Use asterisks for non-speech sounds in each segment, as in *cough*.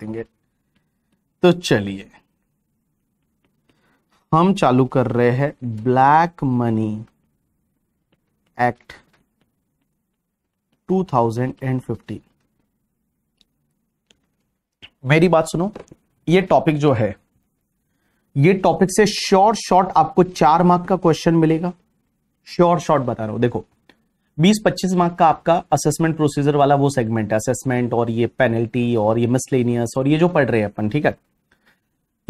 देंगे तो चलिए हम चालू कर रहे हैं ब्लैक मनी एक्ट 2050 मेरी बात सुनो ये टॉपिक जो है ये टॉपिक से शॉर्ट शॉर्ट आपको चार मार्क का क्वेश्चन मिलेगा शॉर्ट शॉर्ट बता रहा हूं देखो 20-25 मार्क का आपका असेसमेंट प्रोसीजर वाला वो सेगमेंट है असेसमेंट और ये पेनल्टी और ये मिसलेनियस और ये जो पढ़ रहे हैं अपन ठीक है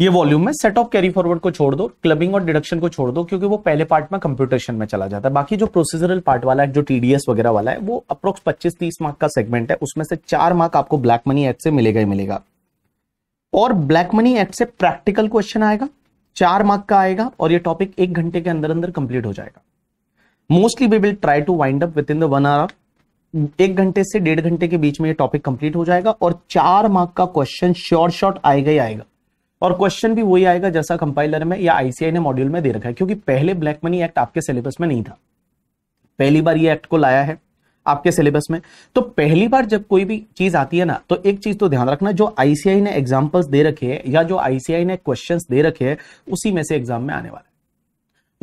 ये वॉल्यूम में सेट ऑफ कैरी फॉरवर्ड को छोड़ दो क्लबिंग और डिडक्शन को छोड़ दो क्योंकि वो पहले पार्ट में कंप्यूटेशन में चला जाता है बाकी जो प्रोसीजरल पार्ट वाला है जो टीडीएस वगैरह वाला है वो अप्रोक्स पच्चीस तीस मार्क का सेगमेंट है उसमें से चार मार्क आपको ब्लैक मनी एक्ट से मिलेगा ही मिलेगा और ब्लैक मनी एक्ट से प्रैक्टिकल क्वेश्चन आएगा चार मार्क का आएगा और ये टॉपिक एक घंटे के अंदर अंदर कंप्लीट हो जाएगा mostly we will try to wind up within the one hour एक घंटे से डेढ़ घंटे के बीच में ये टॉपिक कंप्लीट हो जाएगा और चार मार्क का क्वेश्चन शॉर्ट शॉर्ट आएगा ही आएगा और क्वेश्चन भी वही आएगा जैसा कंपाइलर में या आईसीआई ने मॉड्यूल में दे रखा है क्योंकि पहले ब्लैक मनी एक्ट आपके सिलेबस में नहीं था पहली बार ये एक्ट को लाया है आपके सिलेबस में तो पहली बार जब कोई भी चीज आती है ना तो एक चीज तो ध्यान रखना जो आईसीआई ने एग्जाम्पल्स दे रखे है या जो आईसीआई ने क्वेश्चन दे रखे है उसी में से एग्जाम में आने वाला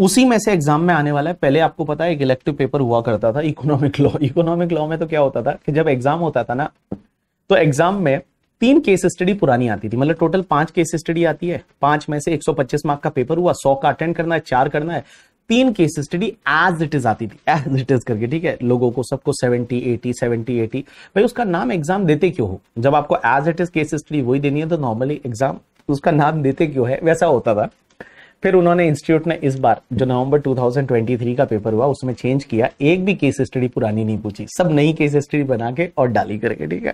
उसी में से एग्जाम में आने वाला है पहले आपको पता है एक इलेक्टिव पेपर हुआ करता था इकोनॉमिक लॉ इकोनॉमिक लॉ में तो क्या होता था कि जब एग्जाम होता था ना तो एग्जाम में तीन केस स्टडी पुरानी आती थी मतलब टोटल पांच केस स्टडी आती है पांच में से 125 मार्क का पेपर हुआ सौ का अटेंड करना है चार करना है तीन case study as it is आती थी एज इट इज करके ठीक है लोगों को सबको 70 80 70 80 भाई उसका नाम एग्जाम देते क्यों हो जब आपको as it is case study वही देनी है तो नॉर्मली एग्जाम उसका नाम देते क्यों है वैसा होता था फिर उन्होंने इंस्टीट्यूट ने इस बार जो नवंबर 2023 का पेपर हुआ उसमें चेंज किया एक भी केस स्टडी पुरानी नहीं पूछी सब नई केस स्टडी बना के और डाली करके ठीक है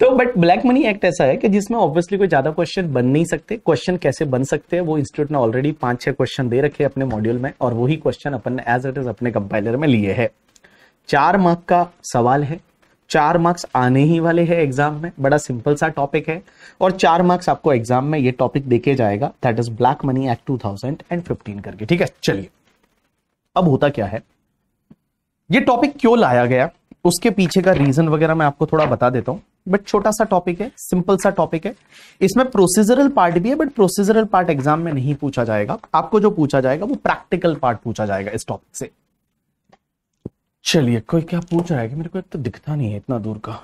तो बट ब्लैक मनी एक्ट ऐसा है कि जिसमें ऑब्वियसली कोई ज्यादा क्वेश्चन बन नहीं सकते क्वेश्चन कैसे बन सकते हैं वो इंस्टीट्यूट ने ऑलरेडी पांच छह क्वेश्चन दे रखे अपने मॉड्यूल में और वही क्वेश्चन अपन ने एज इट इज अपने कंपाइलर में लिए है चार मार्क का सवाल है चार मार्क्स आने ही वाले हैं एग्जाम में बड़ा सिंपल सा टॉपिक है और चार मार्क्स आपको एग्जाम में ये टॉपिक देखे जाएगा that is black money act two and fifteen करके ठीक है चलिए अब होता क्या है ये टॉपिक क्यों लाया गया उसके पीछे का रीजन वगैरह मैं आपको थोड़ा बता देता हूं बट छोटा सा टॉपिक है सिंपल सा टॉपिक है इसमें प्रोसीजरल पार्ट भी है बट प्रोसीजरल पार्ट एग्जाम में नहीं पूछा जाएगा आपको जो पूछा जाएगा वो प्रैक्टिकल पार्ट पूछा जाएगा इस टॉपिक से चलिए कोई क्या पूछ रहा है कि मेरे को एक तो दिखता नहीं है इतना दूर का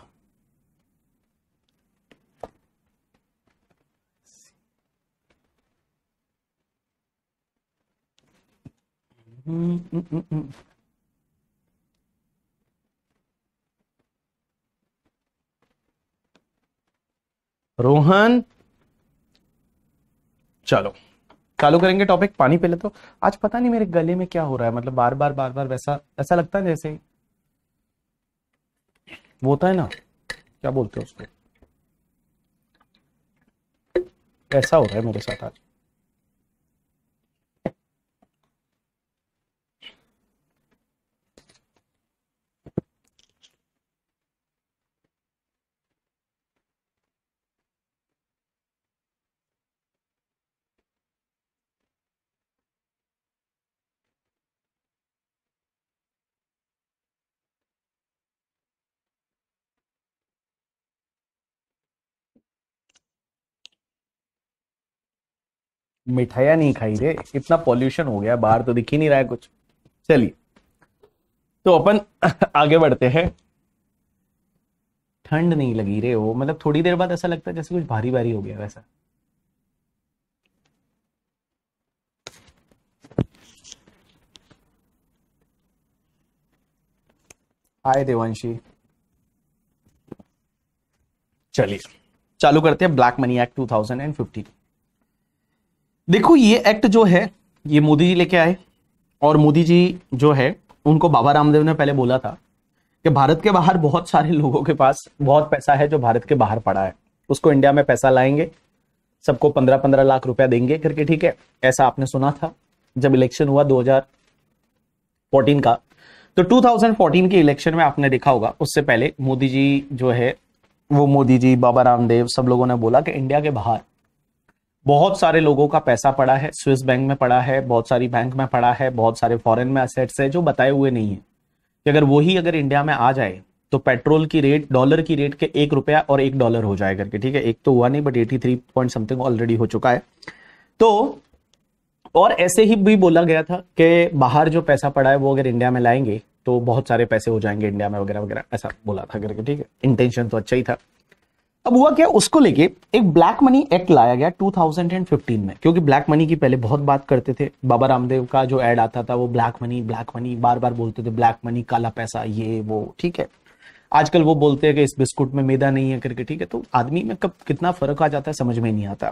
रोहन चलो चालू करेंगे टॉपिक पानी पहले तो आज पता नहीं मेरे गले में क्या हो रहा है मतलब बार बार बार बार वैसा ऐसा लगता है जैसे वो होता है ना क्या बोलते हैं उसको ऐसा हो रहा है मेरे साथ आज मिठाइया नहीं खाई रे इतना पॉल्यूशन हो गया बाहर तो दिख ही नहीं रहा है कुछ चलिए तो अपन *clears throat* आगे बढ़ते हैं ठंड नहीं लगी रे वो मतलब थोड़ी देर बाद ऐसा लगता है जैसे कुछ भारी भारी हो गया वैसा हाय देवांशी चलिए चालू करते हैं black money act two thousand and fifty देखो ये एक्ट जो है ये मोदी जी लेके आए और मोदी जी जो है उनको बाबा रामदेव ने पहले बोला था कि भारत के बाहर बहुत सारे लोगों के पास बहुत पैसा है जो भारत के बाहर पड़ा है उसको इंडिया में पैसा लाएंगे सबको पंद्रह पंद्रह लाख रुपया देंगे करके ठीक है ऐसा आपने सुना था जब इलेक्शन हुआ 2014 का तो 2014 के इलेक्शन में आपने देखा होगा उससे पहले मोदी जी जो है वो मोदी जी बाबा रामदेव सब लोगों ने बोला कि इंडिया के बाहर बहुत सारे लोगों का पैसा पड़ा है स्विस बैंक में पड़ा है बहुत सारी बैंक में पड़ा है बहुत सारे फॉरेन में असेट्स है जो बताए हुए नहीं है कि अगर वही अगर इंडिया में आ जाए तो पेट्रोल की रेट डॉलर की रेट के एक रुपया और एक डॉलर हो जाए करके ठीक है एक तो हुआ नहीं but eighty three point something already हो चुका है तो और ऐसे ही भी बोला गया था कि बाहर जो पैसा पड़ा है वो अगर इंडिया में लाएंगे तो बहुत सारे पैसे हो जाएंगे इंडिया में वगैरह वगैरह ऐसा बोला था करके ठीक है इंटेंशन तो अच्छा ही था अब हुआ क्या उसको लेके एक ब्लैक मनी एक्ट लाया गया 2015 में क्योंकि ब्लैक मनी की पहले बहुत बात करते थे बाबा रामदेव का जो एड आता था वो ब्लैक मनी ब्लैक मनी बार बार बोलते थे ब्लैक मनी काला पैसा ये वो ठीक है आजकल वो बोलते हैं कि इस बिस्कुट में मैदा नहीं है करके ठीक है तो आदमी में कब कितना फर्क आ जाता है समझ में नहीं आता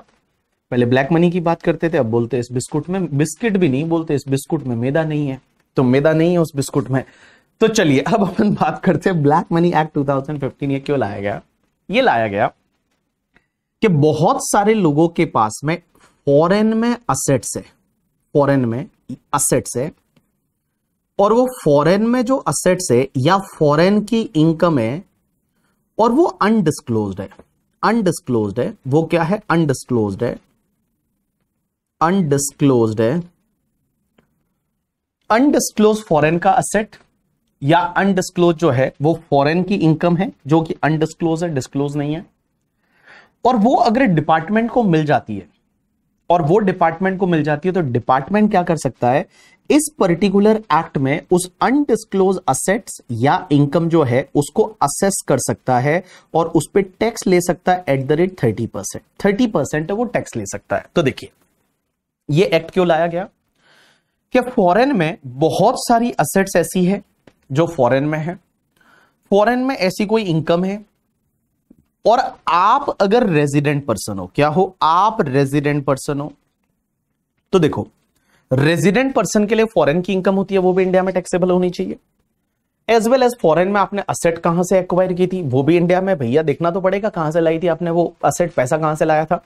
पहले ब्लैक मनी की बात करते थे अब बोलते इस बिस्कुट में बिस्किट भी नहीं बोलते इस बिस्कुट में मैदा नहीं है तो मैदा नहीं है उस बिस्कुट में तो चलिए अब अपन बात करते हैं ब्लैक मनी एक्ट 2015 ये क्यों लाया गया ये लाया गया कि बहुत सारे लोगों के पास में फॉरेन में असेट्स है फॉरेन में असेट्स है और वो फॉरेन में जो असेट्स है या फॉरेन की इनकम है और वो अनडिस्क्लोज है अनडिस्क्लोज है वो क्या है अनडिस्क्लोज है अनडिस्क्लोज है अनडिस्क्लोज फॉरेन का असेट या अनडिस्क्लोज जो है वो फॉरेन की इनकम है जो कि अनडिस्क्लोज है डिस्क्लोज नहीं है और वो अगर डिपार्टमेंट को मिल जाती है और वो डिपार्टमेंट को मिल जाती है तो डिपार्टमेंट क्या कर सकता है इस पर्टिकुलर एक्ट में उस अनडिस्क्लोज असेट्स या इनकम जो है उसको असेस कर सकता है और उस पर टैक्स ले सकता है at the rate thirty percent thirty percent वो टैक्स ले सकता है तो देखिए ये एक्ट क्यों लाया गया कि फॉरेन में बहुत सारी असेट्स ऐसी है जो फॉरेन में है फॉरेन में ऐसी कोई इनकम है और आप अगर रेजिडेंट पर्सन हो क्या हो आप रेजिडेंट पर्सन हो तो देखो रेजिडेंट पर्सन के लिए फॉरेन की इनकम होती है वो भी इंडिया में टैक्सेबल होनी चाहिए एज वेल एज फॉरेन में आपने असेट कहां से एक्वायर की थी वो भी इंडिया में भैया देखना तो पड़ेगा कहां से लाई थी आपने वो असेट पैसा कहां से लाया था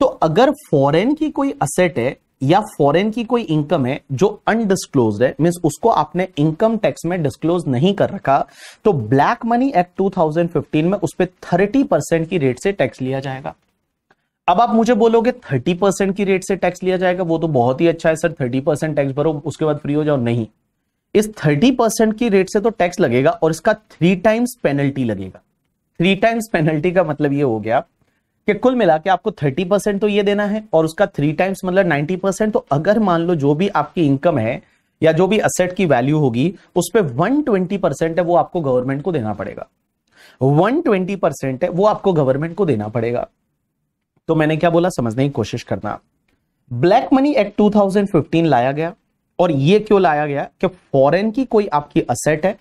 तो अगर फॉरेन की कोई असेट है या फॉरेन की कोई इनकम है जो अनडिस्क्लोज है मीन उसको आपने इनकम टैक्स में डिस्क्लोज नहीं कर रखा तो ब्लैक मनी एक्ट 2015 में उस पर थर्टी परसेंट की रेट से टैक्स लिया जाएगा अब आप मुझे बोलोगे थर्टी परसेंट की रेट से टैक्स लिया जाएगा वो तो बहुत ही अच्छा है सर थर्टी परसेंट टैक्स भरो उसके बाद फ्री हो जाओ नहीं इस थर्टी परसेंट की रेट से तो टैक्स लगेगा और इसका थ्री टाइम्स पेनल्टी लगेगा थ्री टाइम्स पेनल्टी का मतलब ये हो गया कि कुल मिला के आपको 30 परसेंट तो ये देना है और उसका थ्री टाइम्स मतलब 90 परसेंट तो अगर मान लो जो भी आपकी इनकम है या जो भी असेट की वैल्यू होगी उस पर वन परसेंट है वो आपको गवर्नमेंट को देना पड़ेगा वन ट्वेंटी परसेंट है वो आपको गवर्नमेंट को देना पड़ेगा तो मैंने क्या बोला समझने की कोशिश करना ब्लैक मनी एक्ट 2015 लाया गया और ये क्यों लाया गया कि फॉरेन की कोई आपकी असेट है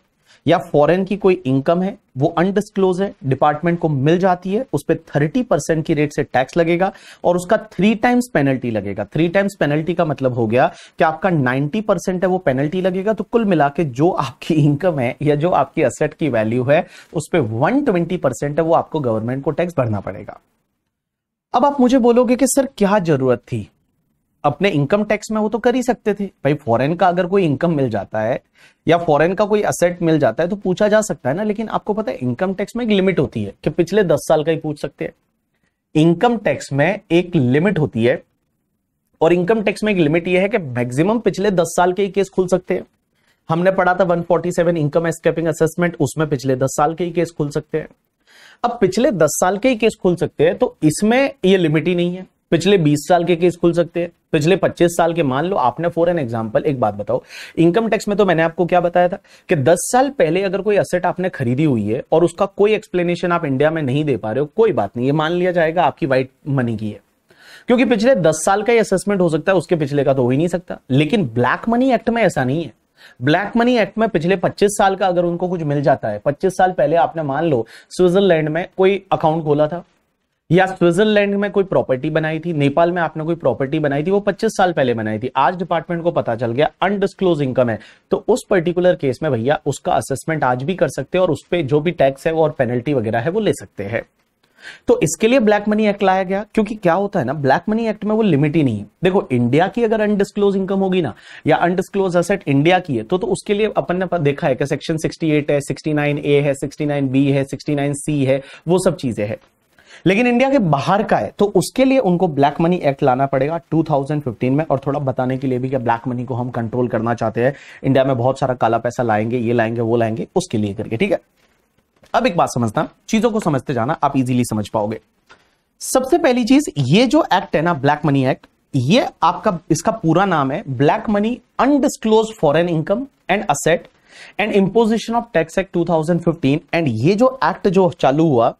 या फॉरेन की कोई इनकम है वो अनडिस्क्लोज है डिपार्टमेंट को मिल जाती है उस पर थर्टी परसेंट की रेट से टैक्स लगेगा और उसका थ्री टाइम्स पेनल्टी लगेगा थ्री टाइम्स पेनल्टी का मतलब हो गया कि आपका नाइनटी परसेंट है वो पेनल्टी लगेगा तो कुल मिला के जो आपकी इनकम है या जो आपकी असेट की वैल्यू है उस पर वन ट्वेंटी परसेंट है वो आपको गवर्नमेंट को टैक्स भरना पड़ेगा अब आप मुझे बोलोगे कि सर क्या जरूरत थी अपने इनकम टैक्स में वो तो कर ही सकते थे भाई फॉरेन का अगर कोई इनकम मिल जाता है या फॉरेन का कोई असेट मिल जाता है तो पूछा जा सकता है ना लेकिन आपको पता है इनकम टैक्स में एक लिमिट होती है कि पिछले दस साल का ही पूछ सकते हैं इनकम टैक्स में एक लिमिट होती है और इनकम टैक्स में एक लिमिट यह है कि मैक्सिमम पिछले दस साल के ही केस खुल सकते हैं हमने पढ़ा था 147 इनकम एस्केपिंग असेसमेंट उसमें पिछले दस साल के ही केस खुल सकते हैं अब पिछले दस साल के ही केस खुल सकते हैं तो इसमें यह लिमिट ही नहीं है पिछले 20 साल के केस खुल सकते हैं पिछले 25 साल के मान लो आपने फॉर एन एग्जाम्पल एक बात बताओ इनकम टैक्स में तो मैंने आपको क्या बताया था कि 10 साल पहले अगर कोई असेट आपने खरीदी हुई है और उसका कोई एक्सप्लेनेशन आप इंडिया में नहीं दे पा रहे हो कोई बात नहीं ये मान लिया जाएगा आपकी वाइट मनी की है क्योंकि पिछले दस साल का ही असेसमेंट हो सकता है उसके पिछले का तो हो ही नहीं सकता लेकिन ब्लैक मनी एक्ट में ऐसा नहीं है ब्लैक मनी एक्ट में पिछले 25 साल का अगर उनको कुछ मिल जाता है 25 साल पहले आपने मान लो स्विट्जरलैंड में कोई अकाउंट खोला था या स्विट्जरलैंड में कोई प्रॉपर्टी बनाई थी नेपाल में आपने कोई प्रॉपर्टी बनाई थी वो 25 साल पहले बनाई थी आज डिपार्टमेंट को पता चल गया अनडिस्क्लोज इनकम है तो उस पर्टिकुलर केस में भैया उसका असेसमेंट आज भी कर सकते हैं और उस पर जो भी टैक्स है वो और पेनल्टी वगैरह है वो ले सकते हैं तो इसके लिए ब्लैक मनी एक्ट लाया गया क्योंकि क्या होता है ना ब्लैक मनी एक्ट में वो लिमिट ही नहीं है देखो इंडिया की अगर अनडिस्क्लोज इनकम होगी ना या अनडिस्क्लोज असेट इंडिया की है तो, तो उसके लिए अपन ने देखा है कि सेक्शन 68 है 69 ए है 69 बी है 69 सी है वो सब चीजें हैं लेकिन इंडिया के बाहर का है तो उसके लिए उनको ब्लैक मनी एक्ट लाना पड़ेगा 2015 में और थोड़ा बताने के लिए भी कि ब्लैक मनी को हम कंट्रोल करना चाहते हैं इंडिया में बहुत सारा काला पैसा लाएंगे ये लाएंगे वो लाएंगे उसके लिए करके ठीक है अब एक बात समझना चीजों को समझते जाना आप इजीली समझ पाओगे सबसे पहली चीज ये जो एक्ट है ना ब्लैक मनी एक्ट ये आपका इसका पूरा नाम है black money undisclosed foreign income and asset and imposition of tax act 2015 and ये जो एक्ट जो चालू हुआ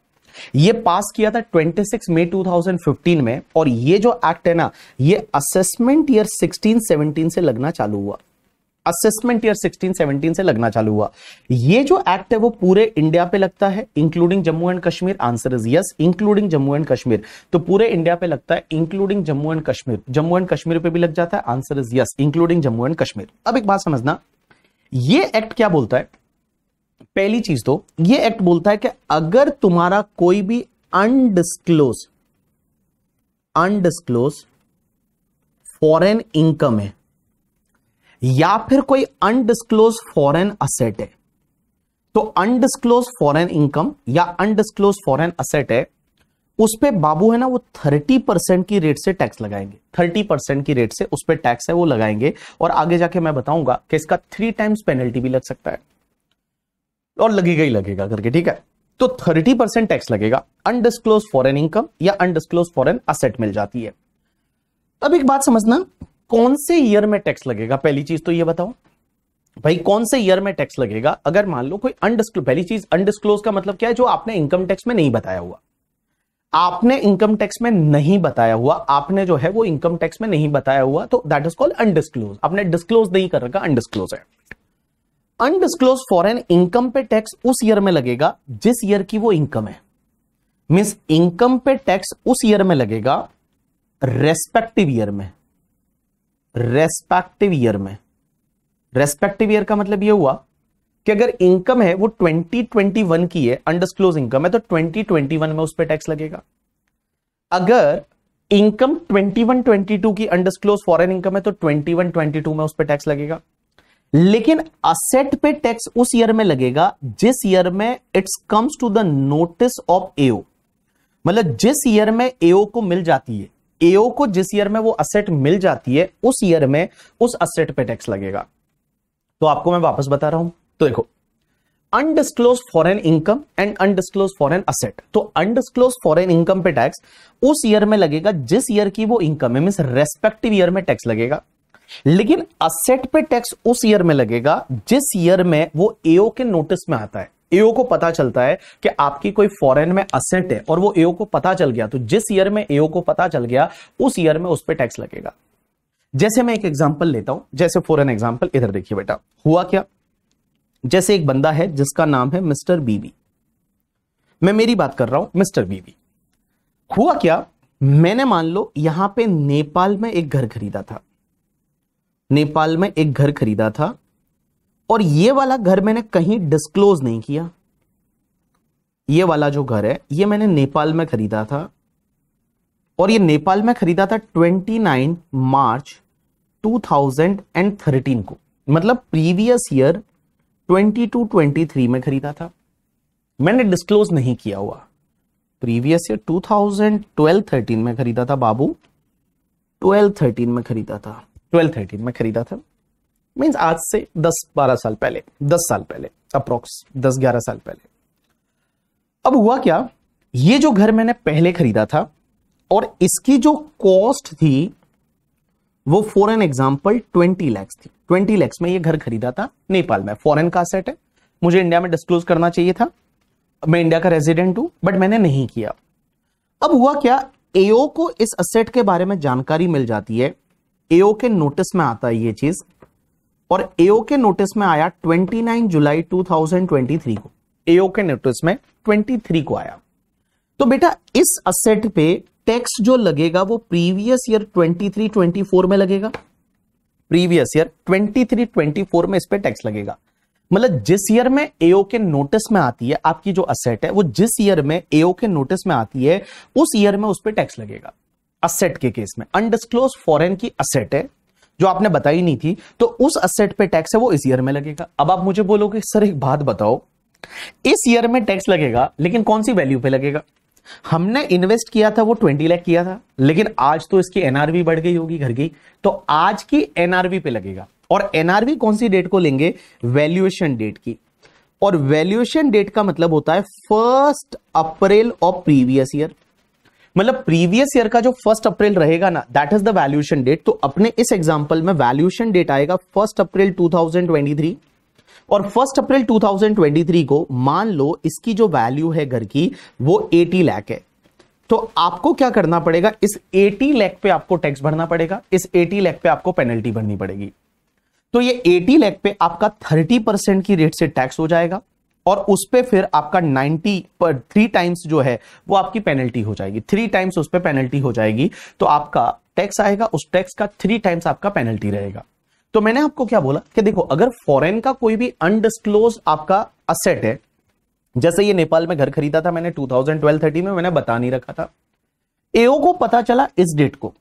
ये पास किया था 26 मई 2015 में और ये जो एक्ट है ना ये असेसमेंट ईयर 16 17 से लगना चालू हुआ असेसमेंट ईयर 16 17 से लगना चालू हुआ ये जो एक्ट है वो पूरे इंडिया पे लगता है including Jammu and Kashmir answer is yes including Jammu and Kashmir तो पूरे इंडिया पे लगता है including Jammu and Kashmir Jammu and Kashmir पे भी लग जाता है answer is yes including Jammu and Kashmir अब एक बात समझना ये एक्ट क्या बोलता है पहली चीज तो ये एक्ट बोलता है कि अगर तुम्हारा कोई भी अनडिस्क्लोज अनडिस्क्लोज फॉरेन इनकम है या फिर कोई अनडिस्क्लोज फॉरेन असेट है तो अनडिस्क्लोज फॉरेन इनकम या अनडिस्क्लोज फॉरेन असेट है उस पर बाबू है ना वो थर्टी परसेंट की रेट से टैक्स लगाएंगे थर्टी परसेंट की रेट से उस पर टैक्स है वो लगाएंगे और आगे जाके मैं बताऊंगा कि इसका थ्री टाइम्स पेनल्टी भी लग सकता है और लगेगा ही लगेगा करके ठीक है तो 30 परसेंट टैक्स लगेगा अनडिस्क्लोज फॉरेन इनकम या अनडिस्क्लोज फॉरेन असेट मिल जाती है अब एक बात समझना कौन से ईयर में टैक्स लगेगा पहली चीज तो ये बताओ भाई कौन से ईयर में टैक्स लगेगा अगर मान लो कोई अनडिस्क्लोज पहली चीज अनडिस्क्लोज का मतलब क्या है जो आपने इनकम टैक्स में नहीं बताया हुआ आपने इनकम टैक्स में नहीं बताया हुआ आपने जो है वो इनकम टैक्स में नहीं बताया हुआ तो दैट इज कॉल्ड अनडिस्क्लोज आपने डिस्क्लोज नहीं कर रखा अनडिस्क्लोज है अनडिस्क्लोज फॉरेन इनकम पे टैक्स उस ईयर में लगेगा जिस ईयर की वो इनकम है मीन्स इनकम पे टैक्स उस ईयर में लगेगा रेस्पेक्टिव ईयर में रेस्पेक्टिव ईयर में रेस्पेक्टिव ईयर का मतलब ये हुआ कि अगर इनकम है वो 2021 की है अनडिस्क्लोज इनकम है तो 2021 में उस पर टैक्स लगेगा अगर इनकम 21 22 की अनडिस्क्लोज फॉरेन इनकम है तो 21 22 में उस पर टैक्स लगेगा लेकिन असेट पे टैक्स उस ईयर में लगेगा जिस ईयर में it's comes to the notice of AO मतलब जिस ईयर में एओ को मिल जाती है एओ को जिस ईयर में वो असेट मिल जाती है उस ईयर में उस असेट पे टैक्स लगेगा तो आपको मैं वापस बता रहा हूं तो देखो undisclosed foreign income and undisclosed foreign asset तो अनडिस्क्लोज फॉरेन इनकम पे टैक्स उस ईयर में लगेगा जिस ईयर की वो इनकम है मीन रेस्पेक्टिव ईयर में टैक्स लगेगा लेकिन असेट पे टैक्स उस ईयर में लगेगा जिस ईयर में वो एओ के नोटिस में आता है एओ को पता चलता है कि आपकी कोई फॉरेन में असेट है और वो एओ को पता चल गया तो जिस ईयर में एओ को पता चल गया उस ईयर में उस पर टैक्स लगेगा जैसे मैं एक एग्जाम्पल लेता हूं जैसे फॉरन एग्जाम्पल इधर देखिए बेटा हुआ क्या जैसे एक बंदा है जिसका नाम है मिस्टर बीबी मैं मेरी बात कर रहा हूं मिस्टर बीबी हुआ क्या मैंने मान लो यहां पे नेपाल में एक घर खरीदा था नेपाल में एक घर खरीदा था और ये वाला घर मैंने कहीं डिस्क्लोज नहीं किया ये वाला जो घर है ये मैंने नेपाल में खरीदा था और ये नेपाल में खरीदा था 29 मार्च 2013 को मतलब प्रीवियस ईयर 22 23 में खरीदा था मैंने डिस्क्लोज नहीं किया हुआ प्रीवियस ईयर 2012 13 में खरीदा था बाबू 12 13 में खरीदा था ट्वेल्व थर्टीन में खरीदा था मीन्स आज से दस बारह साल पहले दस साल पहले अप्रोक्स दस ग्यारह साल पहले अब हुआ क्या ये जो घर मैंने पहले खरीदा था और इसकी जो कॉस्ट थी वो for an example twenty lakhs थी ट्वेंटी लैक्स में ये घर खरीदा था नेपाल में फॉरेन का सेट है मुझे इंडिया में डिस्क्लोज करना चाहिए था मैं इंडिया का रेजिडेंट हूं बट मैंने नहीं किया अब हुआ क्या एओ को इस असेट के बारे में जानकारी मिल जाती है एओ के नोटिस में आता है ये चीज और एओ के नोटिस में आया 29 जुलाई 2023 को एओ के नोटिस में 23 को आया तो बेटा इस असेट पे टैक्स जो लगेगा वो प्रीवियस ईयर 23 24 में लगेगा प्रीवियस ईयर 23 24 में इस पे टैक्स लगेगा मतलब जिस ईयर में एओ के नोटिस में आती है आपकी जो असेट है वो जिस ईयर में एओ के नोटिस में आती है उस ईयर में उस पर टैक्स लगेगा असेट के केस में अनडिस्क्लोज फॉरेन की असेट है जो आपने बताई नहीं थी तो उस असेट पे टैक्स है वो इस ईयर में लगेगा अब आप मुझे बोलोगे सर एक बात बताओ इस ईयर में टैक्स लगेगा लेकिन कौन सी वैल्यू पे लगेगा हमने इन्वेस्ट किया था वो ट्वेंटी लाख किया था लेकिन आज तो इसकी एनआरवी बढ़ गई होगी घर की तो आज की एनआरवी पे लगेगा और एनआरवी कौन सी डेट को लेंगे वैल्यूएशन डेट की और वैल्यूएशन डेट का मतलब होता है first April of previous year मतलब प्रीवियस ईयर का जो फर्स्ट अप्रैल रहेगा ना that is the valuation date तो अपने इस एग्जांपल में वैल्यूएशन डेट आएगा फर्स्ट अप्रैल 2023 और फर्स्ट अप्रैल 2023 को मान लो इसकी जो वैल्यू है घर की वो 80 लाख है तो आपको क्या करना पड़ेगा इस 80 लाख पे आपको टैक्स भरना पड़ेगा इस 80 लाख पे आपको पेनल्टी भरनी पड़ेगी तो ये 80 लाख पे आपका 30 परसेंट की रेट से टैक्स हो जाएगा और उस पर फिर आपका 90 पर थ्री टाइम्स जो है वो आपकी पेनल्टी हो जाएगी थ्री टाइम्स उस पर पेनल्टी हो जाएगी तो आपका टैक्स आएगा उस टैक्स का थ्री टाइम्स आपका पेनल्टी रहेगा तो मैंने आपको क्या बोला कि देखो अगर फॉरेन का कोई भी अनडिस्क्लोज आपका असेट है जैसे ये नेपाल में घर खरीदा था मैंने 2012-13 में मैंने बता नहीं रखा था एओ को पता चला इस डेट को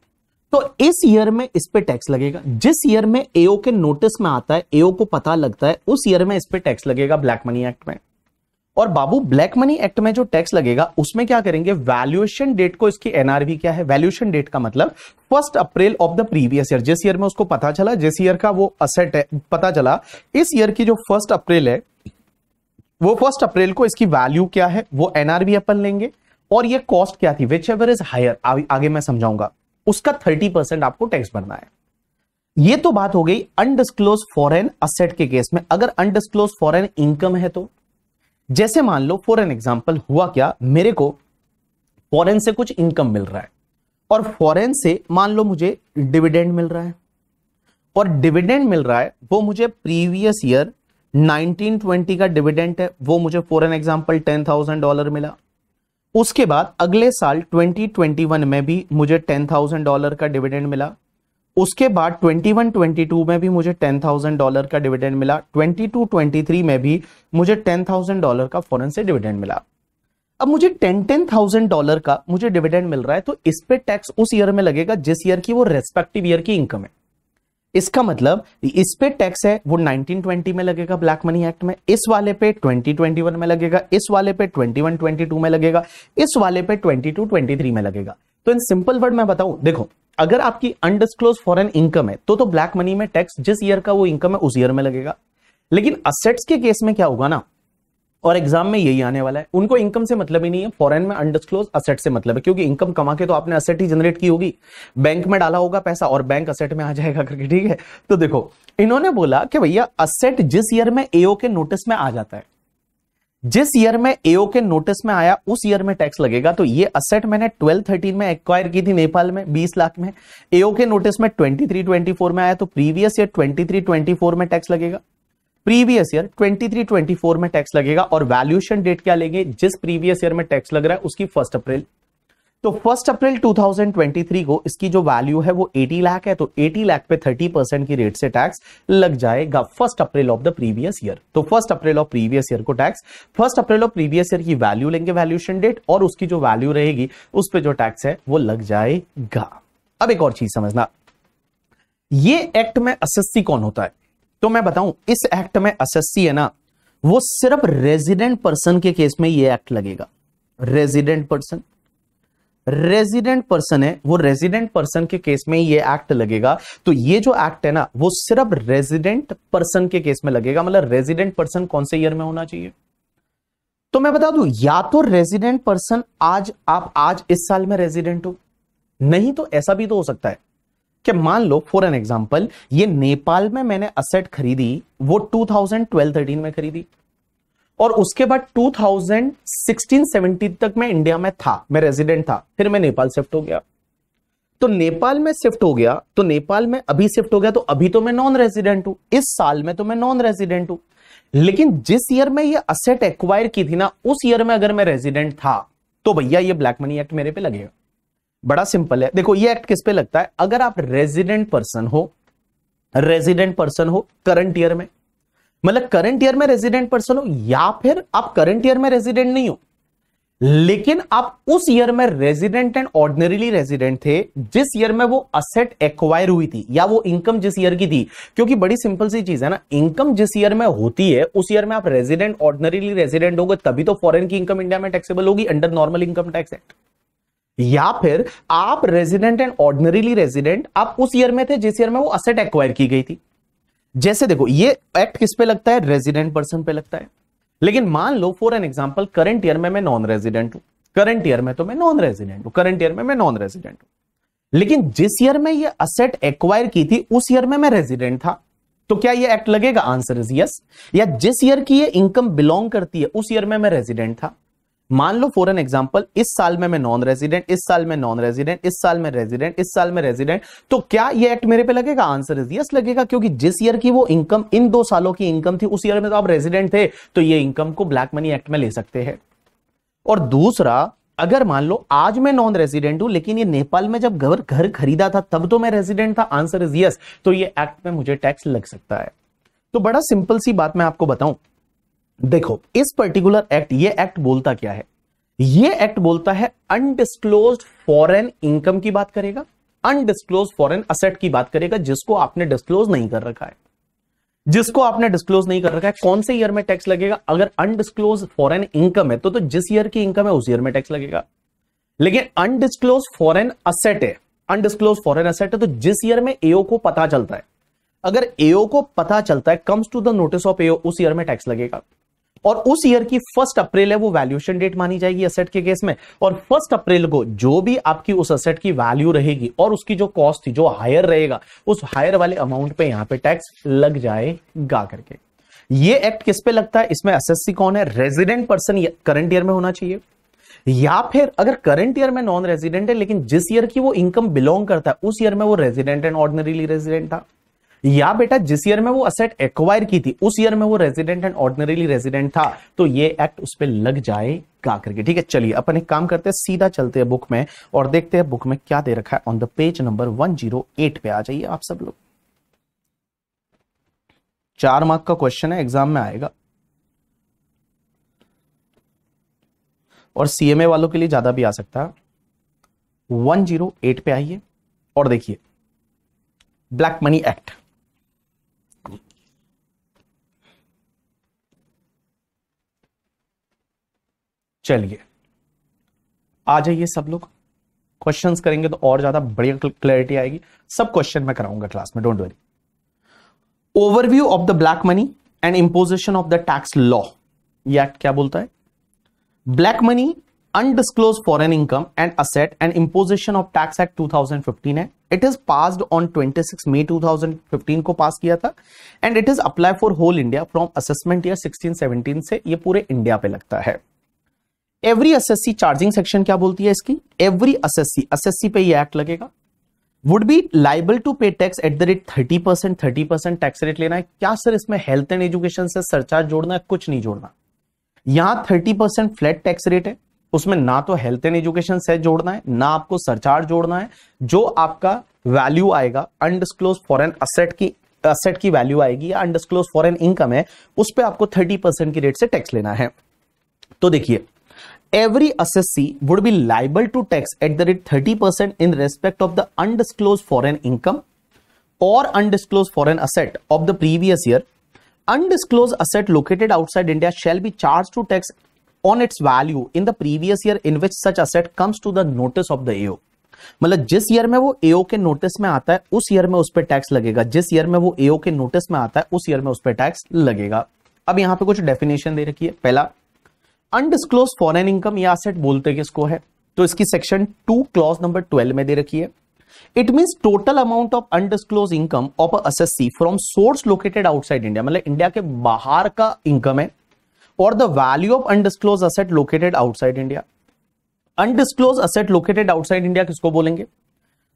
तो इस ईयर में इस पे टैक्स लगेगा जिस ईयर में एओ के नोटिस में आता है एओ को पता लगता है उस ईयर में इस पे टैक्स लगेगा ब्लैक मनी एक्ट में और बाबू ब्लैक मनी एक्ट में जो टैक्स लगेगा उसमें क्या करेंगे वैल्यूएशन डेट को इसकी एनआरवी क्या है वैल्यूएशन डेट का मतलब first April of the previous year जिस ईयर में उसको पता चला जिस ईयर का वो असेट है पता चला इस ईयर की जो फर्स्ट अप्रैल है वो फर्स्ट अप्रैल को इसकी वैल्यू क्या है वो एनआरवी अपन लेंगे और ये कॉस्ट क्या थी विच एवर इज हायर आगे मैं समझाऊंगा उसका थर्टी परसेंट आपको टैक्स भरना है ये तो बात हो गई अनडिस्क्लोज फॉरेन असेट के केस में अगर अनडिस्क्लोज फॉरेन इनकम है तो जैसे मान लो फॉर एन एग्जाम्पल हुआ क्या मेरे को फॉरेन से कुछ इनकम मिल रहा है और फॉरेन से मान लो मुझे डिविडेंड मिल रहा है और डिविडेंड मिल रहा है वो मुझे प्रीवियस ईयर 1920 का डिविडेंड है वो मुझे फॉर एन एग्जाम्पल 10,000 डॉलर मिला उसके बाद अगले साल 2021 में भी मुझे 10,000 डॉलर का डिविडेंड मिला उसके बाद 21 22 में भी मुझे 10,000 डॉलर का डिविडेंड मिला 22 23 में भी मुझे 10,000 डॉलर का फॉरन से डिविडेंड मिला अब मुझे टेन टेन थाउजेंड डॉलर का मुझे डिविडेंड मिल रहा है तो इस पे टैक्स उस ईयर में लगेगा जिस ईयर की वो रेस्पेक्टिव ईयर की इनकम है इसका मतलब इस पे टैक्स है वो 1920 में लगेगा ब्लैक मनी एक्ट में इस वाले पे 2021 में लगेगा इस वाले पे 21 22 में लगेगा इस वाले पे 22 23 में लगेगा तो इन सिंपल वर्ड मैं बताऊं देखो अगर आपकी अनडिस्क्लोज फॉरेन इनकम है तो तो ब्लैक मनी में टैक्स जिस ईयर का वो इनकम है उस ईयर में लगेगा लेकिन असेट्स के केस में क्या होगा ना और एग्जाम में यही आने वाला है उनको इनकम से मतलब ही नहीं है फॉरेन में अनडिस्क्लोज असेट से मतलब है क्योंकि इनकम कमा के तो आपने असेट ही जनरेट की होगी बैंक में डाला होगा पैसा और बैंक असेट में आ जाएगा करके ठीक है तो देखो इन्होंने बोला कि भैया असेट जिस ईयर में एओ के नोटिस में आ जाता है जिस ईयर में एओ के नोटिस में आया उस ईयर में टैक्स लगेगा तो ये असेट मैंने 12 13 में एक्वायर की थी नेपाल में 20 लाख में एओ के नोटिस में 23 24 में आया तो प्रीवियस ईयर 23 24 में टैक्स लगेगा प्रीवियस ईयर 23 24 में टैक्स लगेगा और वैल्यूएशन डेट क्या लेंगे जिस प्रीवियस ईयर में टैक्स लग रहा है उसकी फर्स्ट अप्रैल तो फर्स्ट अप्रैल 2023 को इसकी जो वैल्यू है वो 80 लाख है तो 80 लाख पे 30 परसेंट की रेट से टैक्स लग जाएगा first April of the previous year तो first April of previous year को tax first April of previous year की वैल्यू लेंगे वैल्यूएशन डेट और उसकी जो वैल्यू रहेगी उस पर जो टैक्स है वो लग जाएगा अब एक और चीज समझना ये एक्ट में असेस्सी कौन होता है तो मैं बताऊं इस एक्ट में असेसी है ना वो सिर्फ रेजिडेंट पर्सन के केस में ये एक्ट लगेगा रेजिडेंट पर्सन रेजिडेंट पर्सन है वो रेजिडेंट पर्सन के केस में ये एक्ट लगेगा तो ये जो एक्ट है ना वो सिर्फ रेजिडेंट पर्सन के केस में लगेगा मतलब रेजिडेंट पर्सन कौन से ईयर में होना चाहिए तो मैं बता दू या तो रेजिडेंट पर्सन आज आप आज इस साल में रेजिडेंट हो नहीं तो ऐसा भी तो हो सकता है कि मान लो फॉर एन एग्जाम्पल ये नेपाल में मैंने असेट खरीदी वो 2012-13 में खरीदी और उसके बाद 2016-17 तक मैं इंडिया में था मैं रेजिडेंट था फिर मैं नेपाल शिफ्ट हो गया तो नेपाल में शिफ्ट हो गया तो नेपाल में अभी शिफ्ट हो गया तो अभी तो मैं नॉन रेजिडेंट हूं इस साल में तो मैं नॉन रेजिडेंट हूं लेकिन जिस ईयर में ये असेट एक्वायर की थी ना उस ईयर में अगर मैं रेजिडेंट था तो भैया ये ब्लैक मनी एक्ट मेरे पे लगेगा बड़ा सिंपल है देखो ये एक्ट किस पे लगता है अगर आप रेजिडेंट पर्सन हो रेजिडेंट पर्सन हो करंट ईयर में मतलब करंट ईयर में रेजिडेंट पर्सन हो या फिर आप करंट ईयर में रेजिडेंट नहीं हो लेकिन आप उस ईयर में रेजिडेंट एंड ऑर्डिनरीली रेजिडेंट थे जिस ईयर में वो असेट एक्वायर हुई थी या वो इनकम जिस ईयर की थी क्योंकि बड़ी सिंपल सी चीज है ना इनकम जिस ईयर में होती है उस ईयर में आप रेजिडेंट ऑर्डिनरीली रेजिडेंट होगे तभी तो फॉरेन की इनकम इंडिया में टैक्सेबल होगी under normal income tax act या फिर आप रेजिडेंट एंड ऑर्डिनरीली रेजिडेंट आप उस ईयर में थे जिस ईयर में वो असेट एक्वायर की गई थी जैसे देखो ये एक्ट किस पे लगता है रेजिडेंट पर्सन पे लगता है लेकिन मान लो for an example current year में मैं नॉन रेजिडेंट हूं करंट ईयर में तो मैं नॉन रेजिडेंट हूं करंट ईयर में मैं नॉन रेजिडेंट हूं लेकिन जिस ईयर में ये असेट एक्वायर की थी उस ईयर में मैं रेजिडेंट था तो क्या ये एक्ट लगेगा आंसर इज यस या जिस ईयर की ये इनकम बिलोंग करती है उस ईयर में मैं रेजिडेंट था मान लो फॉर एन एग्जाम्पल इस साल में मैं नॉन रेजिडेंट इस साल में नॉन रेजिडेंट इस साल में रेजिडेंट इस साल में रेजिडेंट तो क्या ये एक्ट मेरे पे लगेगा आंसर इज यस लगेगा क्योंकि जिस ईयर की वो इनकम इन दो सालों की इनकम थी उस ईयर में तो आप रेजिडेंट थे तो ये इनकम को ब्लैक मनी एक्ट में ले सकते हैं और दूसरा अगर मान लो आज मैं नॉन रेजिडेंट हूं लेकिन ये नेपाल में जब घर घर खरीदा था तब तो मैं रेजिडेंट था आंसर इज यस तो ये एक्ट में मुझे टैक्स लग सकता है तो बड़ा सिंपल सी बात मैं आपको बताऊं देखो इस पर्टिकुलर एक्ट ये एक्ट बोलता क्या है ये एक्ट बोलता है अनडिस्क्लोज फॉरेन इनकम की बात करेगा अनडिस्क्लोज फॉरेन असेट की बात करेगा जिसको आपने डिस्क्लोज नहीं कर रखा है जिसको आपने डिस्क्लोज नहीं कर रखा है कौन से ईयर में टैक्स लगेगा अगर अनडिस्क्लोज फॉरेन इनकम है तो, तो जिस ईयर की इनकम है उस ईयर में टैक्स लगेगा लेकिन अनडिस्क्लोज फॉरेन असेट है अनडिस्क्लोज फॉरेन असेट है तो जिस ईयर में एओ को पता चलता है अगर एओ को पता चलता है comes to the notice of AO उस ईयर में टैक्स लगेगा और उस ईयर की फर्स्ट अप्रैल है वो वैल्यूएशन डेट मानी जाएगी असेट के केस में और फर्स्ट अप्रैल को जो भी आपकी उस असेट की वैल्यू रहेगी और उसकी जो कॉस्ट थी जो हायर रहेगा उस हायर वाले अमाउंट पे यहाँ पे टैक्स लग जाएगा करके ये एक्ट किस पे लगता है इसमें एसएससी कौन है रेजिडेंट पर्सन करंट ईयर में होना चाहिए या फिर अगर करंट ईयर में नॉन रेजिडेंट है लेकिन जिस ईयर की वो इनकम बिलोंग करता है उस ईयर में वो रेजिडेंट एंड ऑर्डिनरीली रेजिडेंट था या बेटा जिस ईयर में वो असेट एक्वायर की थी उस ईयर में वो रेजिडेंट एंड ऑर्डिनरीली रेजिडेंट था तो ये एक्ट उस पर लग जाएगा करके ठीक है चलिए अपन एक काम करते हैं सीधा चलते हैं बुक में और देखते हैं बुक में क्या दे रखा है on the page number eight पे आ जाइए आप सब लोग चार मार्क का क्वेश्चन है एग्जाम में आएगा और सीएमए वालों के लिए ज्यादा भी आ सकता है 108 पे आइए और देखिए ब्लैक मनी एक्ट चलिए आ जाइए सब लोग क्वेश्चंस करेंगे तो और ज्यादा बढ़िया क्लैरिटी आएगी सब क्वेश्चन मैं कराऊंगा क्लास में don't worry overview of the black money and imposition of the tax law ये एक्ट क्या बोलता है black money undisclosed foreign income and asset and imposition of tax act two है it is passed on 26 may 2015 को pass किया था and it is apply for whole India from assessment in seventeen से ये पूरे इंडिया पे लगता है एवरी एसएससी चार्जिंग सेक्शन क्या बोलती है इसकी एवरी एसएससी एसएससी पे ये एक्ट लगेगा would be liable to pay tax at the rate thirty percent thirty percent tax rate लेना है क्या सर इसमें हेल्थ एंड एजुकेशन से सरचार्ज जोड़ना है कुछ नहीं जोड़ना यहां thirty percent flat tax rate है उसमें ना तो हेल्थ एंड एजुकेशन से जोड़ना है ना आपको सरचार्ज जोड़ना है जो आपका वैल्यू आएगा अनडिस्क्लोज फॉरन असेट की असेट की वैल्यू आएगी या अनडिस्क्लोज फॉरन इनकम है उस पर आपको थर्टी परसेंट की रेट से टैक्स लेना है तो देखिए every assessee would be liable to tax at the rate thirty percent in respect of the undisclosed foreign income और undisclosed foreign asset of the previous year undisclosed asset located outside India shall be charge to tax on its value in the previous year in which such asset comes to the notice of the AO मतलब जिस year में वो एओ के notice में आता है उस year में उस पर टैक्स लगेगा जिस ईयर में वो एओ के नोटिस में आता है उस ईयर में उस पर टैक्स लगेगा अब यहां पे कुछ डेफिनेशन दे रखी है पहला अनडिस्क्लोज फॉरेन इनकम या एसेट बोलते किसको है तो इसकी section two clause number twelve में दे रखी है it mean total amount of undisclosed income of assessee from source located outside India मतलब इंडिया के बाहर का इनकम है और the value of undisclosed asset located outside India undisclosed asset located outside India किसको बोलेंगे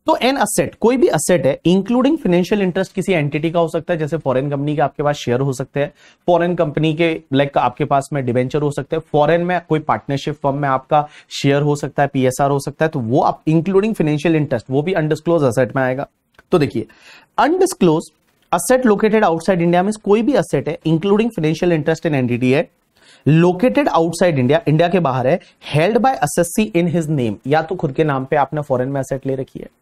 तो एन असेट कोई भी असेट है इंक्लूडिंग फाइनेंशियल इंटरेस्ट किसी एंटिटी का हो सकता है जैसे फॉरेन कंपनी के आपके पास शेयर हो सकते हैं फॉरेन कंपनी के लाइक आपके पास में डिवेंचर हो सकते हैं फॉरेन में कोई पार्टनरशिप फॉर्म में आपका शेयर हो सकता है पीएसआर हो सकता है तो वो आप इंक्लूडिंग फाइनेंशियल इंटरेस्ट वो भी अनडिस्क्लोज असेट में आएगा तो देखिए undisclosed asset located outside India में कोई भी असेट है including financial interest in entity है लोकेटेड आउटसाइड इंडिया इंडिया के बाहर है held by assessee in his name या तो खुद के नाम पे आपने फॉरेन में असेट ले रखी है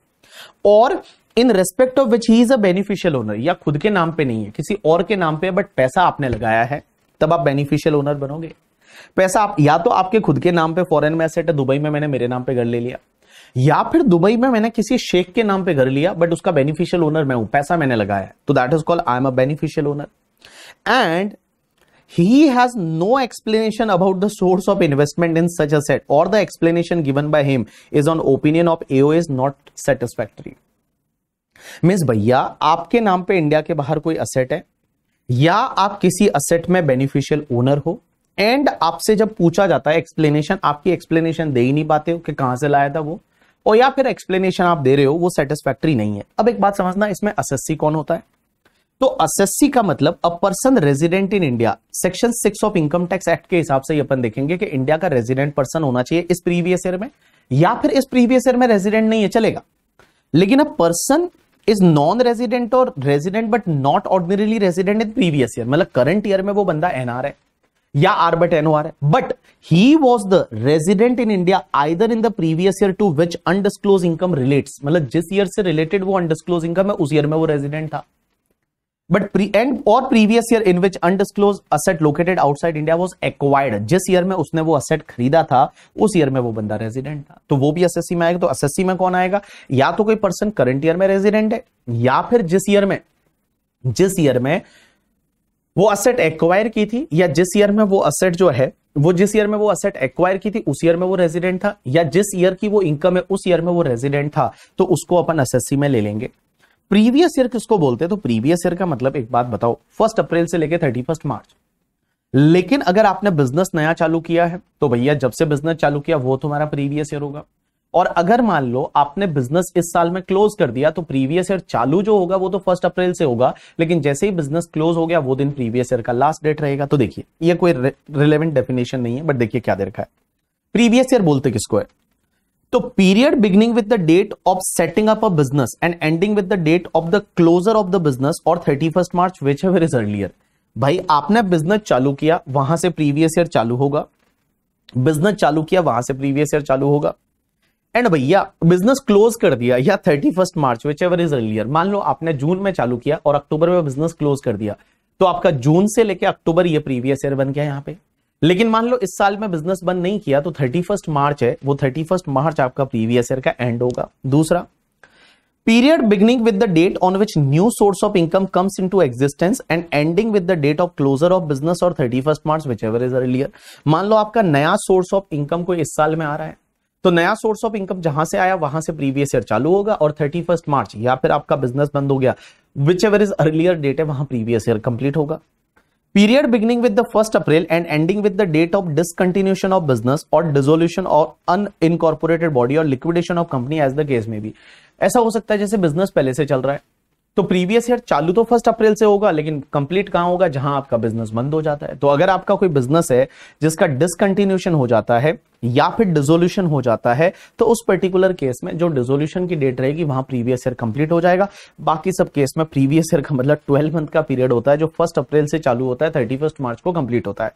और in respect of which he is a beneficial owner या खुद के नाम पे नहीं है किसी और के नाम पे बट पैसा आपने लगाया है तब आप बेनिफिशियल ओनर बनोगे पैसा आप या तो आपके खुद के नाम पे फॉरेन में एसेट है दुबई में मैंने मेरे नाम पे घर ले लिया या फिर दुबई में मैंने किसी शेख के नाम पे घर लिया बट उसका बेनिफिशियल ओनर मैं हूं पैसा मैंने लगाया तो that is called I am a beneficial owner and he has no explanation about the source of investment in such asset और the explanation given by him is on opinion of AO is not satisfactory. Means भैया आपके नाम पे India के बाहर कोई asset है या आप किसी असेट में बेनिफिशियल ओनर हो एंड आपसे जब पूछा जाता है एक्सप्लेनेशन आपकी एक्सप्लेनेशन दे ही नहीं पाते हो कि कहां से लाया था वो और या फिर एक्सप्लेनेशन आप दे रहे हो वो सेटिस्फैक्ट्री नहीं है अब एक बात समझना इसमें असेसी कौन होता है तो असेसी का मतलब a person resident in India section six of income tax act के हिसाब से ये अपन देखेंगे कि इंडिया का रेजिडेंट पर्सन होना चाहिए इस प्रीवियस ईयर में या फिर इस प्रीवियस ईयर में रेजिडेंट नहीं है चलेगा लेकिन a person is non resident और resident but not ordinarily resident in previous year मतलब करंट ईयर में वो बंदा एनआर है या आर बट आर है but he was the resident in India either in the previous year to which undisclosed income relates मतलब जिस year से रिलेटेड वो अनडिस्क्लोज इनकम है उस ईयर में वो रेजिडेंट था बट प्री एंड और previous year in which undisclosed asset located outside India was acquired जिस ईयर में उसने वो असेट खरीदा था उस ईयर में वो बंदा रेजिडेंट था तो वो भी एस एस सी में आएगा तो एस सी में कौन आएगा या तो कोई पर्सन करंट ईयर में रेजिडेंट है या फिर जिस ईयर में जिस ईयर में वो असेट एक्वायर की थी या जिस ईयर में वो असेट जो है वो जिस ईयर में वो असेट एक्वायर की थी उस ईयर में वो रेजिडेंट था या जिस ईयर की वो इनकम है उस ईयर में वो रेजिडेंट था तो उसको अपन एसएससी में ले लेंगे प्रीवियस ईयर किसको बोलते हैं तो प्रीवियस ईयर का मतलब एक बात बताओ फर्स्ट अप्रैल से लेकर थर्टी फर्स्ट मार्च लेकिन अगर आपने बिजनेस नया चालू किया है तो भैया जब से बिजनेस चालू किया वो तुम्हारा प्रीवियस ईयर होगा और अगर मान लो आपने बिजनेस इस साल में क्लोज कर दिया तो प्रीवियस ईयर चालू जो होगा वो तो फर्स्ट अप्रैल से होगा लेकिन जैसे ही बिजनेस क्लोज हो गया वो दिन प्रीवियस ईयर का लास्ट डेट रहेगा तो देखिए ये कोई रिलेवेंट डेफिनेशन नहीं है बट देखिए क्या दे रखा है प्रीवियस ईयर बोलते किसको है तो period beginning with the date of setting up a business and ending with the date of the closure of the business और thirty first March which ever is earlier भाई आपने बिजनेस चालू किया वहां से प्रीवियस ईयर चालू होगा business चालू किया वहां से प्रीवियस ईयर चालू होगा एंड भैया बिजनेस क्लोज कर दिया या thirty first March which ever is earlier मान लो आपने जून में चालू किया और अक्टूबर में बिजनेस क्लोज कर दिया तो आपका जून से लेकर अक्टूबर ये प्रीवियस ईयर बन गया यहाँ पे लेकिन मान लो इस साल में बिजनेस बंद नहीं किया तो थर्टी फर्स्ट मार्च है वो थर्टी फर्स्ट मार्च आपका प्रीवियस ईयर का एंड होगा दूसरा period beginning with the date on which new source of income comes into existence and ending with the date of closure of business और thirty first March which ever is earlier मान लो आपका नया source of income कोई इस साल में आ रहा है तो नया सोर्स ऑफ इनकम जहां से आया वहां से प्रीवियस ईयर चालू होगा और थर्टी फर्स्ट मार्च या फिर आपका बिजनेस बंद हो गया which ever is earlier date है वहां प्रीवियस ईयर कंप्लीट होगा period beginning with the first April and ending with the date of discontinuation of business और डिजोल्यूशन और अन इनकॉर्पोरेटेड बॉडी और liquidation of company as the case में भी ऐसा हो सकता है जैसे बिजनेस पहले से चल रहा है तो प्रीवियस ईयर चालू तो फर्स्ट अप्रैल से होगा लेकिन कंप्लीट कहां होगा जहां आपका बिजनेस बंद हो जाता है तो अगर आपका कोई बिजनेस है जिसका डिसकंटिन्यूशन हो जाता है या फिर डिजोल्यूशन हो जाता है तो उस पर्टिकुलर केस में जो डिजोल्यूशन की डेट रहेगी वहां प्रीवियस ईयर कंप्लीट हो जाएगा बाकी सब केस में प्रीवियस ईयर का मतलब ट्वेल्व मंथ का पीरियड होता है जो फर्स्ट अप्रैल से चालू होता है थर्टी मार्च को कंप्लीट होता है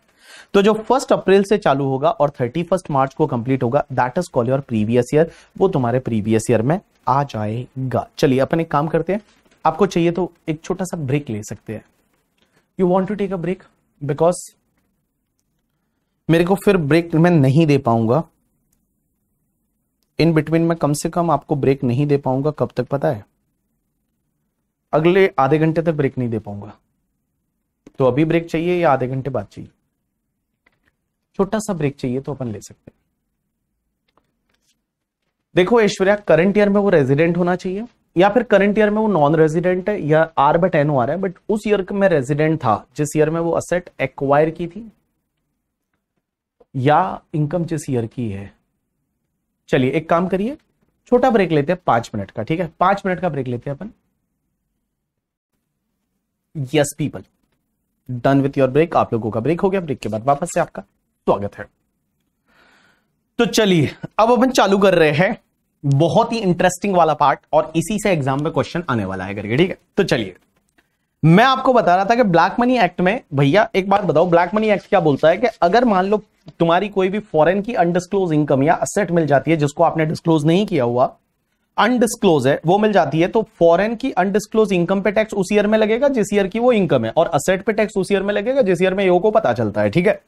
तो जो फर्स्ट अप्रैल से चालू होगा और थर्टी मार्च को कंप्लीट होगा that is call your previous year वो तुम्हारे प्रीवियस ईयर में आ जाएगा चलिए अपन एक काम करते हैं आपको चाहिए तो एक छोटा सा ब्रेक ले सकते हैं you want to take a break because मेरे को फिर ब्रेक मैं नहीं दे पाऊंगा इन बिटवीन में कम से कम आपको ब्रेक नहीं दे पाऊंगा कब तक पता है अगले आधे घंटे तक ब्रेक नहीं दे पाऊंगा तो अभी ब्रेक चाहिए या आधे घंटे बाद चाहिए छोटा सा ब्रेक चाहिए तो अपन ले सकते हैं देखो ऐश्वर्या करंट ईयर में वो रेजिडेंट होना चाहिए या फिर करंट ईयर में वो नॉन रेजिडेंट है या आर बट एन आर है बट उस ईयर में रेजिडेंट था जिस ईयर में वो असेट एक्वायर की थी या इनकम जिस ईयर की है चलिए एक काम करिए छोटा ब्रेक लेते हैं पांच मिनट का ठीक है पांच मिनट का ब्रेक लेते हैं अपन yes people done with your break आप लोगों का ब्रेक हो गया ब्रेक के बाद वापस से आपका स्वागत है तो चलिए अब अपन चालू कर रहे हैं बहुत ही इंटरेस्टिंग वाला पार्ट और इसी से एग्जाम में क्वेश्चन आने वाला है करके ठीक है तो चलिए मैं आपको बता रहा था कि ब्लैक मनी एक्ट में भैया एक बात बताओ ब्लैक मनी एक्ट क्या बोलता है कि अगर मान लो तुम्हारी कोई भी फॉरेन की अनडिस्क्लोज इनकम या असेट मिल जाती है जिसको आपने डिस्क्लोज नहीं किया हुआ अनडिस्क्लोज है वो मिल जाती है तो फॉरेन की अनडिस्क्लोज इनकम पे टैक्स उस ईयर में लगेगा जिस ईयर की वो इनकम है और असेट पे टैक्स उस ईयर में लगेगा जिस ईयर में योग को पता चलता है ठीक है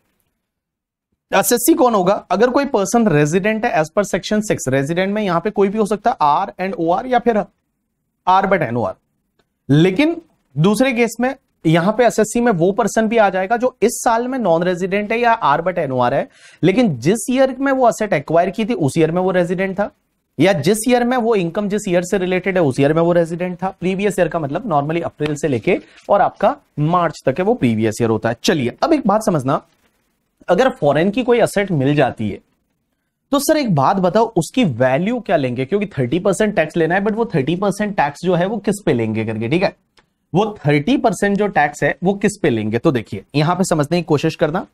एसएससी कौन होगा अगर कोई पर्सन रेजिडेंट है as per section six resident में यहां पे कोई भी हो सकता है आर एंड ओ आर या फिर R but N O R लेकिन दूसरे केस में यहां पे एसएससी में वो पर्सन भी आ जाएगा जो इस साल में नॉन रेजिडेंट है या R but N O R है लेकिन जिस ईयर में वो असेट एक्वायर की थी उस ईयर में वो रेजिडेंट था या जिस ईयर में वो इनकम जिस ईयर से रिलेटेड है उस ईयर में वो रेजिडेंट था प्रीवियस ईयर का मतलब नॉर्मली अप्रैल से लेके और आपका मार्च तक है वो प्रीवियस ईयर होता है चलिए अब एक बात समझना अगर फॉरेन की कोई असेट मिल जाती है तो सर एक बात बताओ उसकी वैल्यू क्या लेंगे क्योंकि थर्टी परसेंट टैक्स लेना है बट वो थर्टी परसेंट टैक्स जो है वो किस पे लेंगे करके ठीक है वो थर्टी परसेंट जो टैक्स है वो किस पे लेंगे तो देखिए यहां पे समझने की कोशिश करना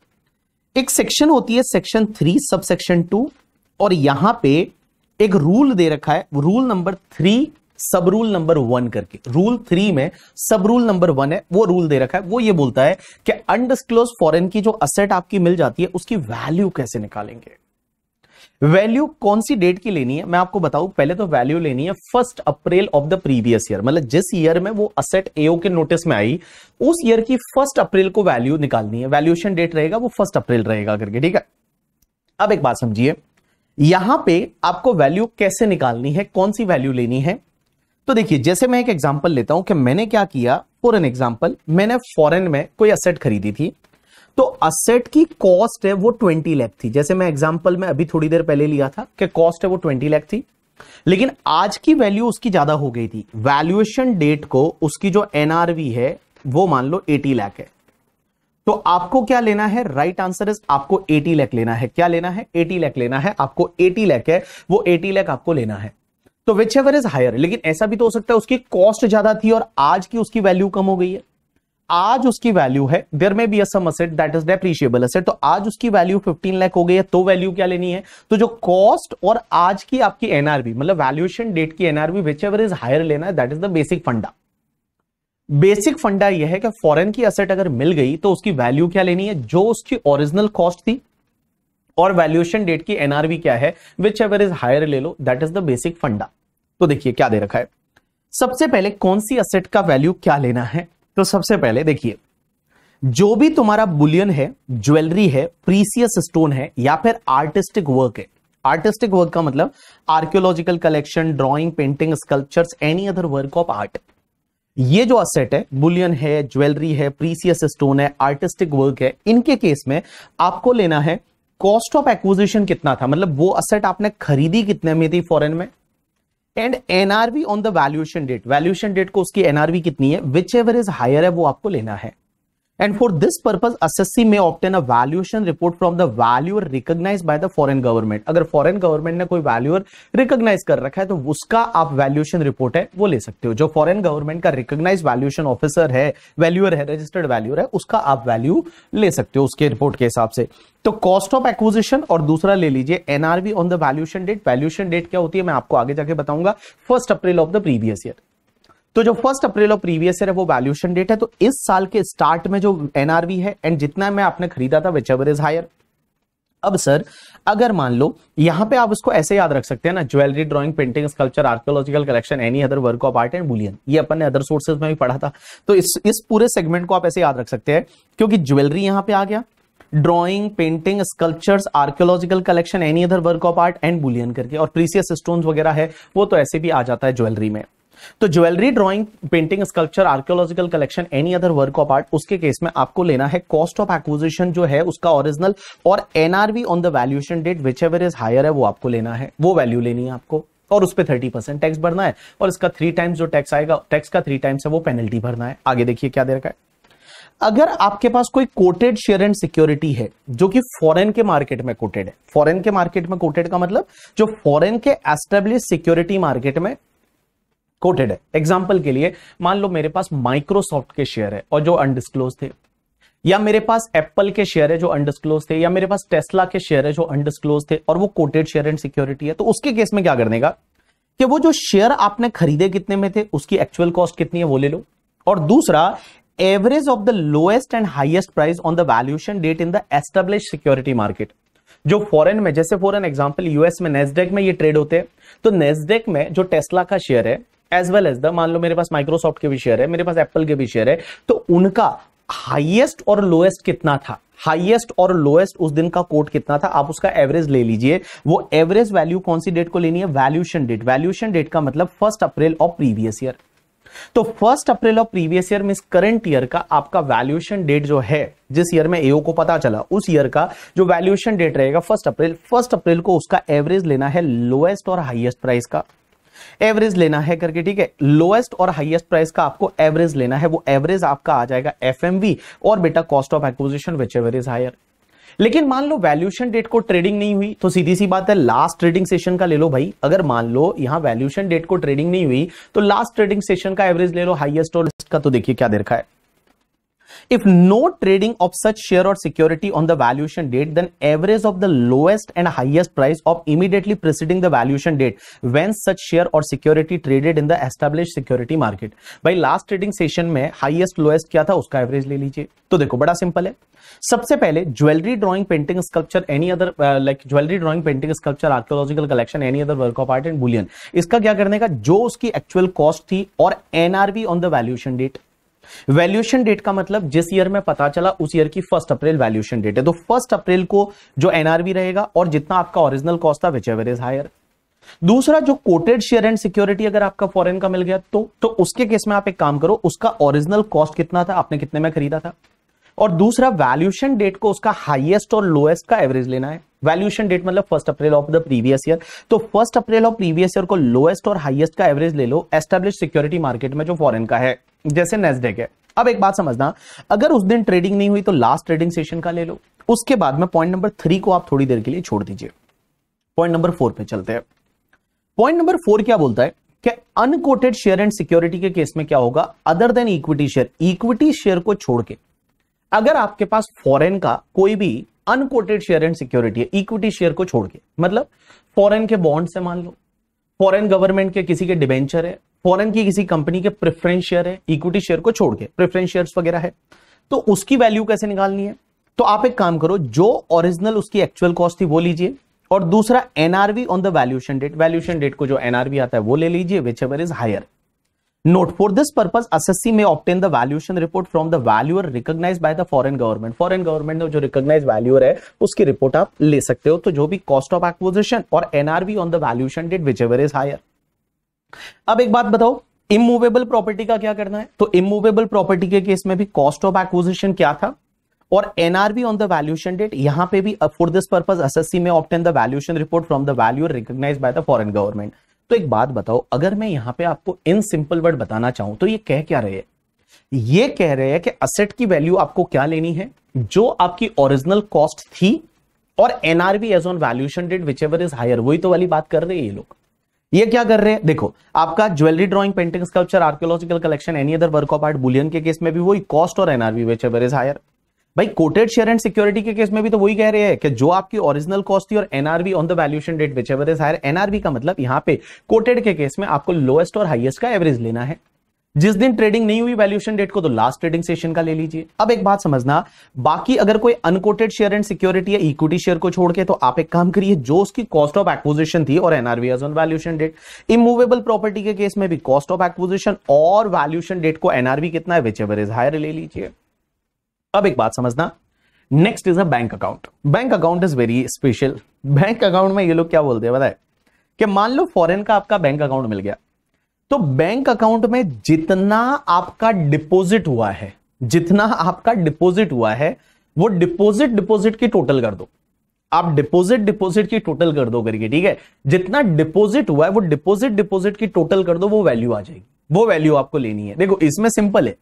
एक सेक्शन होती है section three sub section two और यहां पे एक रूल दे रखा है rule number three sub rule number one करके रूल थ्री में सब रूल नंबर वन है वो रूल दे रखा है वो ये बोलता है कि अनडिस्क्लोज फॉरेन की जो असेट आपकी मिल जाती है उसकी वैल्यू कैसे निकालेंगे वैल्यू कौन सी डेट की लेनी है मैं आपको बताऊं पहले तो वैल्यू लेनी है first April of the previous year मतलब जिस ईयर में वो असेट एओ के नोटिस में आई उस ईयर की फर्स्ट अप्रैल को वैल्यू निकालनी है वैल्यूएशन डेट रहेगा वो फर्स्ट अप्रैल रहेगा करके ठीक है अब एक बात समझिए यहां पे आपको वैल्यू कैसे निकालनी है कौन सी वैल्यू लेनी है तो देखिए जैसे मैं एक एग्जाम्पल लेता हूं कि मैंने क्या किया फॉर एन एग्जाम्पल मैंने फॉरेन में कोई असेट खरीदी थी तो असेट की कॉस्ट है वो ट्वेंटी लैख थी जैसे मैं एग्जाम्पल में अभी थोड़ी देर पहले लिया था कि कॉस्ट है वो ट्वेंटी लैख थी लेकिन आज की वैल्यू उसकी ज्यादा हो गई थी वैल्यूएशन डेट को उसकी जो एनआरवी है वो मान लो एटी लैख है तो आपको क्या लेना है राइट आंसर इज आपको 80 लाख लेना है क्या लेना है 80 लाख लेना है आपको 80 लाख है वो 80 लाख आपको लेना है तो विच एवर इज हायर लेकिन ऐसा भी तो हो सकता है उसकी कॉस्ट ज्यादा थी और आज की उसकी वैल्यू कम हो गई है आज उसकी वैल्यू है there may be some asset that is depreciable asset तो आज उसकी वैल्यू 15 लाख हो गई है तो वैल्यू क्या लेनी है तो जो कॉस्ट और आज की आपकी एनआरबी मतलब वैल्यूएशन डेट की NRV which ever is higher लेना है that is the basic funda basic funda यह है कि फॉरेन की असेट अगर मिल गई तो उसकी वैल्यू क्या लेनी है जो उसकी ओरिजिनल कॉस्ट थी और वैल्यूएशन डेट की एनआरबी क्या है विच एवर इज हायर ले लो that is the basic funda तो देखिए क्या दे रखा है सबसे पहले कौन सी असेट का वैल्यू क्या लेना है तो सबसे पहले देखिए जो भी तुम्हारा बुलियन है ज्वेलरी है प्रीसियस स्टोन है या फिर आर्टिस्टिक वर्क है आर्टिस्टिक वर्क का मतलब archaeological collection drawing painting sculpture any other work of art ये जो असेट है बुलियन है ज्वेलरी है प्रीसियस स्टोन है आर्टिस्टिक वर्क है इनके केस में आपको लेना है कॉस्ट ऑफ एक्विजिशन कितना था मतलब वो असेट आपने खरीदी कितने में थी फॉरेन में and NRV on the valuation date valuation date को उसकी एनआरवी कितनी है विच एवर इज हायर है वो आपको लेना है and for this purpose assessee में obtain a valuation report from the valuer recognise by the foreign government अगर फॉरन गवर्नमेंट ने कोई वैल्यूअर रिकोगनाइज कर रखा है तो उसका आप वैल्यूएशन रिपोर्ट है वो ले सकते हो जो फॉरन गवर्नमेंट का रिकोगनाइज वैल्यूएशन ऑफिसर है वैल्यूअर है रजिस्टर्ड वैल्यूअर है उसका आप वैल्यू ले सकते हो उसके रिपोर्ट के हिसाब से तो कॉस्ट ऑफ एक्विजिशन और दूसरा ले लीजिए NRV on the valuation date valuation date क्या होती है मैं आपको आगे जाके बताऊंगा first April of the previous year तो जो first April of previous year है वो वैल्यूशन डेट है तो इस साल के स्टार्ट में जो एनआरवी है एंड जितना मैं आपने खरीदा था विच एवर इज हायर अब सर अगर मान लो यहां पे आप उसको ऐसे याद रख सकते हैं ना jewellery drawing painting sculpture archaeological collection any other work of art and bullion ये अपन ने अदर सोर्सेज में भी पढ़ा था तो इस इस पूरे सेगमेंट को आप ऐसे याद रख सकते हैं क्योंकि ज्वेलरी यहाँ पे आ गया drawing painting sculptures archaeological collection any other work of art and bullion करके और प्रीसियस स्टोन्स वगैरह है वो तो ऐसे भी आ जाता है ज्वेलरी में तो jewellery drawing painting sculpture archaeological collection any other work of art उसके केस में आपको लेना है कॉस्ट ऑफ एक्विजिशन जो है उसका ओरिजिनल और NRV on the valuation date which ever is higher है वो आपको लेना है वो वैल्यू लेनी है आपको और उस पर थर्टी परसेंट टैक्स भरना है और इसका थ्री टाइम्स जो टैक्स आएगा टैक्स का थ्री टाइम्स है वो पेनल्टी भरना है आगे देखिए क्या दे रखा है अगर आपके पास कोई कोटेड शेयर एंड सिक्योरिटी है जो कि फॉरेन के मार्केट में कोटेड है फॉरेन के मार्केट में कोटेड का मतलब जो फॉरेन के एस्टेब्लिश सिक्योरिटी मार्केट में कोटेड है एग्जाम्पल के लिए मान लो मेरे पास माइक्रोसॉफ्ट के शेयर है और जो अनडिस्क्लोज थे या मेरे पास एप्पल के शेयर है जो अनडिस्क्लोज थे या मेरे पास टेस्ला के शेयर है जो अनडिस्क्लोज थे और वो कोटेड शेयर एंड सिक्योरिटी है तो उसके केस में क्या कर देगा कि वो जो शेयर आपने खरीदे कितने में थे उसकी एक्चुअल कॉस्ट कितनी है वो ले लो और दूसरा average of the lowest and highest price on the valuation date in the establish security market जो फॉरेन में जैसे फॉरेन एग्जांपल यूएस में नेस्डेक में ये ट्रेड होते हैं तो नेस्डेक में जो टेस्ला का शेयर है एज वेल एज द मान लो मेरे पास माइक्रोसॉफ्ट के भी शेयर है मेरे पास एप्पल के भी शेयर है तो उनका हाईएस्ट और लोएस्ट कितना था हाईएस्ट और लोएस्ट उस दिन का कोट कितना था आप उसका एवरेज ले लीजिए वो एवरेज वैल्यू कौन सी डेट को लेनी है वैल्यूशन डेट वैल्यूशन डेट का मतलब फर्स्ट अप्रैल और प्रीवियस ईयर तो फर्स्ट अप्रैल और previous year mean current year का आपका वैल्यूएशन डेट जो है जिस ईयर में एओ को पता चला उस ईयर का जो वैल्यूएशन डेट रहेगा फर्स्ट अप्रैल फर्स्ट अप्रैल को उसका एवरेज लेना है लोएस्ट और हाईएस्ट प्राइस का एवरेज लेना है करके ठीक है लोएस्ट और हाईएस्ट प्राइस का आपको एवरेज लेना है वो एवरेज आपका आ जाएगा एफ और बेटा cost of acquisition which ever is higher लेकिन मान लो वैल्यूशन डेट को ट्रेडिंग नहीं हुई तो सीधी सी बात है लास्ट ट्रेडिंग सेशन का ले लो भाई अगर मान लो यहां वैल्यूशन डेट को ट्रेडिंग नहीं हुई तो लास्ट ट्रेडिंग सेशन का एवरेज ले लो हाईएस्ट और लिस्ट का तो देखिए क्या देखा है If no trading of such share or security on the valuation date, then average of the lowest and highest price of immediately preceding the valuation date when such share or security traded in the established security market. भाई last trading session में highest lowest क्या था उसका average ले लीजिए तो देखो बड़ा सिंपल है सबसे पहले jewellery drawing painting sculpture any other like jewellery drawing painting sculpture archaeological collection any other work of art and bullion इसका क्या करने का जो उसकी एक्चुअल कॉस्ट थी और NRV on the valuation date valuation date का मतलब जिस ईयर में पता चला उस ईयर की फर्स्ट अप्रैल वैल्यूएशन डेट है तो फर्स्ट अप्रैल को जो एनआरवी रहेगा और जितना आपका ओरिजिनल कॉस्ट था विच एवर इज हायर दूसरा जो कोटेड शेयर एंड सिक्योरिटी अगर आपका फॉरेन का मिल गया तो तो उसके केस में आप एक काम करो उसका ओरिजिनल कॉस्ट कितना था आपने कितने में खरीदा था और दूसरा वैल्यूएशन डेट को उसका हाईएस्ट और लोएस्ट का एवरेज लेना है वैल्यूएशन डेट मतलब first April of the previous year तो first April of previous year को लोएस्ट और हाईएस्ट का एवरेज ले लो एस्टेब्लिश सिक्योरिटी मार्केट में जो फॉरेन का है जैसे नेस्डेक है अब एक बात समझना अगर उस दिन ट्रेडिंग नहीं हुई तो लास्ट ट्रेडिंग सेशन का ले लो उसके बाद में पॉइंट नंबर थ्री को आप थोड़ी देर के लिए छोड़ दीजिए पॉइंट नंबर फोर पे चलते हैं पॉइंट नंबर फोर क्या बोलता है कि अनकोटेड शेयर एंड सिक्योरिटी के केस में क्या होगा other than equity share equity share को छोड़ के अगर आपके पास फॉरेन का कोई भी अनकोटेड शेयर एंड सिक्योरिटी है इक्विटी शेयर को छोड़ के मतलब फॉरेन के बॉन्ड से मान लो फॉरेन गवर्नमेंट के किसी के डिबेंचर है फॉरेन की किसी कंपनी के प्रेफरेंस शेयर है इक्विटी शेयर को छोड़ के प्रेफरेंस शेयर वगैरह है तो उसकी वैल्यू कैसे निकालनी है तो आप एक काम करो जो ओरिजिनल उसकी एक्चुअल कॉस्ट थी वो लीजिए और दूसरा NRV on the valuation date valuation date को जो एनआरवी आता है वो ले लीजिए which ever is higher note for this purpose as assessee में obtain the valuation report from the valuer recognise by the foreign government foreign government जो recognise valuer है उसकी रिपोर्ट आप ले सकते हो तो जो भी कॉस्ट ऑफ एक्विजिशन और NRV on the valuation date which ever is higher अब एक बात बताओ इमूवेबल प्रॉपर्टी का क्या करना है तो इमूवेबल प्रॉपर्टी के केस में भी कॉस्ट ऑफ एक्विजिशन क्या था और NRV on the valuation date यहां पे भी फॉर दिस पर्पज एसएससी में obtain the valuation report from the valuer recognised by the foreign government तो एक बात बताओ अगर मैं यहां पे आपको इन सिंपल वर्ड बताना चाहूं तो ये कह क्या रहे हैं ये कह रहे हैं कि असेट की वैल्यू आपको क्या लेनी है जो आपकी ओरिजिनल कॉस्ट थी और NRV as on valuation date which ever is higher वही तो वाली बात कर रहे हैं ये लोग ये क्या कर रहे हैं देखो आपका jewellery drawing painting sculpture archaeological collection any other work of art bullion के केस में भी वही कॉस्ट और NRV which ever is higher भाई कोटेड शेयर एंड सिक्योरिटी के केस में भी तो वही कह रहे हैं कि जो आपकी ओरिजिनल कॉस्ट थी और NRV on the valuation date which ever is higher NRV का मतलब यहां पे कोटेड के केस में आपको लोएस्ट और हाईएस्ट का एवरेज लेना है जिस दिन ट्रेडिंग नहीं हुई वैल्यूएशन डेट को तो लास्ट ट्रेडिंग सेशन का ले लीजिए अब एक बात समझना बाकी अगर कोई अनकोटेड शेयर एंड सिक्योरिटी या इक्विटी शेयर को छोड़ के तो आप एक काम करिए जो उसकी कॉस्ट ऑफ एक्विजिशन थी और NRV on valuation date immovable property के केस में भी कॉस्ट ऑफ एक्विजिशन और वैल्यूएशन डेट को एनआरवी कितना है विच एवर इज हायर ले लीजिए अब एक बात समझना next is a bank account bank account is very special bank account में ये लोग क्या बोलते हैं बताए कि मान लो फॉरेन का आपका बैंक अकाउंट मिल गया तो बैंक अकाउंट में जितना आपका डिपॉजिट हुआ है जितना आपका डिपॉजिट हुआ है वो डिपॉजिट डिपॉजिट की टोटल कर दो आप डिपॉजिट डिपॉजिट की टोटल कर दो करके ठीक है जितना डिपॉजिट हुआ है वो डिपॉजिट डिपॉजिट की टोटल कर दो वो वैल्यू आ जाएगी वो वैल्यू आपको लेनी है देखो इसमें सिंपल है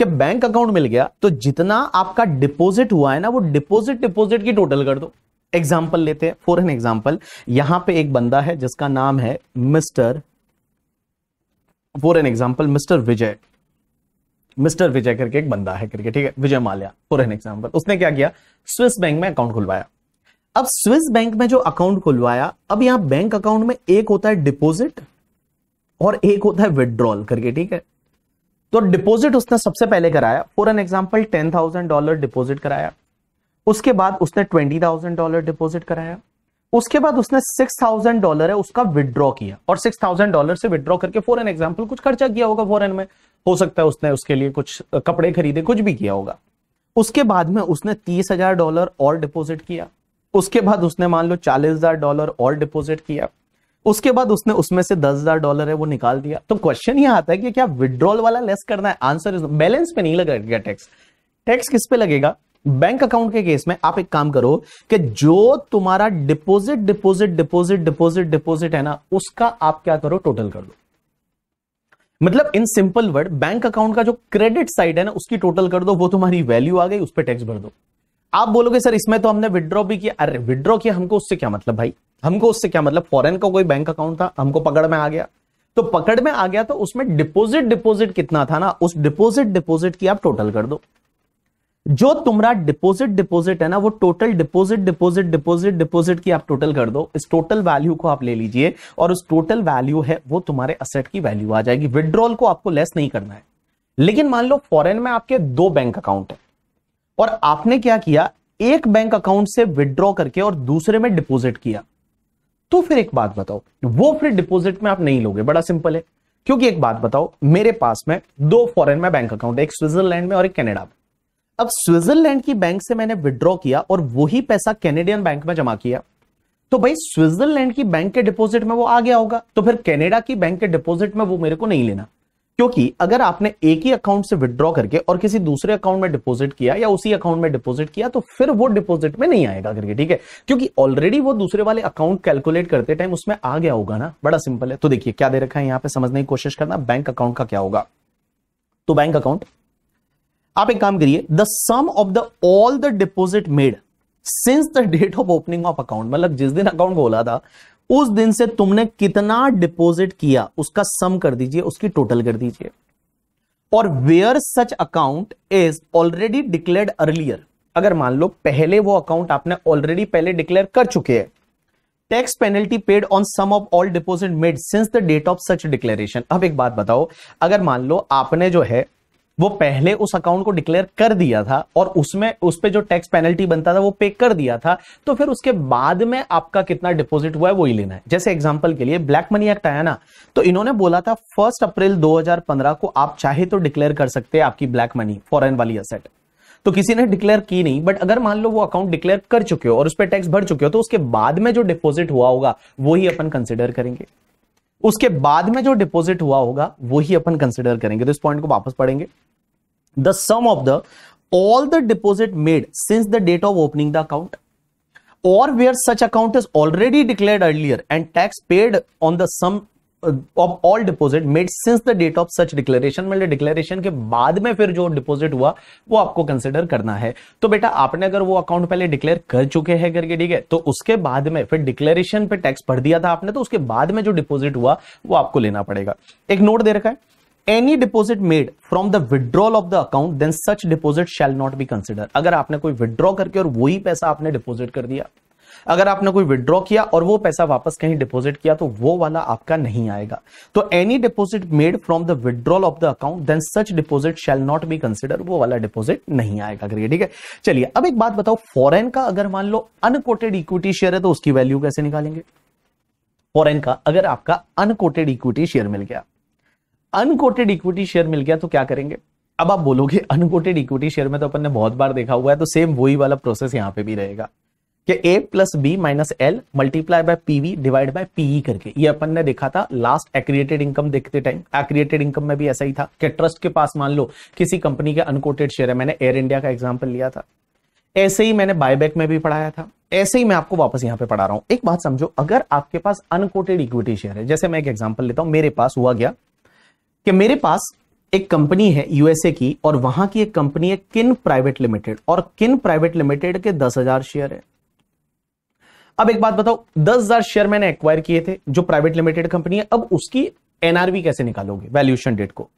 कि बैंक अकाउंट मिल गया तो जितना आपका डिपॉजिट हुआ है ना वो डिपॉजिट डिपॉजिट की टोटल कर दो एग्जाम्पल लेते हैं फॉर एन एग्जाम्पल यहां पे एक बंदा है जिसका नाम है mister for an example mister Vijay mister Vijay करके एक बंदा है करके ठीक है Vijay Mallya for an example उसने क्या किया स्विस बैंक में अकाउंट खुलवाया अब स्विस बैंक में जो अकाउंट खुलवाया अब यहां बैंक अकाउंट में एक होता है डिपॉजिट और एक होता है विड्रॉल करके ठीक है तो डिपॉजिट उसने सबसे पहले कराया for an example ten thousand dollar deposit कराया उसके बाद उसने ट्वेंटी थाउजेंड डॉलर डिपोजिट कराया उसके बाद उसने सिक्स थाउजेंड डॉलर है उसका विड्रॉ किया और सिक्स थाउजेंड डॉलर से विदड्रॉ करके फॉर एन एग्जाम्पल कुछ खर्चा किया होगा फॉरन में हो सकता है उसने उसके लिए कुछ कपड़े खरीदे कुछ भी किया होगा उसके बाद में उसने तीस हजार डॉलर और डिपोजिट किया उसके बाद उसने मान लो चालीस हजार डॉलर और डिपोजिट किया उसके बाद उसने उसमें से दस हजार डॉलर है वो निकाल दिया तो क्वेश्चन ये आता है कि क्या विद्रॉल वाला लेस करना है आंसर इज बैलेंस पे नहीं लगेगा टैक्स टैक्स किस पे लगेगा बैंक अकाउंट के केस में आप एक काम करो कि जो तुम्हारा deposit deposit deposit deposit deposit है ना उसका आप क्या करो टोटल कर दो मतलब in simple word bank account का जो क्रेडिट साइड है ना उसकी टोटल कर दो वो तुम्हारी वैल्यू आ गई उस पर टैक्स भर दो आप बोलोगे सर इसमें तो हमने विड्रॉ भी किया अरे विड्रॉ किया हमको उससे क्या मतलब भाई हमको उससे क्या मतलब फॉरेन का कोई बैंक अकाउंट था हमको पकड़ में आ गया तो पकड़ में आ गया तो उसमें डिपोजिट डिपोजिट कितना था ना उस डिपोजिट डिपोजिट की आप टोटल कर दो जो तुम्हारा डिपोजिट डिपोजिट है ना वो total deposit deposit deposit deposit की आप टोटल कर दो इस टोटल वैल्यू को आप ले लीजिए और उस टोटल वैल्यू है वो तुम्हारे असेट की वैल्यू आ जाएगी विड्रॉल को आपको लेस नहीं करना है लेकिन मान लो फॉरेन में आपके दो बैंक अकाउंट है और आपने क्या किया एक बैंक अकाउंट से विदड्रॉ करके और दूसरे में डिपोजिट किया तो फिर एक बात बताओ वो फिर डिपोजिट में आप नहीं लोगे बड़ा सिंपल है क्योंकि एक बात बताओ मेरे पास में दो फॉरेन में बैंक अकाउंट एक स्विट्जरलैंड में और एक कैनेडा में अब स्विट्जरलैंड की बैंक से मैंने विद्रॉ किया और वही पैसा कैनेडियन बैंक में जमा किया तो भाई स्विट्जरलैंड की बैंक के डिपॉजिट में वो आ गया होगा तो फिर कैनेडा की बैंक के डिपॉजिट में वो मेरे को नहीं लेना क्योंकि अगर आपने एक ही अकाउंट से विड्रॉ करके और किसी दूसरे अकाउंट में डिपॉजिट किया या उसी अकाउंट में डिपॉजिट किया तो फिर वो डिपॉजिट में नहीं आएगा करके ठीक है क्योंकि ऑलरेडी वो दूसरे वाले अकाउंट कैलकुलेट करते टाइम उसमें आ गया होगा ना बड़ा सिंपल है तो देखिए क्या दे रखा है यहां पर समझने की कोशिश करना बैंक अकाउंट का क्या होगा तो बैंक अकाउंट आप एक काम करिए the sum of the all the deposit made since the date of opening of account मतलब जिस दिन अकाउंट खोला था उस दिन से तुमने कितना डिपॉजिट किया उसका सम कर दीजिए उसकी टोटल कर दीजिए और where such account is already declare earlier अगर मान लो पहले वो अकाउंट आपने ऑलरेडी पहले डिक्लेयर कर चुके हैं tax penalty paid on sum of all deposit made since the date of such declaration अब एक बात बताओ अगर मान लो आपने जो है वो पहले उस अकाउंट को डिक्लेयर कर दिया था और उसमें उस पर जो टैक्स पेनल्टी बनता था वो पे कर दिया था तो फिर उसके बाद में आपका कितना डिपॉजिट हुआ है वो ही लेना है जैसे एग्जाम्पल के लिए ब्लैक मनी एक्ट आया ना तो इन्होंने बोला था फर्स्ट अप्रैल 2015 को आप चाहे तो डिक्लेयर कर सकते हैं आपकी ब्लैक मनी फॉरन वाली असेट तो किसी ने डिक्लेयर की नहीं बट अगर मान लो वो अकाउंट डिक्लेयर कर चुके हो और उस पर टैक्स भर चुके हो तो उसके बाद में जो डिपॉजिट हुआ होगा वो अपन कंसिडर करेंगे उसके बाद में जो डिपॉजिट हुआ होगा वो ही अपन कंसिडर करेंगे तो इस पॉइंट को वापस पढ़ेंगे the sum of the all the deposit made since the date of opening the account और where such account is already declare earlier and tax paid on the sum of all deposit made since the date of such declaration मतलब डिक्लेरेशन के बाद में फिर जो deposit हुआ वो आपको कंसिडर करना है तो बेटा आपने अगर वो अकाउंट पहले डिक्लेयर कर चुके हैं करके ठीक है तो उसके बाद में फिर डिक्लेरेशन पे टैक्स भर दिया था आपने तो उसके बाद में जो डिपॉजिट हुआ वो आपको लेना पड़ेगा एक नोट दे रखा है any deposit made from the withdrawal of the account then such deposit shall not be consider अगर आपने कोई विड्रॉ करके और वही पैसा आपने डिपॉजिट कर दिया अगर आपने कोई विड्रॉ किया और वो पैसा वापस कहीं डिपॉजिट किया तो वो वाला आपका नहीं आएगा तो any deposit made from the withdrawal of the account then such deposit shall not be consider वो वाला डिपॉजिट नहीं आएगा करिए ठीक है चलिए अब एक बात बताओ फॉरेन का अगर मान लो अनकोटेड इक्विटी शेयर है तो उसकी वैल्यू कैसे निकालेंगे फॉरेन का अगर आपका अनकोटेड इक्विटी शेयर मिल गया अनकोटेड इक्विटी शेयर मिल गया तो क्या करेंगे अब आप बोलोगे अनकोटेड इक्विटी शेयर में तो अपन ने बहुत बार देखा हुआ है तो सेम वही वाला प्रोसेस यहाँ पे भी रहेगा कि a plus B minus L multiply by PV divide by PE करके ये अपन ने देखा था लास्ट एक्रिएटेड इनकम देखते टाइम एक्रिएटेड इनकम में भी ऐसा ही था कि ट्रस्ट के पास मान लो किसी कंपनी के अनकोटेड शेयर है मैंने एयर इंडिया का एग्जाम्पल लिया था ऐसे ही मैंने बायबैक में भी पढ़ाया था ऐसे ही मैं आपको वापस यहाँ पे पढ़ा रहा हूँ एक बात समझो अगर आपके पास अनकोटेड इक्विटी शेयर है जैसे मैं एक एग्जाम्पल लेता हूं मेरे पास हुआ गया कि मेरे पास एक कंपनी है यूएसए की और वहां की एक कंपनी है किन प्राइवेट लिमिटेड और किन प्राइवेट लिमिटेड के दस हजार शेयर है अब एक बात बताओ दस हजार शेयर मैंने एक्वायर किए थे जो प्राइवेट लिमिटेड कंपनी है अब उसकी एनआरवी कैसे निकालोगे वैल्यूशन डेट को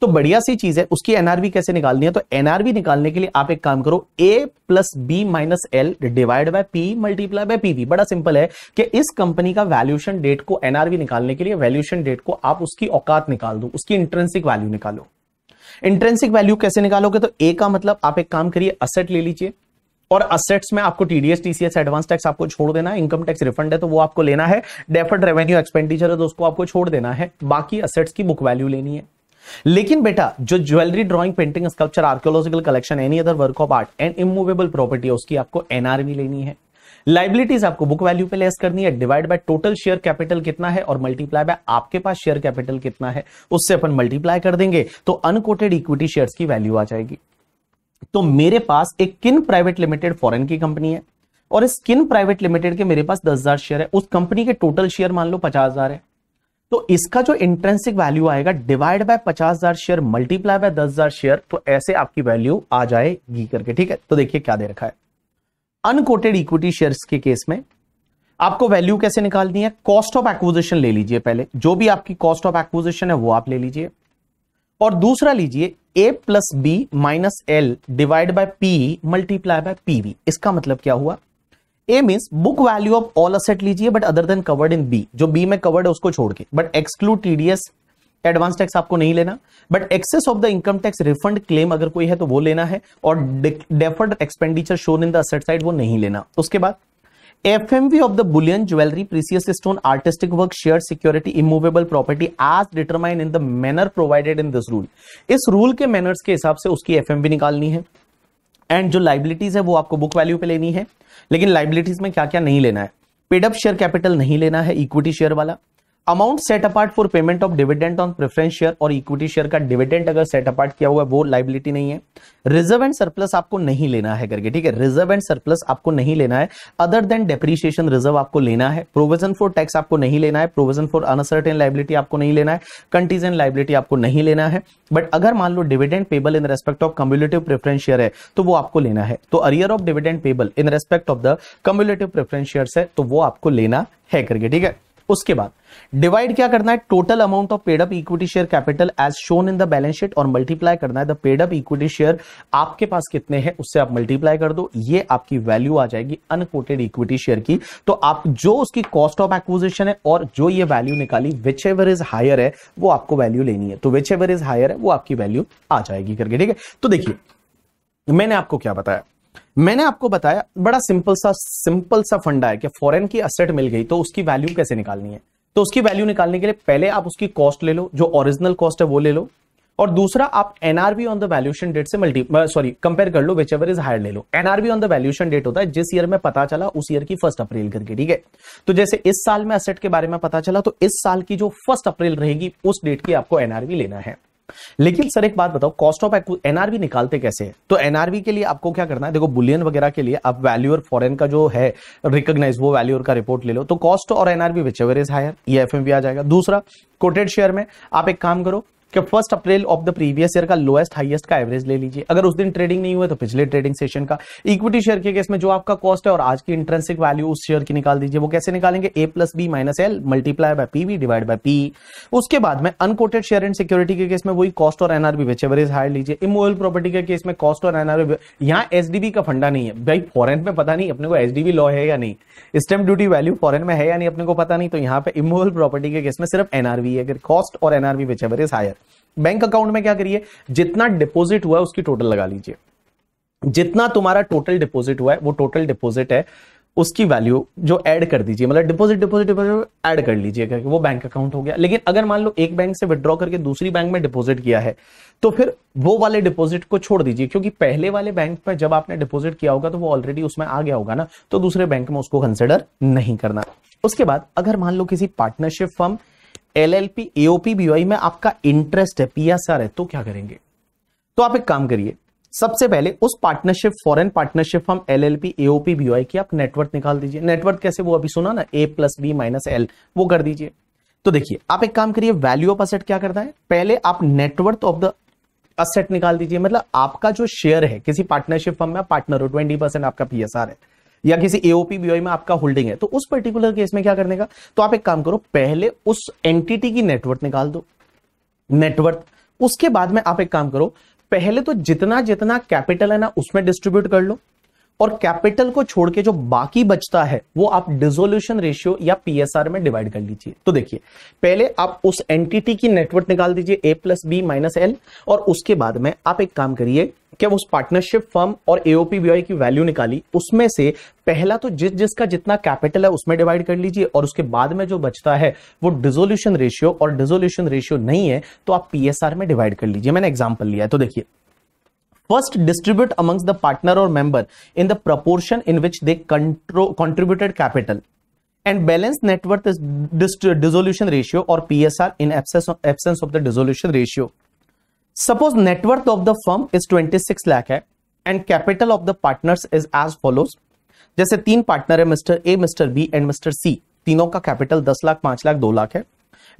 तो बढ़िया सी चीज है उसकी एनआरवी कैसे निकालनी है तो एनआरवी निकालने के लिए आप एक काम करो A plus B minus L divide by P multiply by PV बड़ा सिंपल है कि इस कंपनी का वैल्यूशन डेट को एनआरवी निकालने के लिए वैल्यूशन डेट को आप उसकी औकात निकाल दो उसकी इंट्रेंसिक वैल्यू निकालो इंट्रेंसिक वैल्यू कैसे निकालोगे तो ए का मतलब आप एक काम करिए असेट ले लीजिए और असेट्स में आपको टीडीएस टीसीएस एडवांस टैक्स आपको छोड़ देना है इनकम टैक्स रिफंड है तो वो आपको लेना है डेफर्ड रेवेन्यू एक्सपेंडिचर है तो उसको आपको छोड़ देना है बाकी असेट्स की बुक वैल्यू लेनी है लेकिन बेटा जो jewellery drawing painting sculpture archaeological collection any other work of art and immovable property है उसकी आपको एनआरवी लेनी है लाइबिलिटीज आपको बुक वैल्यू पे लेस करनी है divide by total share capital कितना है और मल्टीप्लाई बाय आपके पास शेयर कैपिटल कितना है उससे अपन मल्टीप्लाई कर देंगे तो अनकोटेड इक्विटी शेयर्स की वैल्यू आ जाएगी तो मेरे पास एक किन प्राइवेट लिमिटेड फॉरेन की कंपनी है और इस किन प्राइवेट लिमिटेड के मेरे पास दस हजार शेयर है उस कंपनी के टोटल शेयर मान लो पचास हजार है तो इसका जो इंट्रेंसिक वैल्यू आएगा डिवाइड बाय पचास हजार शेयर मल्टीप्लाई बाय दस हजार शेयर तो ऐसे आपकी वैल्यू आ जाएगी करके ठीक है तो देखिए क्या दे रखा है अनकोटेड इक्विटी शेयर के केस में आपको वैल्यू कैसे निकालनी है कॉस्ट ऑफ एक्विजिशन ले लीजिए पहले जो भी आपकी कॉस्ट ऑफ एक्विजिशन है वो आप ले लीजिए और दूसरा लीजिए A plus B minus L divide by P multiply by PV इसका मतलब क्या हुआ A mean book value of all asset लीजिए but other than covered in B जो बी में कवर्ड है उसको छोड़ के but exclude TDS advance tax आपको नहीं लेना but excess of the income tax refund claim अगर कोई है तो वो लेना है और deferred expenditure shown in the asset side वो नहीं लेना उसके बाद F M V of the bullion jewellery precious stone artistic work share security immovable property as determined in the manner provided in this rule इस rule के manners के हिसाब से उसकी एफ एम वी निकालनी है एंड जो लाइबिलिटीज है वो आपको बुक वैल्यू पे लेनी है लेकिन लाइबिलिटीज में क्या क्या नहीं लेना है पेडअप शेयर कैपिटल नहीं लेना है इक्विटी शेयर वाला amount set apart for payment of dividend on preference share और इक्विटी शेयर का डिविडेंड अगर सेट अपार्ट किया हुआ है वो लाइबिलिटी नहीं है रिजर्व एंड सरप्लस आपको नहीं लेना है करके ठीक है रिजर्व एंड सरप्लस आपको नहीं लेना है अदर देन डेप्रिशिएशन रिजर्व आपको लेना है प्रोविजन फॉर टैक्स आपको नहीं लेना है प्रोविजन फॉर अनसर्टेन लाइबिलिटी आपको नहीं लेना है कंटीजेंट लाइबिलिटी आपको नहीं लेना है बट अगर मान लो dividend payable in respect of cumulative preference share है तो वो आपको लेना है तो arrear of dividend payable in respect of the cumulative preference share है तो वो आपको लेना है करके ठीक है उसके बाद डिवाइड क्या करना है total amount of paid up equity share capital as shown in the balance sheet और मल्टीप्लाई करना है द पेडअप इक्विटी शेयर आपके पास कितने हैं उससे आप मल्टीप्लाई कर दो ये आपकी वैल्यू आ जाएगी अनकोटेड इक्विटी शेयर की तो आप जो उसकी कॉस्ट ऑफ एक्विजिशन है और जो ये वैल्यू निकाली विच एवर इज हायर है वो आपको वैल्यू लेनी है तो विच एवर इज हायर है वो आपकी वैल्यू आ जाएगी करके ठीक है तो देखिए मैंने आपको क्या बताया मैंने आपको बताया बड़ा सिंपल सा सिंपल सा फंडा है कि फॉरेन की असेट मिल गई तो उसकी वैल्यू कैसे निकालनी है तो उसकी वैल्यू निकालने के लिए पहले आप उसकी कॉस्ट ले लो जो ओरिजिनल कॉस्ट है वो ले लो और दूसरा आप NRV on the valuation date से मल्टी सॉरी कंपेयर कर लो विच एवर इज हायर ले लो NRV on the valuation date होता है जिस ईयर में पता चला उस ईयर की फर्स्ट अप्रैल करके ठीक है तो जैसे इस साल में असेट के बारे में पता चला तो इस साल की जो फर्स्ट अप्रैल रहेगी उस डेट की आपको एनआरबी लेना है लेकिन सर एक बात बताओ कॉस्ट ऑफ एनआरवी निकालते कैसे है तो एनआरवी के लिए आपको क्या करना है देखो बुलियन वगैरह के लिए आप वैल्यूअर फॉरेन का जो है रिकॉग्नाइज वो वैल्यूअर का रिपोर्ट ले लो तो कॉस्ट और NRV which ever is higher ये एफ आ जाएगा दूसरा कोटेड शेयर में आप एक काम करो कि first April of the previous year का लोएस्ट हाईएस्ट का एवरेज ले लीजिए अगर उस दिन ट्रेडिंग नहीं हुए तो पिछले ट्रेडिंग सेशन का इक्विटी शेयर के केस में जो आपका कॉस्ट है और आज की इंट्रेंसिक वैल्यू उस शेयर की निकाल दीजिए वो कैसे निकालेंगे A plus B minus L multiply by V divide by P उसके बाद में अनकोटेड शेयर एंड सिक्योरिटी के केस में वही कॉस्ट और एनआरबी बेच एवरेज हायर लीजिए इमोबल प्रॉपर्टी के केस में कॉस्ट और एनआरबी यहाँ एसडीबी का फंडा नहीं है भाई फॉरन में पता नहीं अपने को एसडीबी लॉ है या नहीं स्टेम ड्यूटी वैल्यू फॉरन में है या नहीं अपने को पता नहीं तो यहाँ पे इमोबल प्रॉपर्टी के केस में सिर्फ एनआरबी है कॉस्ट और NRV which ever is higher bank account में क्या करिए जितना डिपॉजिट हुआ है उसकी टोटल लगा लीजिए जितना तुम्हारा टोटल डिपॉजिट हुआ है वो टोटल डिपॉजिट है उसकी वैल्यू जो ऐड कर दीजिए मतलब डिपॉजिट डिपॉजिट डिपॉजिट ऐड कर लीजिए क्योंकि वो बैंक अकाउंट हो गया लेकिन अगर मान लो एक बैंक से विड्रॉ करके दूसरी बैंक में डिपॉजिट किया है तो फिर वो वाले डिपॉजिट को छोड़ दीजिए क्योंकि पहले वाले बैंक में जब आपने डिपॉजिट किया होगा तो वो ऑलरेडी उसमें आ गया होगा ना तो दूसरे बैंक में उसको कंसिडर नहीं करना उसके बाद अगर मान लो किसी partnership firm LLP AOP BOI में आपका इंटरेस्ट है पीएसआर है तो क्या करेंगे तो आप एक काम करिए सबसे पहले उस पार्टनरशिप फॉरेन पार्टनरशिप हम L L P AOP BOI की आप नेटवर्क निकाल दीजिए नेटवर्क कैसे वो अभी सुना ना A plus B minus L वो कर दीजिए तो देखिए आप एक काम करिए वैल्यू ऑफ असेट क्या करता है पहले आप नेटवर्थ ऑफ द असेट निकाल दीजिए मतलब आपका जो शेयर है किसी पार्टनरशिप फर्म में पार्टनर हो ट्वेंटी परसेंट आपका पीएसआर है या किसी एओपी बीओ में आपका होल्डिंग है तो उस पर्टिकुलर केस में क्या करने का तो आप एक काम करो पहले उस एंटिटी की नेटवर्क निकाल दो नेटवर्क उसके बाद में आप एक काम करो पहले तो जितना जितना कैपिटल है ना उसमें डिस्ट्रीब्यूट कर लो और कैपिटल को छोड़ के जो बाकी बचता है वो आप डिजोल्यूशन रेशियो या पीएसआर में डिवाइड कर लीजिए तो देखिए पहले आप उस एंटिटी की नेटवर्क निकाल दीजिए A plus B minus L और उसके बाद में आप एक काम करिए क्या उस पार्टनरशिप फर्म और एओपी बीआई की वैल्यू निकाली उसमें से पहला तो जिस जिसका जितना कैपिटल है उसमें डिवाइड कर लीजिए और उसके बाद में जो बचता है वो डिजोल्यूशन रेशियो और डिजोल्यूशन रेशियो नहीं है तो आप पीएसआर में डिवाइड कर लीजिए मैंने एग्जाम्पल लिया है तो देखिए First, distribute amongst the partner or member in the proportion in which they contro- contributed capital. And balance net worth is dissolution ratio or PSR in absence of, absence of the dissolution ratio. Suppose net worth of the firm is 26 lakh and capital of the partners is as follows. जैसे तीन partner है mister A mister B and mister C तीनों का capital दस लाख पांच लाख दो लाख है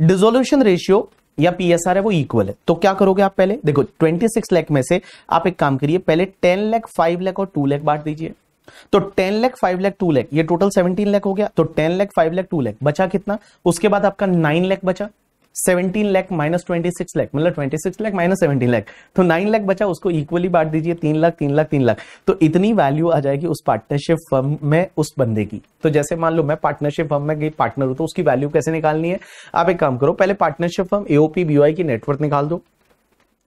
dissolution ratio या पीएसआर है वो इक्वल है तो क्या करोगे आप पहले देखो 26 लाख में से आप एक काम करिए पहले 10 लाख 5 लाख और 2 लाख बांट दीजिए तो 10 लाख 5 लाख 2 लाख ये टोटल 17 लाख हो गया तो 10 लाख 5 लाख 2 लाख बचा कितना उसके बाद आपका 9 लाख बचा seventeen lakh minus twenty six lakh मतलब twenty six lakh minus seventeen lakh तो नाइन लैख बचा उसको इक्वली बांट दीजिए तीन लाख तीन लाख तीन लाख तो इतनी वैल्यू आ जाएगी उस पार्टनरशिप फर्म में उस बंदे की तो जैसे मान लो मैं पार्टनरशिप फर्म में गई पार्टनर हूं तो उसकी वैल्यू कैसे निकालनी है आप एक काम करो पहले पार्टनरशिप फर्म एओपी बीओआई की नेटवर्क निकाल दो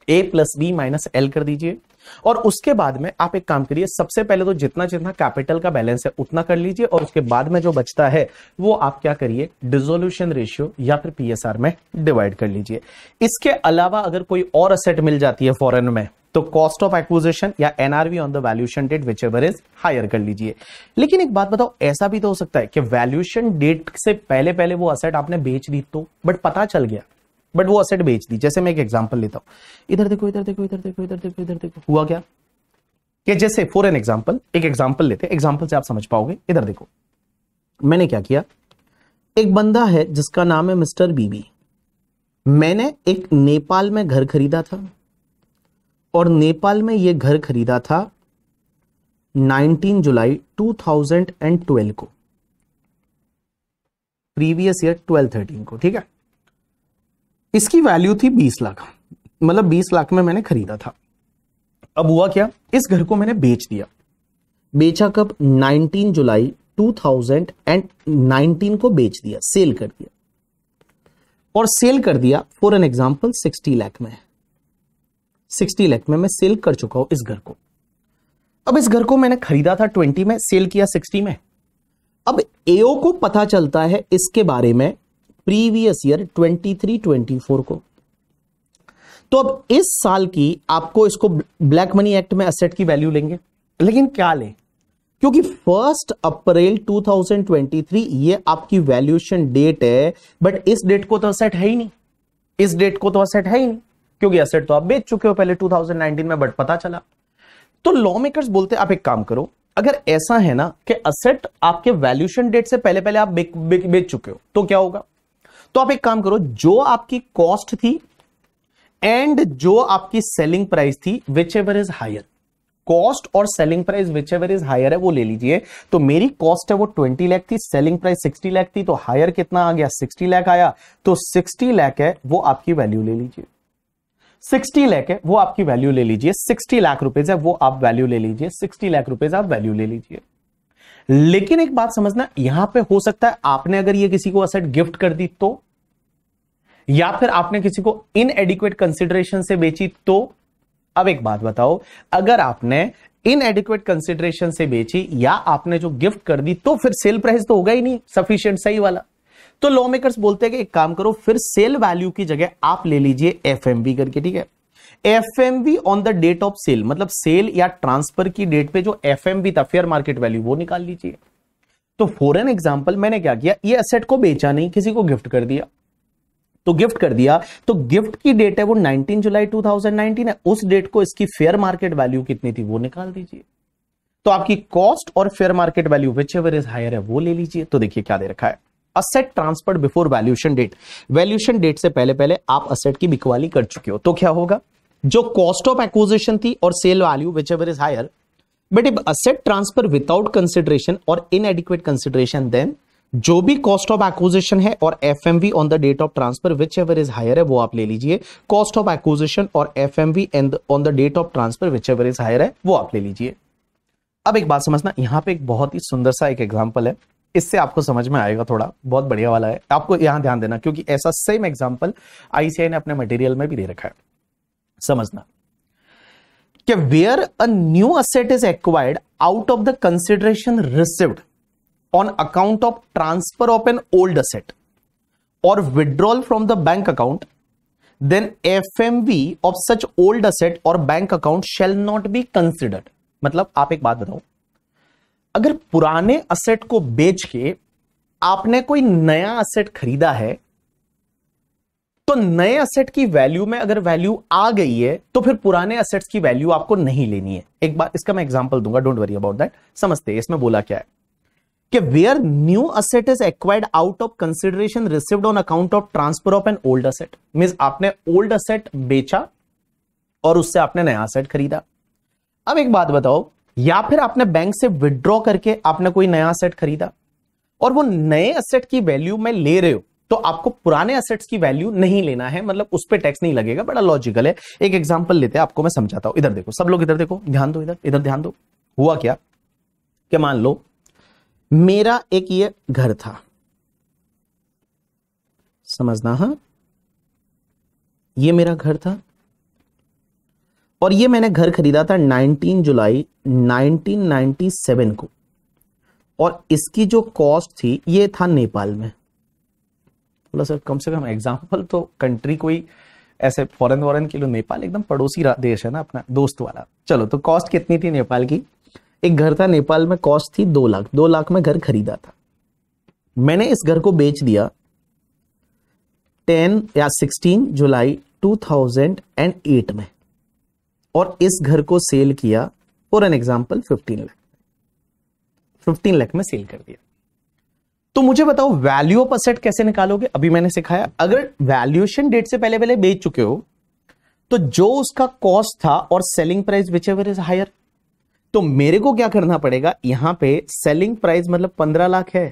A plus B minus L कर दीजिए और उसके बाद में आप एक काम करिए सबसे पहले तो जितना जितना कैपिटल का बैलेंस है उतना कर लीजिए और उसके बाद में जो बचता है वो आप क्या करिए डिजोल्यूशन रेशियो या फिर पीएसआर में डिवाइड कर लीजिए इसके अलावा अगर कोई और असेट मिल जाती है फॉरन में तो कॉस्ट ऑफ एक्विजिशन या NRV on the valuation date which ever is higher कर लीजिए लेकिन एक बात बताओ ऐसा भी तो हो सकता है कि वैल्यूशन डेट से पहले पहले वो असेट आपने बेच दी तो बट पता चल गया बट वो असेट बेच दी जैसे मैं एक एग्जाम्पल लेता हूं इधर देखो इधर देखो इधर देखो इधर देखो इधर देखो हुआ क्या कि जैसे फॉर एन एग्जाम्पल एक एग्जाम्पल लेते हैं एग्जाम्पल से आप समझ पाओगे इधर देखो मैंने क्या किया एक बंदा है जिसका नाम है मिस्टर बीबी मैंने एक नेपाल में घर खरीदा था और नेपाल में ये घर खरीदा था 19 जुलाई 2012 को प्रीवियस ईयर 12 13 को ठीक है इसकी वैल्यू थी बीस लाख मतलब बीस लाख में मैंने खरीदा था अब हुआ क्या इस घर को मैंने बेच दिया बेचा कब 19 जुलाई 2019 को बेच दिया सेल कर दिया और सेल कर दिया फॉर एन एग्जाम्पल 60 लाख में 60 लाख में मैं सेल कर चुका हूं इस घर को अब इस घर को मैंने खरीदा था 20 में सेल किया 60 में अब एओ को पता चलता है इसके बारे में प्रीवियस ईयर 23 24 को तो अब इस साल की आपको इसको ब्लैक मनी एक्ट में असेट की वैल्यू लेंगे लेकिन क्या लें क्योंकि फर्स्ट अप्रैल 2023 ये आपकी वैल्यूएशन डेट है बट इस डेट को तो असेट है ही नहीं इस डेट को तो असेट है ही नहीं क्योंकि असेट तो आप बेच चुके हो पहले 2019 में बट पता चला तो लॉ मेकर्स बोलते आप एक काम करो अगर ऐसा है ना कि असेट आपके वैल्यूएशन डेट से पहले पहले आप बेच, चुके हो तो क्या होगा तो आप एक काम करो जो आपकी कॉस्ट थी एंड जो आपकी सेलिंग प्राइस थी which ever is higher cost और selling price which ever is higher है वो ले लीजिए तो मेरी कॉस्ट है वो 20 लाख थी सेलिंग प्राइस 60 लाख थी तो हायर कितना आ गया 60 लाख आया तो 60 लाख है वो आपकी वैल्यू ले लीजिए 60 लाख है वो आपकी वैल्यू ले लीजिए 60 लाख रुपए है वो आप वैल्यू ले लीजिए 60 लाख रुपए आप वैल्यू ले लीजिए लेकिन एक बात समझना यहां पे हो सकता है आपने अगर ये किसी को असेट गिफ्ट कर दी तो या फिर आपने किसी को इन एडिक्वेट कंसिडरेशन से बेची तो अब एक बात बताओ अगर आपने इन एडिक्वेट कंसिडरेशन से बेची या आपने जो गिफ्ट कर दी तो फिर सेल प्राइस तो होगा ही नहीं सफिशियंट सही वाला तो लॉ मेकर्स बोलते हैं कि एक काम करो फिर सेल वैल्यू की जगह आप ले लीजिए एफ करके ठीक है F M on the date of sale मतलब सेल या ट्रांसफर की डेट पे जो एफ एम था फेयर मार्केट वैल्यू वो निकाल लीजिए तो फॉर एन एग्जाम्पल मैंने क्या किया ये एसेट को बेचा नहीं किसी को गिफ्ट कर दिया तो गिफ्ट कर दिया तो गिफ्ट की डेट है वो 19 जुलाई 2019 है उस डेट को इसकी फेयर मार्केट वैल्यू कितनी थी वो निकाल दीजिए तो आपकी कॉस्ट और fair market value which ever is higher है वो ले लीजिए तो देखिए क्या दे रखा है asset transfer before valuation date valuation date से पहले पहले आप असेट की बिकवाली कर चुके हो तो क्या होगा जो कॉस्ट ऑफ एक्विजिशन थी और sale value which ever is higher but if asset transfer without consideration और इन एडिक्वेट कंसिडरेशन देन जो भी कॉस्ट ऑफ एक्विजिशन है और F on the date of transfer which ever is higher है वो आप ले लीजिए कॉस्ट ऑफ एक्विजिशन और F and on the date of transfer which ever is higher है वो आप ले लीजिए अब एक बात समझना यहाँ पे एक बहुत ही सुंदर सा एक एग्जाम्पल है इससे आपको समझ में आएगा थोड़ा बहुत बढ़िया वाला है आपको यहां ध्यान देना क्योंकि ऐसा सेम एग्जाम्पल आईसीआई ने अपने मटेरियल में भी दे रखा है समझना कि where a new asset is acquired out of the consideration received on account of transfer of an old asset और withdrawal from the bank account then F M V of such old asset और bank account shall not be considered मतलब आप एक बात बताओ अगर पुराने asset को बेच के आपने कोई नया असेट खरीदा है तो नए असेट की वैल्यू में अगर वैल्यू आ गई है तो फिर पुराने असेट्स की वैल्यू आपको नहीं लेनी है एक बार इसका मैं एग्जांपल दूंगा डोंट वरी अबाउट दैट समझते हैं इसमें बोला क्या है कि where new asset is acquired out of consideration received on account of transfer of an old asset mean आपने ओल्ड असेट बेचा और उससे आपने नया असेट खरीदा अब एक बात बताओ या फिर आपने बैंक से विद्रॉ करके आपने कोई नया असेट खरीदा और वो नए असेट की वैल्यू में ले रहे हो तो आपको पुराने असेट्स की वैल्यू नहीं लेना है मतलब उस पर टैक्स नहीं लगेगा बड़ा लॉजिकल है एक एग्जाम्पल लेते हैं आपको मैं समझाता हूं इधर देखो सब लोग इधर देखो ध्यान दो इधर इधर ध्यान दो हुआ क्या क्या मान लो मेरा एक ये घर था समझना है हाँ? ये मेरा घर था और ये मैंने घर खरीदा था 19 जुलाई 1997 को और इसकी जो कॉस्ट थी ये था नेपाल में बोला मतलब सर कम से कम एग्जाम्पल तो कंट्री कोई ऐसे फॉरन वॉरन के लिए नेपाल एकदम पड़ोसी देश है ना अपना दोस्त वाला चलो तो कॉस्ट कितनी थी नेपाल की एक घर था नेपाल में कॉस्ट थी दो लाख दो लाख में घर खरीदा था मैंने इस घर को बेच दिया टेन या sixteen July two thousand and eight में और इस घर को सेल किया for an example fifteen lakh fifteen lakh में सेल कर दिया तो मुझे बताओ वैल्यू ऑफ असेट कैसे निकालोगे अभी मैंने सिखाया अगर वैल्यूएशन डेट से पहले पहले बेच चुके हो तो जो उसका कॉस्ट था और selling price which ever is higher तो मेरे को क्या करना पड़ेगा यहां पे सेलिंग प्राइस मतलब पंद्रह लाख है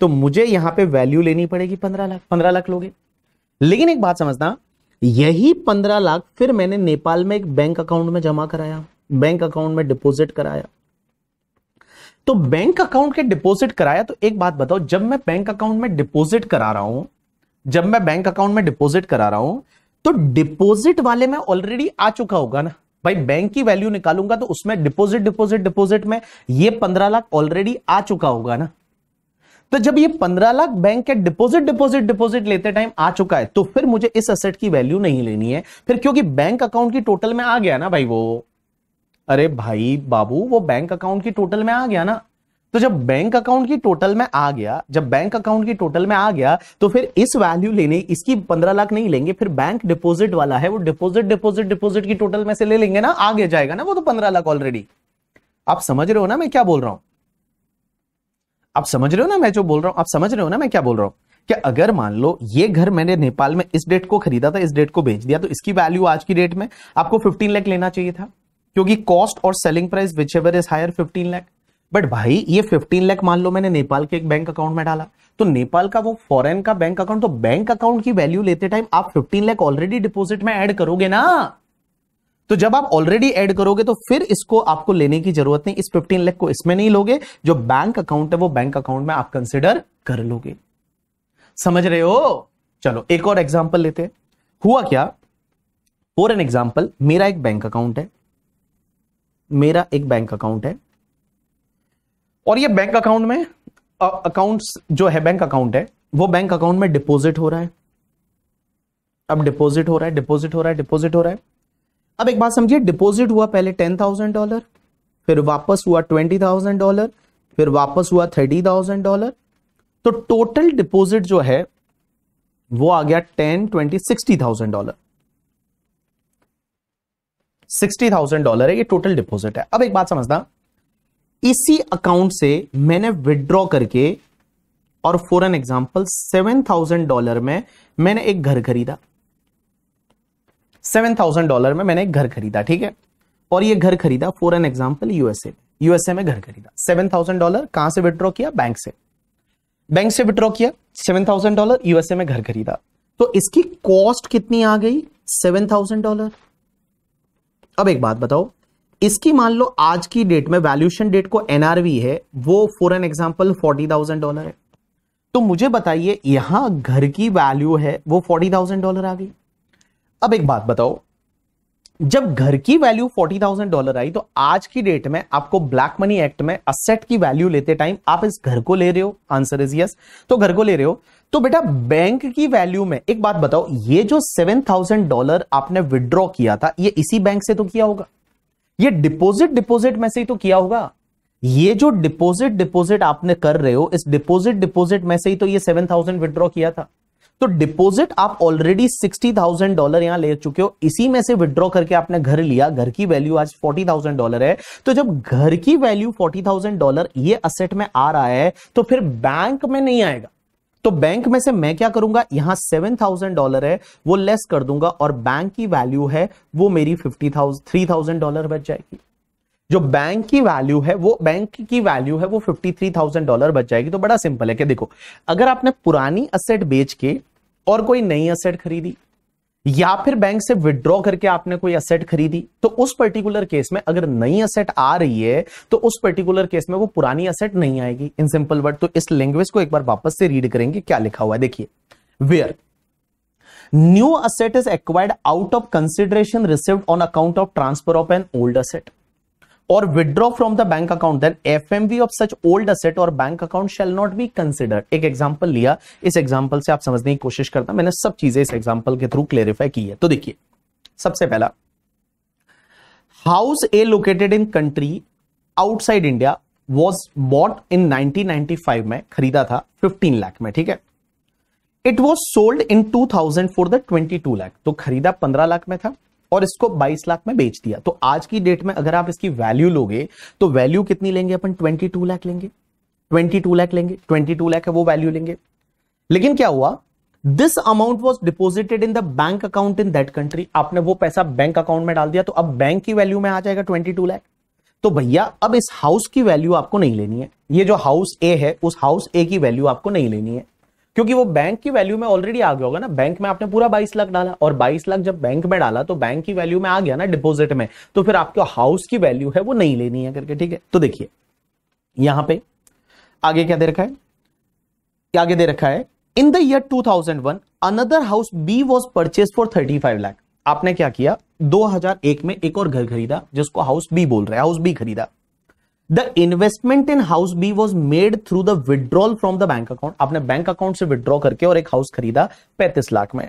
तो मुझे यहां पे वैल्यू लेनी पड़ेगी पंद्रह लाख पंद्रह लाख लोगे लेकिन एक बात समझना यही पंद्रह लाख फिर मैंने नेपाल में एक बैंक अकाउंट में जमा कराया बैंक अकाउंट में डिपोजिट कराया तो बैंक अकाउंट के डिपॉजिट कराया तो एक बात बताओ जब मैं बैंक अकाउंट में डिपॉजिट करा रहा हूं जब मैं बैंक अकाउंट में डिपॉजिट करा रहा हूं तो डिपॉजिट वाले में ऑलरेडी आ चुका होगा ना भाई बैंक की वैल्यू निकालूंगा तो उसमें डिपॉजिट डिपॉजिट डिपॉजिट में ये पंद्रह लाख ऑलरेडी आ चुका होगा ना तो जब ये पंद्रह लाख बैंक के डिपॉजिट डिपॉजिट डिपॉजिट लेते टाइम आ चुका है तो फिर मुझे इस असेट की वैल्यू नहीं लेनी है फिर क्योंकि बैंक अकाउंट की टोटल में आ गया ना भाई वो अरे भाई बाबू वो बैंक अकाउंट की टोटल में आ गया ना तो जब बैंक अकाउंट की टोटल में आ गया जब बैंक अकाउंट की टोटल में आ गया तो फिर इस वैल्यू लेने इसकी पंद्रह लाख नहीं लेंगे फिर बैंक डिपॉजिट वाला है वो डिपॉजिट डिपॉजिट डिपॉजिट की टोटल में से ले लेंगे ना आगे जाएगा ना वो तो पंद्रह लाख ऑलरेडी आप समझ रहे हो ना मैं क्या बोल रहा हूं आप समझ रहे हो ना मैं जो बोल रहा हूं आप समझ रहे हो ना मैं क्या बोल रहा हूं कि अगर मान लो ये घर मैंने नेपाल में इस डेट को खरीदा था इस डेट को बेच दिया तो इसकी वैल्यू आज की डेट में आपको 15 लाख लेना चाहिए था क्योंकि कॉस्ट और selling price which ever is higher fifteen lakh but भाई ये फिफ्टीन लैख मान लो मैंने नेपाल के एक बैंक अकाउंट में डाला तो नेपाल का वो फॉरेन का बैंक अकाउंट तो बैंक अकाउंट की वैल्यू लेते टाइम आप फिफ्टीन लैख ऑलरेडी डिपोजिट में एड करोगे ना तो जब आप ऑलरेडी ऐड करोगे तो फिर इसको आपको लेने की जरूरत नहीं इस फिफ्टीन लैख को इसमें नहीं लोगे जो बैंक अकाउंट है वो बैंक अकाउंट में आप कंसिडर कर लोगे समझ रहे हो चलो एक और एग्जाम्पल लेते हैं हुआ क्या फॉर एन एग्जाम्पल मेरा एक बैंक अकाउंट है मेरा एक बैंक अकाउंट है और ये बैंक अकाउंट में अकाउंट्स जो है बैंक अकाउंट है वो बैंक अकाउंट में डिपॉजिट हो रहा है अब डिपॉजिट हो रहा है डिपॉजिट हो रहा है डिपॉजिट हो रहा है अब एक बात समझिए डिपॉजिट हुआ पहले टेन थाउजेंड डॉलर फिर वापस हुआ ट्वेंटी थाउजेंड डॉलर फिर वापस हुआ थर्टी थाउजेंड डॉलर तो टोटल डिपॉजिट जो है वो आ गया ten twenty sixty thousand dollar sixty thousand dollar है ये टोटल डिपॉजिट है अब एक बात समझना इसी अकाउंट से मैंने विदड्रॉ करके और for an example seven thousand dollar में मैंने एक घर खरीदा सेवन थाउजेंड डॉलर में मैंने एक घर खरीदा ठीक है और ये घर खरीदा फॉर एन एग्जाम्पल यूएसए में यूएसए में घर खरीदा सेवन थाउजेंड डॉलर कहां से विदड्रॉ किया बैंक से बैंक से विड्रॉ किया सेवन थाउजेंड डॉलर यूएसए में घर खरीदा तो इसकी कॉस्ट कितनी आ गई सेवन थाउजेंड डॉलर अब एक बात बताओ इसकी मान लो आज की डेट में वैल्यूशन डेट को एनआरवी है वो for an example forty thousand dollar है तो मुझे बताइए यहां घर की वैल्यू है वो फोर्टी थाउजेंड डॉलर आ गई अब एक बात बताओ जब घर की वैल्यू फोर्टी थाउजेंड डॉलर आई तो आज की डेट में आपको ब्लैक मनी एक्ट में असेट की वैल्यू लेते टाइम आप इस घर को ले रहे हो आंसर इज यस तो घर को ले रहे हो तो बेटा बैंक की वैल्यू में एक बात बताओ ये जो सेवन थाउजेंड डॉलर आपने विड्रॉ किया था ये इसी बैंक से तो किया होगा ये डिपॉजिट डिपॉजिट में से ही तो किया होगा ये जो डिपॉजिट डिपॉजिट आपने कर रहे हो इस डिपॉजिट डिपॉजिट में से ही तो ये सेवन थाउजेंड विड्रॉ किया था तो डिपॉजिट आप ऑलरेडी सिक्सटी थाउजेंड डॉलर यहां ले चुके हो इसी में से विड्रॉ करके आपने घर लिया घर की वैल्यू आज फोर्टी थाउजेंड डॉलर है तो जब घर की वैल्यू फोर्टी थाउजेंड डॉलर ये असेट में आ रहा है तो फिर बैंक में नहीं आएगा तो बैंक में से मैं क्या करूंगा यहां सेवन थाउजेंड डॉलर है वो लेस कर दूंगा और बैंक की वैल्यू है वो मेरी fifty thousand three thousand dollar बच जाएगी जो बैंक की वैल्यू है वो बैंक की वैल्यू है वो फिफ्टी थ्री थाउजेंड डॉलर बच जाएगी तो बड़ा सिंपल है कि देखो अगर आपने पुरानी असेट बेच के और कोई नई असेट खरीदी या फिर बैंक से विड्रॉ करके आपने कोई असेट खरीदी तो उस पर्टिकुलर केस में अगर नई असेट आ रही है तो उस पर्टिकुलर केस में वो पुरानी असेट नहीं आएगी इन सिंपल वर्ड तो इस लैंग्वेज को एक बार वापस से रीड करेंगे क्या लिखा हुआ है देखिए where new asset is acquired out of consideration receive on account of transfer of an old asset or withdraw from the bank account then fmv of such old asset or bank account shall not be considered एक example लिया इस example से आप समझने की कोशिश करता मैंने सब चीजें इस एग्जांपल के थ्रू क्लेरिफाई की है तो देखिए सबसे पहला house A located in country outside India was bought in 1995 में खरीदा था 15 लाख में ठीक है it was sold in 2000 for the 22 lakh तो खरीदा 15 लाख में था और इसको 22 लाख में बेच दिया तो आज की डेट में अगर आप इसकी वैल्यू लोगे तो वैल्यू कितनी लेंगे अपन 22 लाख लेंगे 22 लाख लेंगे 22 लाख है वो वैल्यू लेंगे लेकिन क्या हुआ this amount was deposited in the bank account in that country आपने वो पैसा बैंक अकाउंट में डाल दिया तो अब बैंक की वैल्यू में आ जाएगा ट्वेंटी टू लैख तो भैया अब इस हाउस की वैल्यू आपको नहीं लेनी है ये जो हाउस ए है उस हाउस ए की वैल्यू आपको नहीं लेनी है क्योंकि वो बैंक की वैल्यू में ऑलरेडी आ गया होगा ना बैंक में आपने पूरा 22 लाख डाला और 22 लाख जब बैंक में डाला तो बैंक की वैल्यू में आ गया ना डिपॉजिट में तो फिर आपको हाउस की वैल्यू है वो नहीं लेनी है करके ठीक है तो देखिए यहां पे आगे क्या दे रखा है क्या आगे दे रखा है in the year 2001 another house B was purchase for 35 lakh आपने क्या किया 2001 में एक और घर खरीदा जिसको हाउस बी बोल रहे हैं हाउस बी खरीदा the investment in house B was made through the withdrawal from the bank account आपने बैंक अकाउंट से विद्रॉ करके और एक हाउस खरीदा पैंतीस लाख में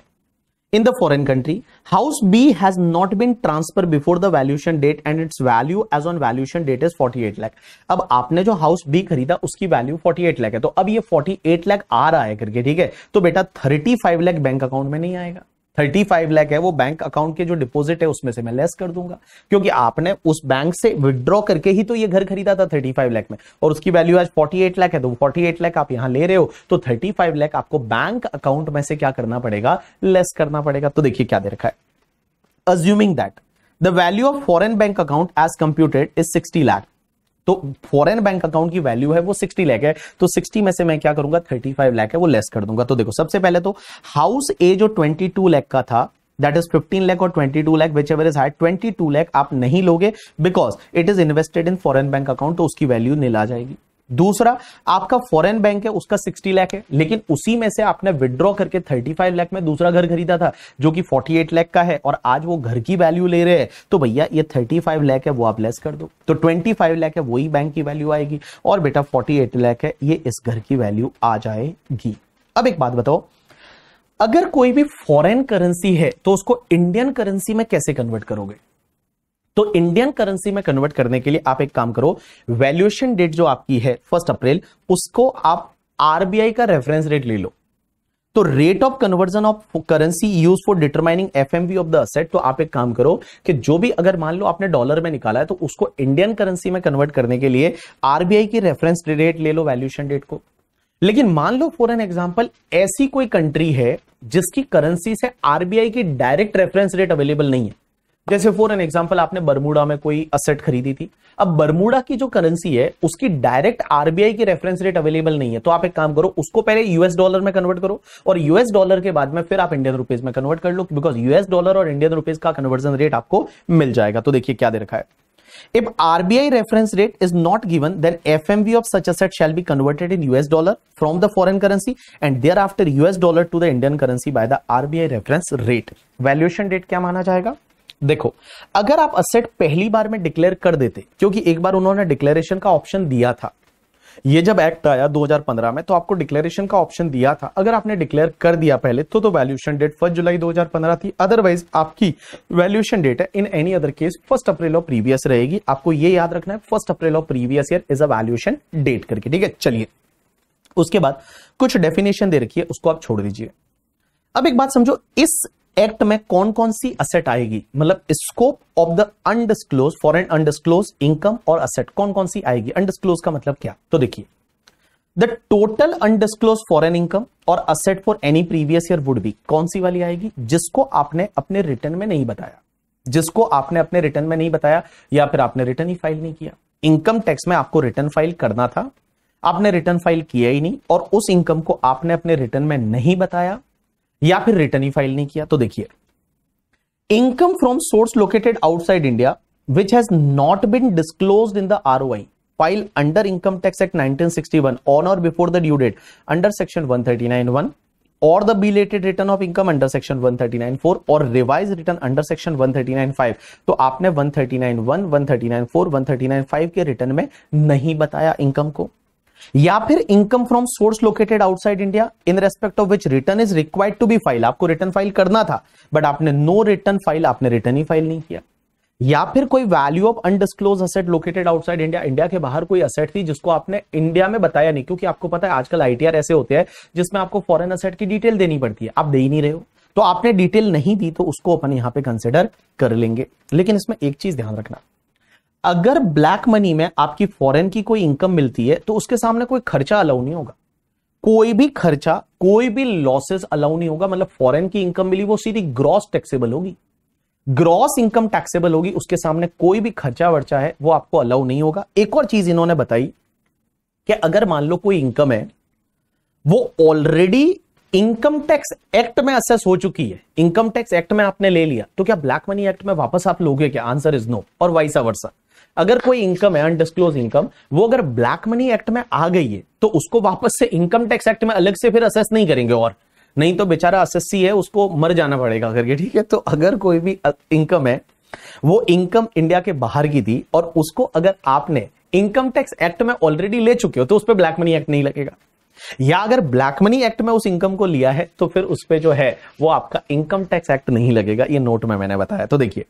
in the foreign country house B has not been transfer before the valuation date and its value as on valuation date is forty eight lakh अब आपने जो हाउस बी खरीदा उसकी वैल्यू फोर्टी एट लैख है तो अब ये एट लैख आ रहा है करके ठीक है तो बेटा thirty five lakh bank account में नहीं आएगा थर्टी फाइव लैख है वो बैंक अकाउंट के जो डिपोजिट है उसमें से मैं लेस कर दूंगा क्योंकि आपने उस बैंक से विदड्रॉ करके ही तो ये घर खरीदा था थर्टी फाइव लैख में और उसकी वैल्यू आज फोर्टी एट लैख है तो फोर्टी एट लैख आप यहां ले रहे हो तो थर्टी फाइव लैख आपको बैंक अकाउंट में से क्या करना पड़ेगा लेस करना पड़ेगा तो देखिए क्या दे रखा है assuming that the value of foreign bank account as computed is sixty lakh तो फॉरेन बैंक अकाउंट की वैल्यू है वो सिक्सटी लैख है तो सिक्सटी में से मैं क्या करूंगा थर्टी फाइव लैख है वो लेस कर दूंगा तो देखो सबसे पहले तो हाउस ए जो ट्वेंटी टू लैख का था दैट इज 15 लाख और 22 lakh which ever is high 22 lakh आप नहीं लोगे because it is invested in foreign bank account तो उसकी वैल्यू नील आ जाएगी दूसरा आपका फॉरेन बैंक है उसका 60 लाख है लेकिन उसी में से आपने विद्रॉ करके 35 लाख में दूसरा घर खरीदा था जो कि 48 लाख का है और आज वो घर की वैल्यू ले रहे हैं तो भैया ये 35 लाख है वो आप लेस कर दो तो 25 लाख है वही बैंक की वैल्यू आएगी और बेटा 48 लाख है ये इस घर की वैल्यू आ जाएगी अब एक बात बताओ अगर कोई भी फॉरेन करेंसी है तो उसको इंडियन करेंसी में कैसे कन्वर्ट करोगे तो इंडियन करेंसी में कन्वर्ट करने के लिए आप एक काम करो वैल्यूएशन डेट जो आपकी है फर्स्ट अप्रैल उसको आप आरबीआई का रेफरेंस रेट ले लो तो rate of conversion of currency use for determining F of the asset तो आप एक काम करो कि जो भी अगर मान लो आपने डॉलर में निकाला है तो उसको इंडियन करेंसी में कन्वर्ट करने के लिए आरबीआई की रेफरेंस रेट ले लो वैल्यूशन डेट को लेकिन मान लो फॉर एन एग्जाम्पल ऐसी कोई कंट्री है जिसकी करेंसी से आरबीआई की डायरेक्ट रेफरेंस रेट अवेलेबल नहीं है जैसे फॉर एन एग्जाम्पल आपने बर्मुडा में कोई असेट खरीदी थी अब बर्मुडा की जो करेंसी है उसकी डायरेक्ट आरबीआई की रेफरेंस रेट अवेलेबल नहीं है तो आप एक काम करो उसको पहले यूएस डॉलर में कन्वर्ट करो और यूएस डॉलर के बाद में फिर आप इंडियन रुपीज में कन्वर्ट कर लो बिकॉज यूएस डॉलर और इंडियन रुपीज का कन्वर्जन रेट आपको मिल जाएगा तो देखिए क्या दे रखा है rate is not given is F M then of such asset shall be converted in US dollar from the foreign currency and thereafter US dollar to the Indian currency by the RBI reference rate valuation rate क्या माना जाएगा देखो अगर आप asset पहली बार में declare कर देते क्योंकि एक बार उन्होंने डिक्लेरेशन का ऑप्शन दिया था ये जब एक्ट आया 2015 में तो आपको डिक्लेरेशन का ऑप्शन दिया था अगर आपने डिक्लेयर कर दिया पहले तो तो वैल्यूशन डेट फर्स्ट जुलाई 2015 थी अदरवाइज आपकी वैल्यूशन डेट है in any other case first April of previous रहेगी आपको ये याद रखना है first April of previous year is a valuation date करके ठीक है चलिए उसके बाद कुछ डेफिनेशन दे रखी है उसको आप छोड़ दीजिए अब एक बात समझो इस एक्ट में कौन कौन सी असेट आएगी मतलब scope of the undisclosed foreign undisclosed income और असेट कौन कौन सी आएगी अनडिस्क्लोज का मतलब क्या तो देखिए the total undisclosed foreign income और asset for any previous year would be कौन सी वाली आएगी जिसको आपने अपने रिटर्न में नहीं बताया जिसको आपने अपने रिटर्न में नहीं बताया या फिर आपने रिटर्न ही फाइल नहीं किया इनकम टैक्स में आपको रिटर्न फाइल करना था आपने रिटर्न फाइल किया ही नहीं और उस इनकम को आपने अपने रिटर्न में नहीं बताया या फिर रिटर्न ही फाइल नहीं किया तो देखिए income from source located outside India which has not been disclose in the R file under income tax act 1961 on और before the due date under section 139 और the belated return of income under section 1394 और revise return under section 1395 तो आपने 1391 1394 1395 के return में नहीं बताया income को या फिर income from source located outside India in respect of which return is required to be file आपको रिटर्न फाइल करना था बट आपने नो रिटर्न फाइल आपने रिटर्न ही फाइल नहीं किया या फिर कोई value of undisclosed asset located outside India India के बाहर कोई असेट थी जिसको आपने इंडिया में बताया नहीं क्योंकि आपको पता है आजकल आईटीआर ऐसे होते हैं जिसमें आपको फॉरेन असेट की डिटेल देनी पड़ती है आप दे ही नहीं रहे हो तो आपने डिटेल नहीं दी तो उसको अपन यहां पे कंसिडर कर लेंगे लेकिन इसमें एक चीज ध्यान रखना अगर ब्लैक मनी में आपकी फॉरेन की कोई इनकम मिलती है तो उसके सामने कोई खर्चा अलाउ नहीं होगा कोई भी खर्चा कोई भी लॉसेस अलाउ नहीं होगा मतलब फॉरेन की इनकम मिली वो सीधी ग्रॉस टैक्सेबल होगी ग्रॉस इनकम टैक्सेबल होगी उसके सामने कोई भी खर्चा वर्चा है वो आपको अलाउ नहीं होगा एक और चीज इन्होंने बताई कि अगर मान लो कोई इनकम है वो ऑलरेडी इनकम टैक्स एक्ट में असेस हो चुकी है इनकम टैक्स एक्ट में आपने ले लिया तो क्या ब्लैक मनी एक्ट में वापस आप लोगे क्या आंसर इज नो और वाइस वर्षा अगर कोई इनकम है अनडिस्क्लोज इनकम वो अगर ब्लैक मनी एक्ट में आ गई है तो उसको वापस से इनकम टैक्स एक्ट में अलग से फिर असेस नहीं करेंगे और नहीं तो बेचारा असेसी है उसको मर जाना पड़ेगा करके ठीक है तो अगर कोई भी इनकम है वो इनकम इंडिया के बाहर की थी और उसको अगर आपने इनकम टैक्स एक्ट में ऑलरेडी ले चुके हो तो उस पर ब्लैक मनी एक्ट नहीं लगेगा या अगर ब्लैक मनी एक्ट में उस इनकम को लिया है तो फिर उस पर जो है वो आपका इनकम टैक्स एक्ट नहीं लगेगा ये नोट में मैंने बताया तो देखिए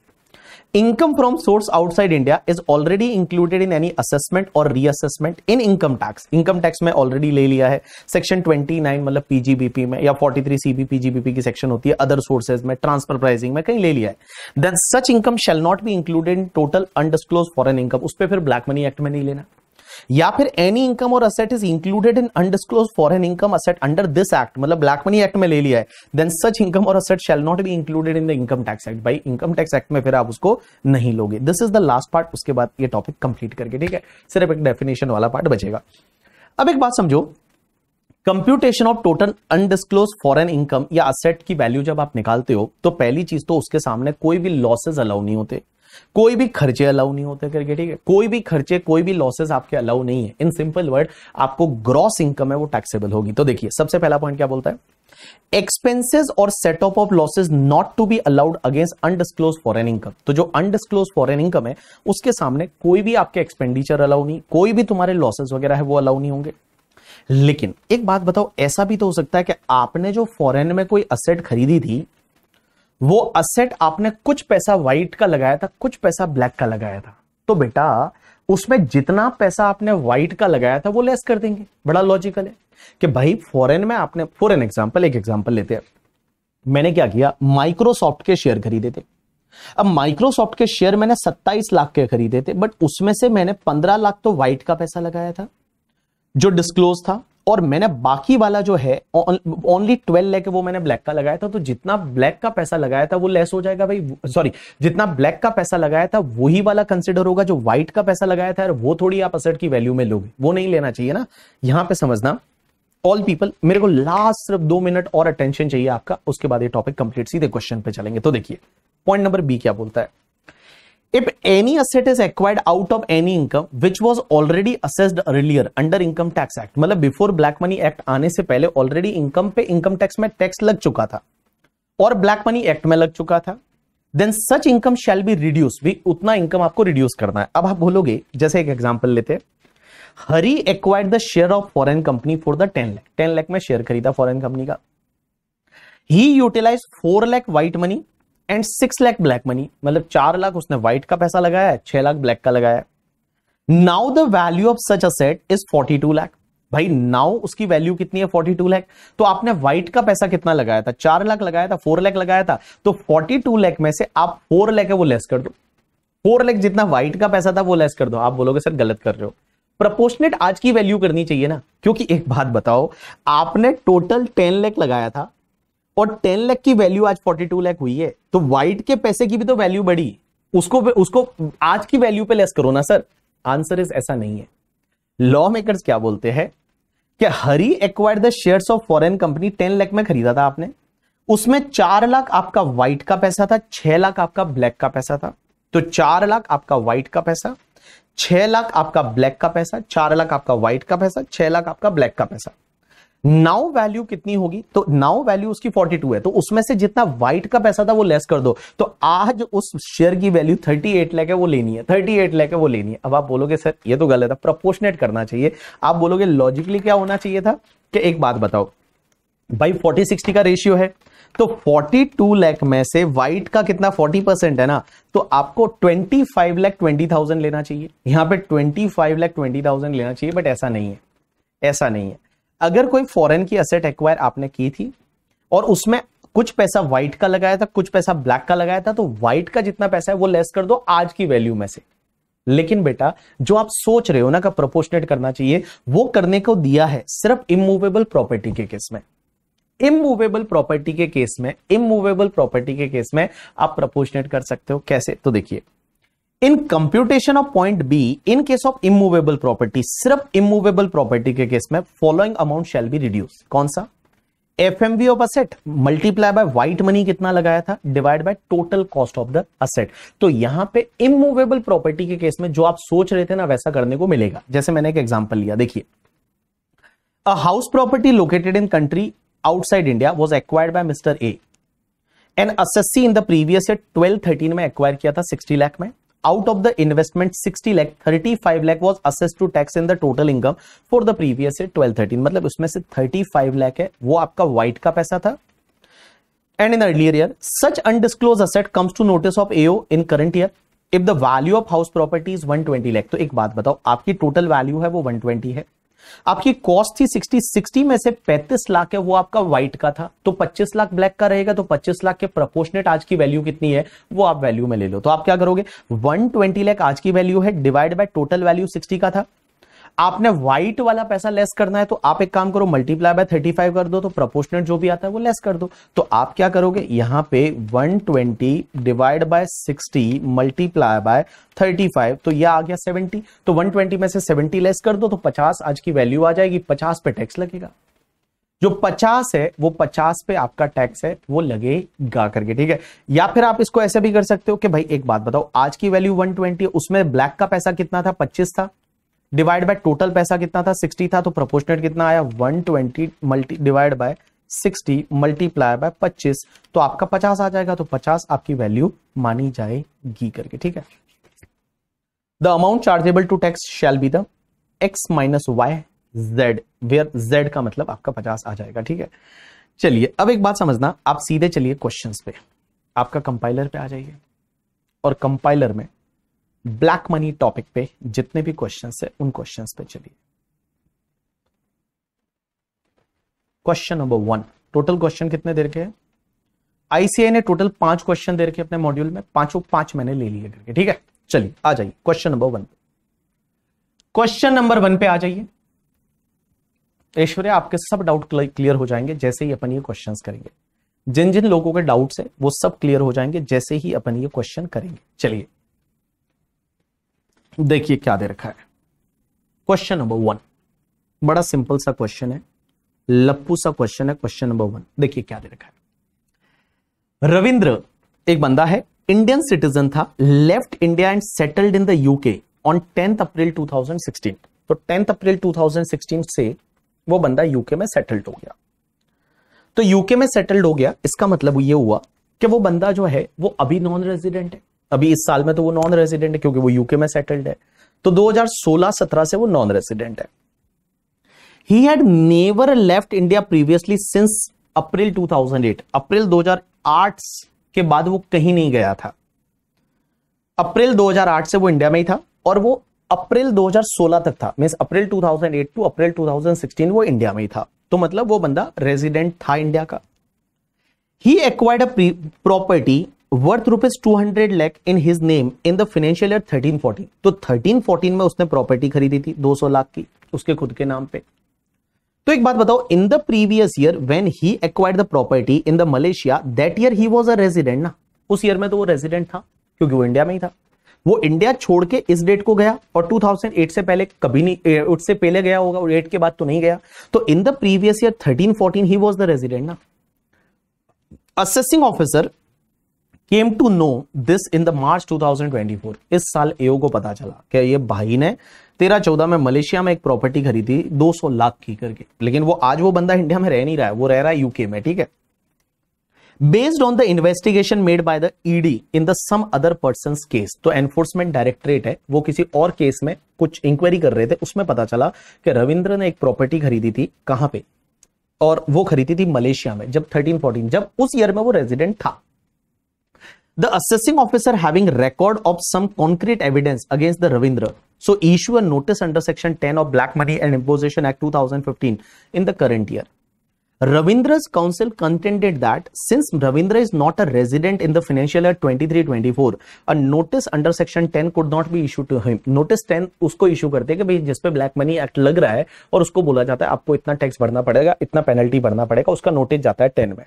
income from source outside India is already included in any assessment or reassessment in income tax. Income tax में already ले लिया है section 29 मतलब PGBP में या 43 CB PGBP की section होती है other sources में transfer pricing में कहीं ले लिया है. Then such income shall not be included in total undisclosed foreign income. उस पर फिर black money act में नहीं लेना. या फिर एनी इनकम और asset is included in undisclosed foreign income asset under this act मतलब ब्लैक मनी एक्ट में ले लिया है देन सच इनकम और asset shall not be included in the income tax act भाई इनकम टैक्स एक्ट में फिर आप उसको नहीं लोगे this is the last part उसके बाद ये टॉपिक कंप्लीट करके ठीक है सिर्फ एक डेफिनेशन वाला पार्ट बचेगा अब एक बात समझो computation of total undisclosed foreign income या असेट की वैल्यू जब आप निकालते हो तो पहली चीज तो उसके सामने कोई भी लॉसेज अलाउ नहीं होते कोई भी खर्चे अलाउ नहीं होते करके ठीक है कोई भी खर्चे कोई भी लॉसेस आपके अलाउ नहीं है इन सिंपल वर्ड आपको ग्रॉस इनकम है वो टैक्सेबल होगी तो देखिए सबसे पहला पॉइंट क्या बोलता है एक्सपेंसेस और setup of losses not to be allowed against undisclosed foreign income तो जो अनडिस्क्लोज फॉरेन इनकम है उसके सामने कोई भी आपके एक्सपेंडिचर अलाउ नहीं कोई भी तुम्हारे लॉसेस वगैरह है वो अलाउ नहीं होंगे लेकिन एक बात बताओ ऐसा भी तो हो सकता है कि आपने जो फॉरेन में कोई असेट खरीदी थी वो असेट आपने कुछ पैसा व्हाइट का लगाया था कुछ पैसा ब्लैक का लगाया था तो बेटा उसमें जितना पैसा आपने व्हाइट का लगाया था वो लेस कर देंगे बड़ा लॉजिकल है कि भाई फॉरेन में आपने फॉरेन एग्जाम्पल एक एग्जाम्पल लेते हैं मैंने क्या किया माइक्रोसॉफ्ट के शेयर खरीदे थे अब माइक्रोसॉफ्ट के शेयर मैंने 27 लाख के खरीदे थे बट उसमें से मैंने 15 लाख तो व्हाइट का पैसा लगाया था जो डिस्क्लोज था और मैंने बाकी वाला जो है ओनली ट्वेल्व लेके वो मैंने ब्लैक का लगाया था तो जितना ब्लैक का पैसा लगाया था वो लेस हो जाएगा भाई सॉरी जितना ब्लैक का पैसा लगाया था वही वाला कंसिडर होगा जो व्हाइट का पैसा लगाया था वो थोड़ी आप असर की वैल्यू में लोगे वो नहीं लेना चाहिए ना यहां पर समझना ऑल पीपल मेरे को लास्ट सिर्फ दो मिनट और अटेंशन चाहिए आपका उसके बाद ये टॉपिक कंप्लीट सीधे क्वेश्चन पे चलेंगे तो देखिए पॉइंट नंबर बी क्या बोलता है if any asset is acquired out of any income which was already assessed earlier under income tax act मतलब बिफोर ब्लैक मनी एक्ट आने से पहले ऑलरेडी इनकम पे इनकम टैक्स में टैक्स लग चुका था और ब्लैक मनी एक्ट में लग चुका था then such income shall be reduce भी उतना इनकम आपको रिड्यूस करना है अब आप बोलोगे जैसे एक एग्जाम्पल लेते हैं Hari acquired the share of foreign company for the ten lakh ten lakh में शेयर खरीदा फॉरेन कंपनी का ही utilize four lakh white money and six lakh black money मतलब चार लाख उसने व्हाइट का पैसा लगाया छह लाख ब्लैक का लगाया now the value of such asset is forty two lakh भाई नाउ उसकी वैल्यू कितनी है फोर्टी टू लैख तो आपने व्हाइट का पैसा कितना लगाया था चार लाख लगाया था फोर लैख लगाया था तो फोर्टी टू लैख में से आप फोर लैख है वो लेस कर दो फोर लैख जितना व्हाइट का पैसा था वो लेस कर दो आप बोलोगे सर गलत कर रहे हो प्रपोर्शनेट आज की वैल्यू करनी चाहिए ना क्योंकि एक बात बताओ आपने टोटल टेन लैख लगाया था और टेन लाख की वैल्यू आज फोर्टी टू लाख हुई है तो व्हाइट के पैसे की भी तो वैल्यू बढ़ी उसको उसको आज की वैल्यू पे लेस करो ना सर आंसर इज ऐसा नहीं है लॉ मेकर्स क्या बोलते हैं कि Hari acquired the shares of foreign company ten lakh में खरीदा था आपने उसमें चार लाख आपका व्हाइट का पैसा था छह लाख आपका ब्लैक का पैसा था तो चार लाख आपका व्हाइट का पैसा छह लाख आपका ब्लैक का पैसा चार लाख आपका व्हाइट का पैसा छह लाख आपका ब्लैक का पैसा नाउ वैल्यू कितनी होगी तो नाउ वैल्यू उसकी 42 है तो उसमें से जितना व्हाइट का पैसा था वो लेस कर दो तो आज उस शेयर की वैल्यू 38 लाख है वो लेनी है 38 लाख है वो लेनी है अब आप बोलोगे सर ये तो गलत है प्रपोर्शनेट करना चाहिए आप बोलोगे लॉजिकली क्या होना चाहिए था कि एक बात बताओ भाई फोर्टी सिक्सटी का रेशियो है तो 42 लाख में से व्हाइट का कितना 40 परसेंट है ना तो आपको 25 लाख 20,000 लेना चाहिए यहां पे 25 लाख 20,000 लेना चाहिए बट ऐसा नहीं है ऐसा नहीं है अगर कोई फॉरेन की असेट एक्वायर आपने की थी और उसमें कुछ पैसा व्हाइट का लगाया था कुछ पैसा ब्लैक का लगाया था तो व्हाइट का जितना पैसा है वो लेस कर दो आज की वैल्यू में से लेकिन बेटा जो आप सोच रहे हो ना का प्रोपोर्शनेट करना चाहिए वो करने को दिया है सिर्फ इमूवेबल प्रॉपर्टी के केस में इमूवेबल प्रॉपर्टी के केस में इमूवेबल प्रॉपर्टी के केस में आप प्रपोर्शनेट कर सकते हो कैसे तो देखिए in computation of point B in case of immovable property सिर्फ इमूवेबल प्रॉपर्टी के केस में following amount shall be reduce कौन सा F M V of asset multiply by white money कितना लगाया था divide by total cost of the asset तो यहां पे इमूवेबल प्रॉपर्टी के केस में जो आप सोच रहे थे ना वैसा करने को मिलेगा जैसे मैंने एक एग्जाम्पल लिया देखिए a house property located in country outside India was acquired by mister A N assessee in the previous year thirteen में एक्वायर किया था सिक्सटी लाख में out of the investment 60 lakh five lakh was assessed to tax in the total income for the previous year 12 13 मतलब उसमें से thirty five lakh है वो आपका व्हाइट का पैसा था and in earlier year such undisclosed asset comes to notice of AO in current year if the value of house property is twenty lakh तो एक बात बताओ आपकी टोटल वैल्यू है वो वन ट्वेंटी है आपकी कॉस्ट थी सिक्सटी सिक्सटी में से पैंतीस लाख है वो आपका व्हाइट का था तो पच्चीस लाख ब्लैक का रहेगा तो पच्चीस लाख के प्रपोर्शनेट आज की वैल्यू कितनी है वो आप वैल्यू में ले लो तो आप क्या करोगे वन ट्वेंटी लाख आज की वैल्यू है divide by total value sixty का था आपने व्हाइट वाला पैसा लेस करना है तो आप एक काम करो मल्टीप्लाई बाय थर्टी फाइव कर दो तो प्रोपोर्शनल जो भी आता है वो लेस कर दो तो आप क्या करोगे यहां पे 120 twenty divide by sixty multiply by thirty five तो यह आ गया 70 तो 120 में से 70 लेस कर दो तो 50 आज की वैल्यू आ जाएगी 50 पे टैक्स लगेगा जो 50 है वो 50 पे आपका टैक्स है वो लगेगा करके ठीक है या फिर आप इसको ऐसे भी कर सकते हो कि भाई एक बात बताओ आज की वैल्यू 120 उसमें ब्लैक का पैसा कितना था 25 था डिवाइड बाय टोटल पैसा कितना था 60 था तो प्रोपोर्शनेट कितना आया 120 multi divide by 60 multiply by 25 तो आपका 50 आ जाएगा तो 50 आपकी वैल्यू मानी जाएगी करके ठीक है the amount chargeable to tax shall be the X minus Y Z where Z का मतलब आपका 50 आ जाएगा ठीक है चलिए अब एक बात समझना आप सीधे चलिए क्वेश्चन पे आपका कंपाइलर पे आ जाइए और कंपाइलर में ब्लैक मनी टॉपिक पे जितने भी क्वेश्चन है उन क्वेश्चन पे चलिए question number one total question कितने देर के आईसीआई ने टोटल पांच क्वेश्चन दे रखे अपने मॉड्यूल में पांचों पांच मैंने ले लिए करके ठीक है चलिए आ जाइए question number one question number one पे आ जाइए ऐश्वर्या आपके सब डाउट क्लियर हो जाएंगे जैसे ही अपन ये क्वेश्चन करेंगे जिन जिन लोगों के डाउट्स है वो सब क्लियर हो जाएंगे जैसे ही अपन ये क्वेश्चन करेंगे चलिए देखिए क्या दे रखा है क्वेश्चन नंबर वन बड़ा सिंपल सा क्वेश्चन है लप्पू सा क्वेश्चन है क्वेश्चन नंबर वन देखिए क्या दे रखा है रविंद्र एक बंदा है इंडियन सिटीजन था left India and settled in the UK on tenth April 2016 तो टेंथ अप्रैल 2016 से वो बंदा यूके में सेटल्ड हो गया तो यूके में सेटल्ड हो गया इसका मतलब ये हुआ कि वो बंदा जो है वो अभी नॉन रेजिडेंट है अभी इस साल में तो वो नॉन रेजिडेंट है क्योंकि वो यूके में सेटल्ड है तो 2016-17 से वो नॉन रेजिडेंट है he had never left India previously since April 2008 April 2008 के बाद वो कहीं नहीं गया था अप्रैल 2008 से वो इंडिया में ही था और वो अप्रैल 2016 तक था मीन अप्रैल 2008 टू अप्रैल 2016 वो इंडिया में ही था तो मतलब वो बंदा रेजिडेंट था इंडिया का he acquired a property worth rupees two hundred lakh in his name in the financial year thirteen fourteen तो थर्टीन फोर्टीन में उसने प्रॉपर्टी खरीदी थी दो सौ लाख की उसके खुद के नाम पे तो एक बात बताओ in the previous year when he acquired the property in the Malaysia that year he was a resident ना उस ईयर में तो वो रेजिडेंट था क्योंकि वो इंडिया में ही था वो इंडिया छोड़ के इस डेट को गया और 2008 से पहले कभी नहीं उससे पहले गया होगा और एट के बाद तो नहीं गया तो in the previous year 13 14 he was the resident ना assessing officer came to know this in the March 2024 इस साल एओ को पता चला कि ये भाई ने तेरह चौदह में मलेशिया में एक प्रॉपर्टी खरीदी 200 लाख की करके लेकिन वो आज वो बंदा इंडिया में रह नहीं रहा है वो रह रहा है यूके में ठीक है based on the investigation made by the ED in the some other person case तो एनफोर्समेंट डायरेक्टरेट है वो किसी और केस में कुछ इंक्वायरी कर रहे थे उसमें पता चला कि रविंद्र ने एक प्रॉपर्टी खरीदी थी कहां पे और वो खरीदी थी मलेशिया में जब थर्टीन फोर्टीन जब उस ईयर में वो रेजिडेंट था The assessing officer having record of some concrete evidence against the Ravindra. So issue a notice under section 10 of Black Money and Imposition Act 2015 in the current year. Ravindra's counsel contended that since Ravindra is not a resident in the financial year 23-24, a notice under section 10 could not be issued to him. Notice 10 उसको issue करते हैं कि भाई जिस पे black money act लग रहा है और उसको बोला जाता है आपको इतना टैक्स भरना पड़ेगा इतना पेनल्टी भरना पड़ेगा उसका नोटिस जाता है 10 में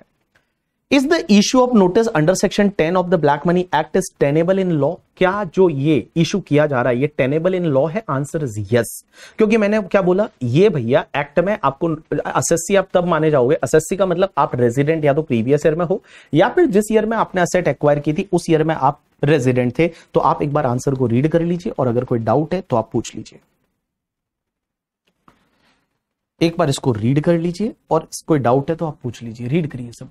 is the issue of notice under section 10 of the black money act is tenable in law क्या जो ये इशू किया जा रहा है ये टेनेबल इन लॉ है आंसर इज यस क्योंकि मैंने क्या बोला ये भैया एक्ट में आपको असेसी आप तब माने जाओगे असेसी का मतलब आप रेजिडेंट या तो प्रीवियस ईयर में हो या फिर जिस ईयर में आपने असेट एक्वायर की थी उस ईयर में आप रेजिडेंट थे तो आप एक बार आंसर को रीड कर लीजिए और अगर कोई डाउट है तो आप पूछ लीजिए एक बार इसको रीड कर लीजिए और कोई डाउट है तो आप पूछ लीजिए रीड करिए सब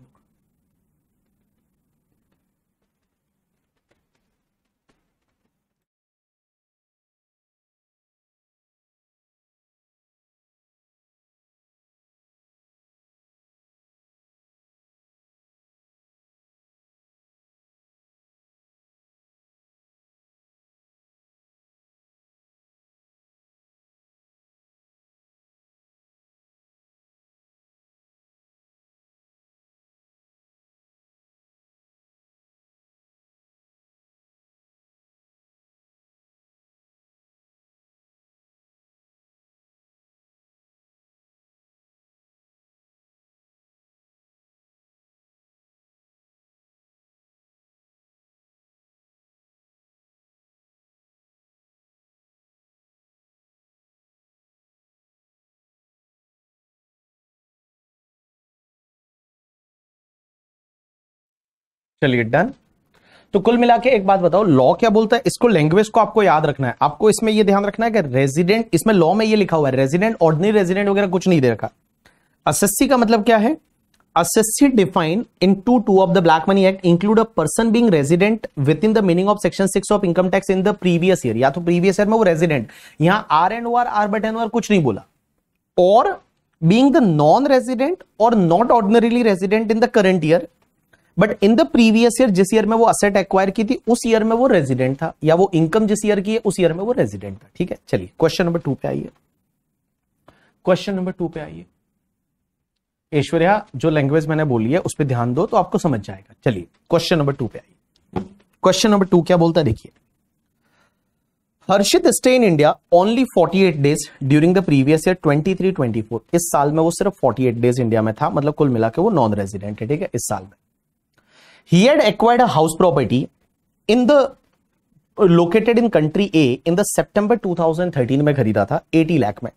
चलिए डन तो कुल मिला के एक बात बताओ लॉ क्या बोलता है इसको लैंग्वेज को आपको याद रखना है आपको इसमें ये ध्यान रखना है कि रेजिडेंट इसमें लॉ में ये लिखा हुआ है रेजिडेंट ऑर्डनरी रेजिडेंट वगैरह कुछ नहीं दे रखा असेसी का मतलब क्या है assessee define in two two of the black money act include a person being resident within the meaning of section six of income tax in the previous year या तो प्रीवियस ईयर में वो resident यहां R and OR R but N R कुछ नहीं बोला और being the non resident और not ordinarily resident in the current year but in the previous year जिस ईयर में वो असेट एक्वायर की थी उस ईयर में वो रेजिडेंट था या वो इनकम जिस ईयर की है उस ईयर में वो रेजिडेंट था ठीक है चलिए क्वेश्चन नंबर टू पे आइए क्वेश्चन नंबर टू पे आइए ऐश्वर्या जो लैंग्वेज मैंने बोली है उस पर ध्यान दो तो आपको समझ जाएगा चलिए क्वेश्चन नंबर टू पे आइए क्वेश्चन नंबर टू क्या बोलता है देखिए Harshit stay in India only 48 days during the previous year 23 24 इस साल में वो सिर्फ 48 डेज इंडिया में था मतलब कुल मिला के वो नॉन रेजिडेंट है ठीक है इस साल में he had acquired a house property in the uh, located in country A in the September 2013 में खरीदा था 80 लाख में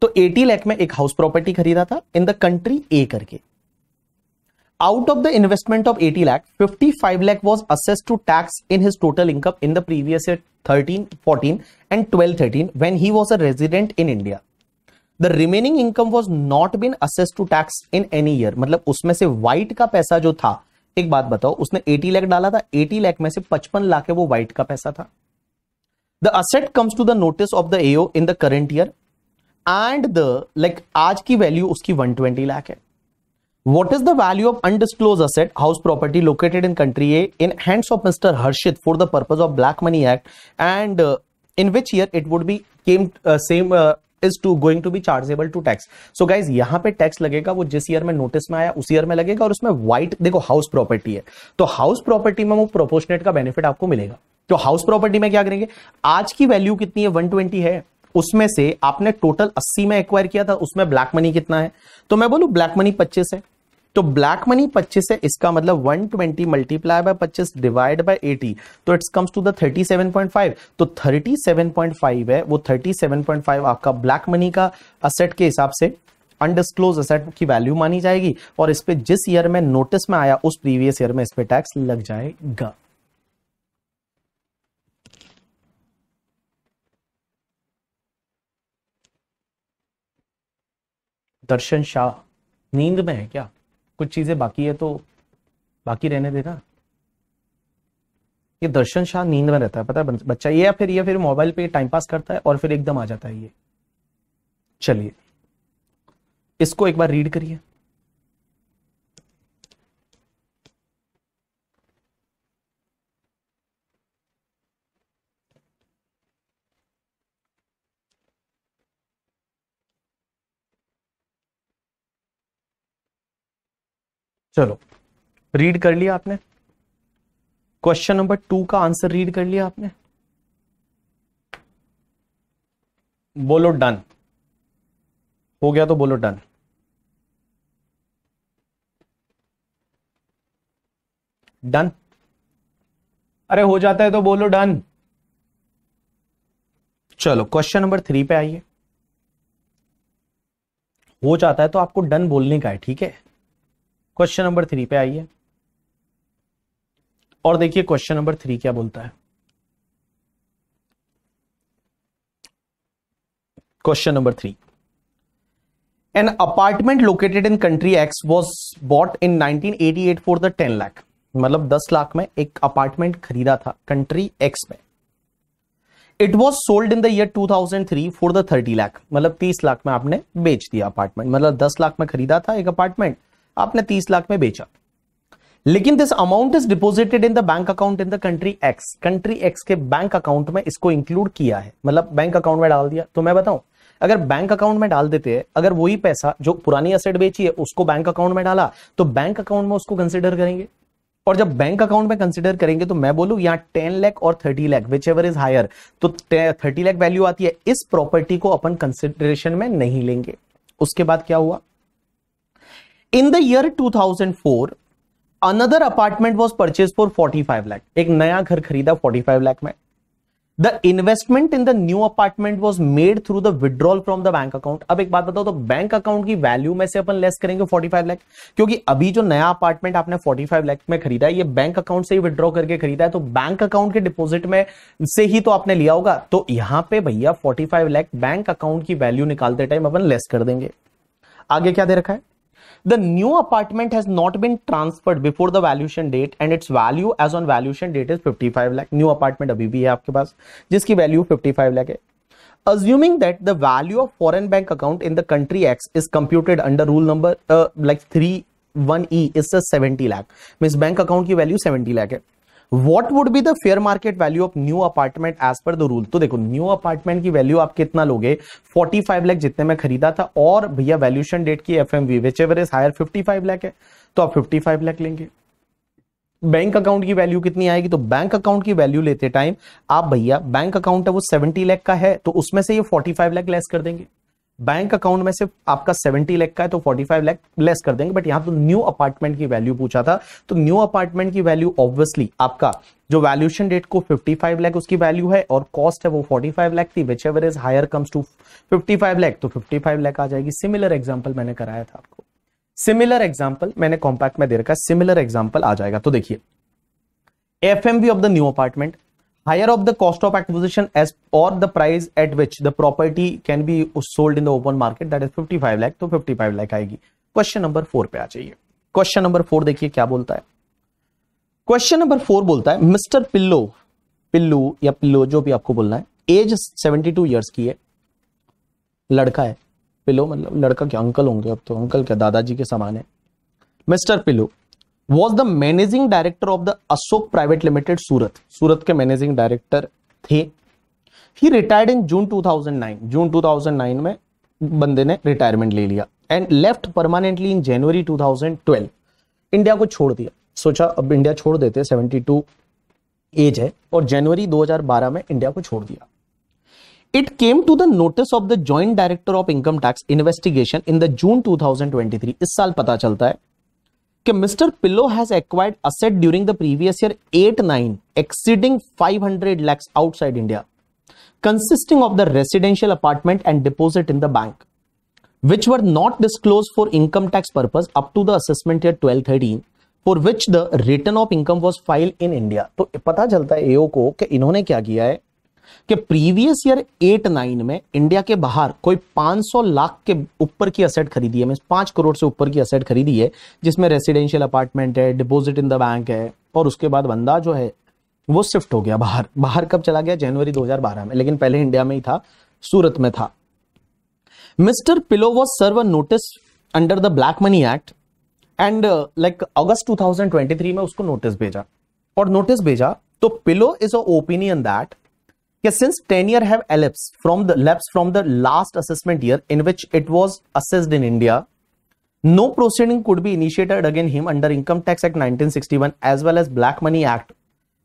तो 80 लाख में एक हाउस प्रॉपर्टी खरीदा था इन द कंट्री ए करके out of the investment of 80 lakh 55 lakh was assess to tax in his total income in the previous year 13 14 and twelve thirteen when he was a resident in India the remaining income was not been assess to tax in any year मतलब उसमें से white का पैसा जो था एक बात बताओ उसने 80 लाख डाला था 80 लाख में से 55 लाख है वो व्हाइट का पैसा था the asset comes to the notice of the AO in the current year and the like आज की वैल्यू उसकी 120 ट्वेंटी लाख है what is the value of undisclosed asset house property located in country A in hands of mister Harshit for the purpose of black money act and in which year it would be came same is to going to be chargeable to tax so guys यहां पे tax लगेगा वो जिस year में notice में आया उस year में लगेगा और उसमें व्हाइट देखो हाउस प्रॉपर्टी है तो हाउस प्रॉपर्टी में वो प्रोपोर्शनेट का बेनिफिट आपको मिलेगा तो हाउस प्रॉपर्टी में क्या करेंगे आज की वैल्यू कितनी है 120 है उसमें से आपने टोटल 80 में एक्वायर किया था उसमें ब्लैक मनी कितना है तो मैं बोलू ब्लैक मनी 25 है तो ब्लैक मनी 25 है इसका मतलब 120 मल्टीप्लाई बाय पच्चीस डिवाइड बाय 80 तो इट्स कम्स टू द 37.5 तो 37.5 है वो 37.5 आपका ब्लैक मनी का असेट के हिसाब से अनडिस्क्लोज असेट की वैल्यू मानी जाएगी और इस पर जिस ईयर में नोटिस में आया उस प्रीवियस ईयर में इस पे टैक्स लग जाएगा दर्शन शाह नींद में है क्या कुछ चीजें बाकी है तो बाकी रहने देना ये दर्शन शाह नींद में रहता है पता है बच्चा ये या फिर ये फिर मोबाइल पे टाइम पास करता है और फिर एकदम आ जाता है ये चलिए इसको एक बार रीड करिए चलो रीड कर लिया आपने क्वेश्चन नंबर टू का आंसर रीड कर लिया आपने बोलो डन हो गया तो बोलो डन डन अरे हो जाता है तो बोलो डन चलो क्वेश्चन नंबर थ्री पे आइए हो जाता है तो आपको डन बोलने का है ठीक है क्वेश्चन नंबर थ्री पे आइए और देखिए क्वेश्चन नंबर थ्री क्या बोलता है question number three an apartment located in country X was bought in 1988 for the 10 lakh मतलब 10 लाख में एक अपार्टमेंट खरीदा था कंट्री एक्स में it was sold in the year 2003 for the 30 lakh मतलब 30 लाख में आपने बेच दिया अपार्टमेंट मतलब 10 लाख में खरीदा था एक अपार्टमेंट आपने तीस लाख में बेचा लेकिन this amount is deposited in the bank account in the country X country X के बैंक अकाउंट में इसको इंक्लूड किया है मतलब बैंक अकाउंट में डाल दिया तो मैं बताऊं अगर बैंक अकाउंट में डाल देते हैं अगर वही पैसा जो पुरानी असेट बेची है उसको बैंक अकाउंट में डाला तो बैंक अकाउंट में उसको कंसिडर करेंगे और जब बैंक अकाउंट में कंसिडर करेंगे तो मैं बोलू यहाँ टेन लैख और thirty lakh which ever is higher तो थर्टी लैख वैल्यू आती है इस प्रॉपर्टी को अपन कंसिडरेशन में नहीं लेंगे उसके बाद क्या हुआ in the year 2004 another apartment was purchase for 45 lakh एक नया घर खरीदा 45 लाख में the investment in the new apartment was made through the withdrawal from the bank account अब एक बात बताओ तो बैंक अकाउंट की वैल्यू में से अपन लेस करेंगे 45 लाख क्योंकि अभी जो नया अपार्टमेंट आपने 45 लाख में खरीदा है ये बैंक अकाउंट से ही विड्रॉ करके खरीदा है तो बैंक अकाउंट के डिपोजिट में से ही तो आपने लिया होगा तो यहां पर भैया फोर्टी फाइव बैंक अकाउंट की वैल्यू निकालते टाइम अपन लेस कर देंगे आगे क्या दे रखा है the new apartment has not been transferred before the valuation date and its value as on valuation date is 55 lakh new apartment abhi bhi hai aapke paas jiski value 55 lakh hai assuming that the value of foreign bank account in the country x is computed under rule number uh, like 3 1e is a 70 lakh means bank account ki value 70 lakh hai what would be the fair market value of new apartment as per the rule तो देखो new apartment की value आप कितना लोगे 45 लैख जितने में खरीदा था और भैया वैल्यूशन डेट की F M V which ever is higher fifty five lakh है तो आप फिफ्टी फाइव लैख लेंगे बैंक अकाउंट की वैल्यू कितनी आएगी तो बैंक अकाउंट की वैल्यू लेते टाइम आप भैया बैंक अकाउंट है वो सेवेंटी लैख का है तो उसमें से ये फोर्टी फाइव लैख लेस कर देंगे बैंक अकाउंट में से आपका 70 लाख का है तो 45 लाख लेस कर देंगे बट यहां तो न्यू अपार्टमेंट की वैल्यू पूछा था तो न्यू अपार्टमेंट की वैल्यू ऑब्वियसली आपका जो वैल्यूएशन डेट को 55 लाख उसकी वैल्यू है और कॉस्ट है वो 45 लाख थी which ever is higher comes to 55 lakh तो 55 लाख आ जाएगी सिमिलर एग्जाम्पल मैंने कराया था आपको सिमिलर एग्जाम्पल मैंने कॉम्पैक्ट में दे रखा सिमिलर एग्जाम्पल आ जाएगा तो देखिए F of the new apartment higher of the cost of acquisition as or the price at which the property can be sold in the open market that is 55 lakh तो 55 लाख आएगी question number 4 पे आ जाइए question number 4 देखिए क्या बोलता है question number 4 बोलता है मिस्टर पिल्लो पिल्लो या पिल्लो जो भी आपको बोलना है एज 72 इयर्स की है लड़का है पिल्लो मतलब लड़का क्या अंकल होंगे अब तो अंकल क्या दादाजी के समान है mister Pillo was the managing director of the Ashok private limited Surat Surat के मैनेजिंग डायरेक्टर थे ही रिटायर्ड इन जून 2009 जून 2009 में बंदे ने रिटायरमेंट ले लिया and left permanently in January 2012 India को छोड़ दिया सोचा अब इंडिया छोड़ देते 72 एज है और जनवरी 2012 में इंडिया को छोड़ दिया it came to the notice of the joint director of income tax investigation in the June 2023 इस साल पता चलता है कि mister Pillo has acquired asset during the previous year eight nine exceeding five hundred lakhs outside India consisting of the residential apartment and deposit in the bank which were not disclose for income tax purpose up to the assessment year twelve thirteen for which the return of income was file in India तो पता चलता है एओ को कि इन्होंने क्या किया है कि प्रीवियस ईयर एट नाइन में इंडिया के बाहर कोई 500 लाख के ऊपर की असेट खरीदी है मीन पांच करोड़ से ऊपर की असेट खरीदी है जिसमें रेसिडेंशियल अपार्टमेंट है डिपॉजिट इन द बैंक है और उसके बाद बंदा जो है वो शिफ्ट हो गया बाहर बाहर कब चला गया जनवरी 2012 में लेकिन पहले इंडिया में ही था सूरत में था mister Pillo was serve notice under the black money act and like अगस्त 2023 में उसको नोटिस भेजा और नोटिस भेजा तो Pillo is a opinion that कि ten year have elapsed from from the last the year in which it was it in India no India, could be could be him under income tax Income Tax act 1961 as well as black money act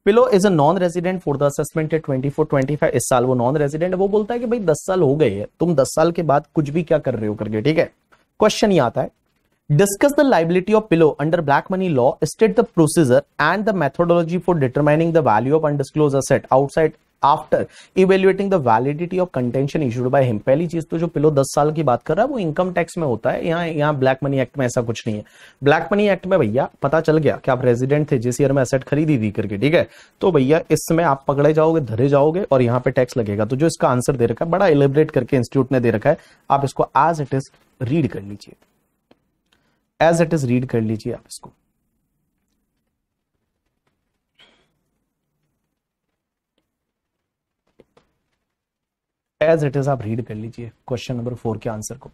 pillow is a non resident for the assessment twenty four twenty five इस साल वो non resident है वो बोलता है कि भाई दस साल हो गए है तुम दस साल के बाद कुछ भी क्या कर रहे हो करके ठीक है क्वेश्चन ये आता है discuss the liability of Pillo under black money law state the procedure and the methodology for determining the value of undisclosed asset outside after evaluating the validity of contention issued by him पहली चीज तो जो pillow दस साल की बात कर रहा है वो इनकम टैक्स में होता है यहाँ यहाँ ब्लैक मनी एक्ट में ऐसा कुछ नहीं है ब्लैक मनी एक्ट में भैया पता चल गया कि आप रेजिडेंट थे जिस ईयर में एसेट खरीदी थी करके ठीक है तो भैया इस समय आप पकड़े जाओगे धरे जाओगे और यहाँ पे टैक्स लगेगा तो जो इसका आंसर दे रखा है बड़ा इलेबरेट करके इंस्टीट्यूट ने दे रखा है आप इसको एज इट इज रीड कर लीजिए एज इट इज रीड कर लीजिए आप इसको एज इट इज आप रीड कर लीजिए क्वेश्चन नंबर फोर के आंसर को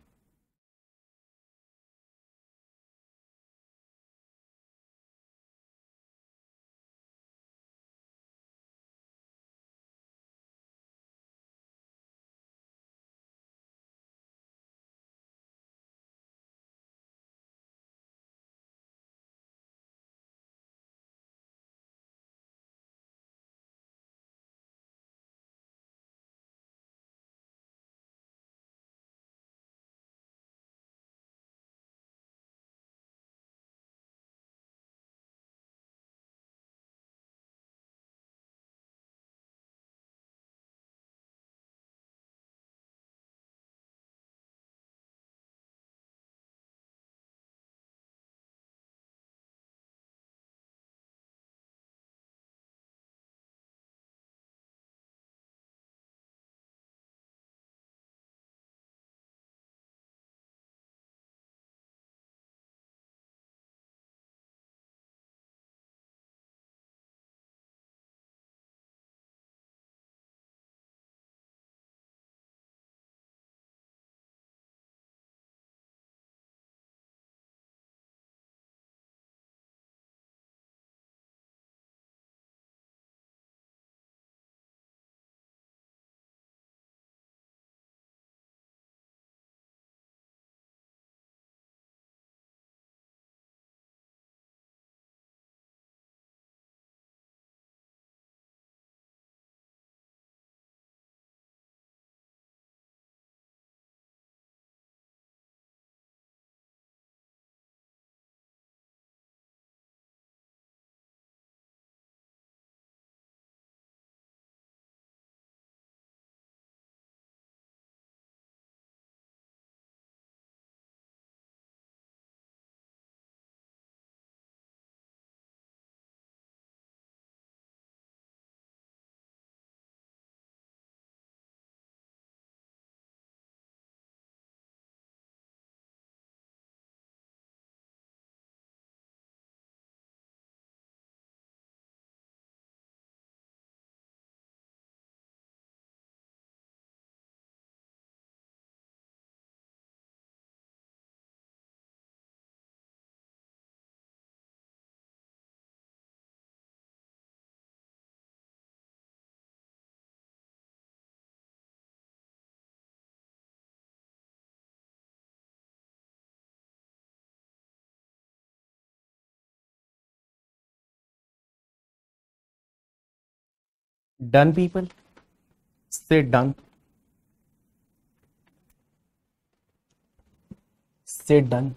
डन पीपल से डन से डन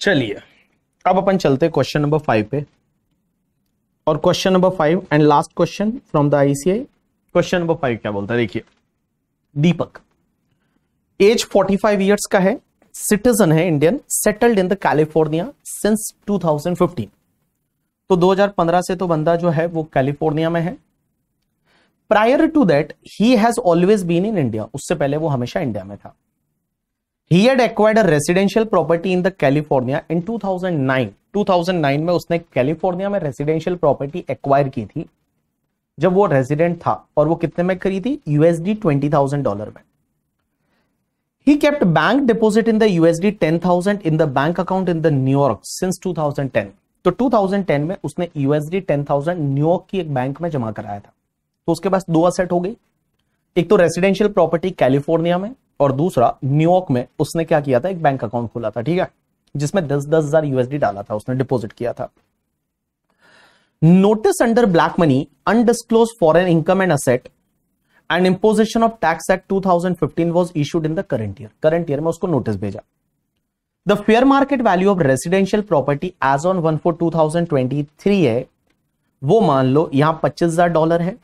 चलिए अब अपन चलते हैं क्वेश्चन नंबर फाइव पे और question number five and last question from the ICI question number five क्या बोलता है देखिए दीपक एज 45 ईयर्स का है सिटीजन है Indian settled in the California since 2015 तो 2015 से तो बंदा जो है वो कैलिफोर्निया में है prior to that he has always been in India उससे पहले वो हमेशा इंडिया में था he had acquired a residential property in the California in 2009 2009 में उसने कैलिफोर्निया में रेजिडेंशियल प्रॉपर्टी एक्वायर की थी जब वो रेजिडेंट था और वो कितने में खरीदी थी यूएसडी ट्वेंटी थाउजेंड डॉलर में he kept bank deposit in the USD ten thousand in the bank account in the New York since 2010 तो 2010 में उसने यूएसडी टेन थाउजेंड न्यूयॉर्क की एक बैंक में जमा कराया था तो उसके पास दो असेट हो गई एक तो रेजिडेंशियल प्रॉपर्टी कैलिफोर्निया में और दूसरा न्यूयॉर्क में उसने क्या किया था एक बैंक अकाउंट खोला था ठीक है जिसमें दस दस हजार यूएसडी डाला था उसने डिपोजिट किया था notice under black money undisclosed foreign income and asset and imposition of tax act 2015 was issued in the current year current year में उसको नोटिस भेजा the fair market value of residential property as on one four two है वो मान लो यहां 25,000 dollar है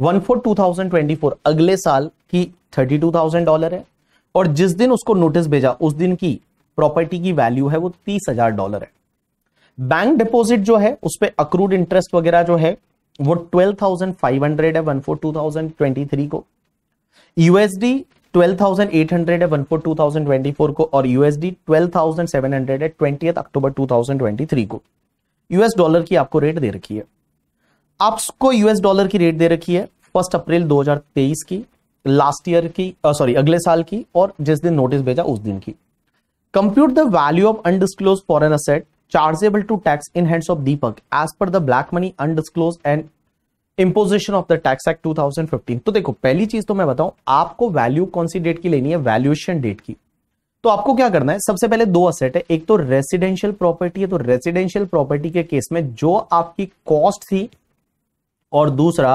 one four to अगले साल की 32,000 डॉलर है और जिस दिन उसको नोटिस भेजा उस दिन की प्रॉपर्टी की वैल्यू है वो तीस हजार डॉलर है बैंक डिपॉजिट जो है उस पर अक्रूड इंटरेस्ट वगैरह जो है वो ट्वेल्व थाउजेंड फाइव हंड्रेड है one four two thousand twenty three को USD twelve thousand eight hundred है one four two thousand twenty four को और USD twelve thousand seven hundred है twenty October two thousand twenty three को US dollar की आपको rate दे रखी है आपको यूएस डॉलर की रेट दे रखी है फर्स्ट अप्रैल दो हजार तेईस की लास्ट ईयर की सॉरी अगले साल की और जिस दिन नोटिस भेजा उस दिन की Compute the value of undisclosed foreign asset chargeable to tax in hands of Deepak as per the black money undisclosed and imposition of the tax act 2015 तो देखो पहली चीज तो मैं बताऊं आपको वैल्यू कौन सी डेट की लेनी है वैल्यूएशन डेट की तो आपको क्या करना है सबसे पहले दो असेट है एक तो रेसिडेंशियल प्रॉपर्टी है तो रेसिडेंशियल प्रॉपर्टी के केस में जो आपकी कॉस्ट थी और दूसरा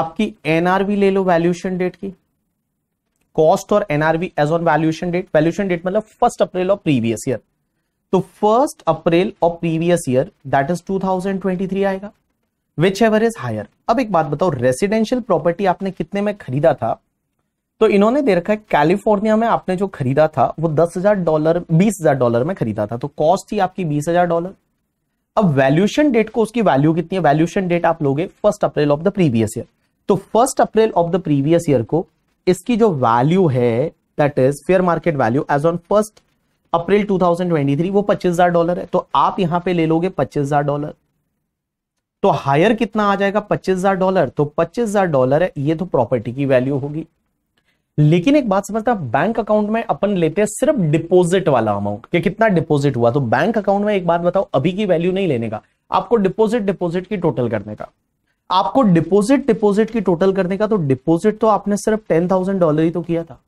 आपकी एनआरवी ले लो वैल्यूएशन डेट की कॉस्ट और NRV as on valuation date valuation date मतलब first April of previous year तो first April of previous year that is 2023 आएगा विच एवर इज हायर अब एक बात बताओ रेसिडेंशियल प्रॉपर्टी आपने कितने में खरीदा था तो इन्होंने दे रखा है कैलिफोर्निया में आपने जो खरीदा था वो दस हजार डॉलर बीस हजार डॉलर में खरीदा था तो कॉस्ट थी आपकी बीस हजार डॉलर अब वैल्यूएशन डेट को उसकी वैल्यू कितनी है वैल्यूएशन डेट आप लोगे first April of the previous year तो first April of the previous year को इसकी जो वैल्यू है that is fair market value as on first April 2023 वो 25000 डॉलर है तो आप यहां पे ले लोगे 25000 डॉलर तो हायर कितना आ जाएगा 25000 डॉलर तो 25000 डॉलर है ये तो प्रॉपर्टी की वैल्यू होगी लेकिन एक बात समझता बैंक अकाउंट में अपन लेते हैं सिर्फ डिपोजिट वाला अमाउंट कि कितना डिपोजिट हुआ तो बैंक अकाउंट में एक बात बताओ अभी की वैल्यू नहीं लेने का आपको डिपोजिट डिपोजिट की टोटल करने का आपको डिपॉजिट डिपॉजिट की टोटल करने का तो डिपॉजिट तो आपने सिर्फ टेन थाउजेंड डॉलर ही तो किया था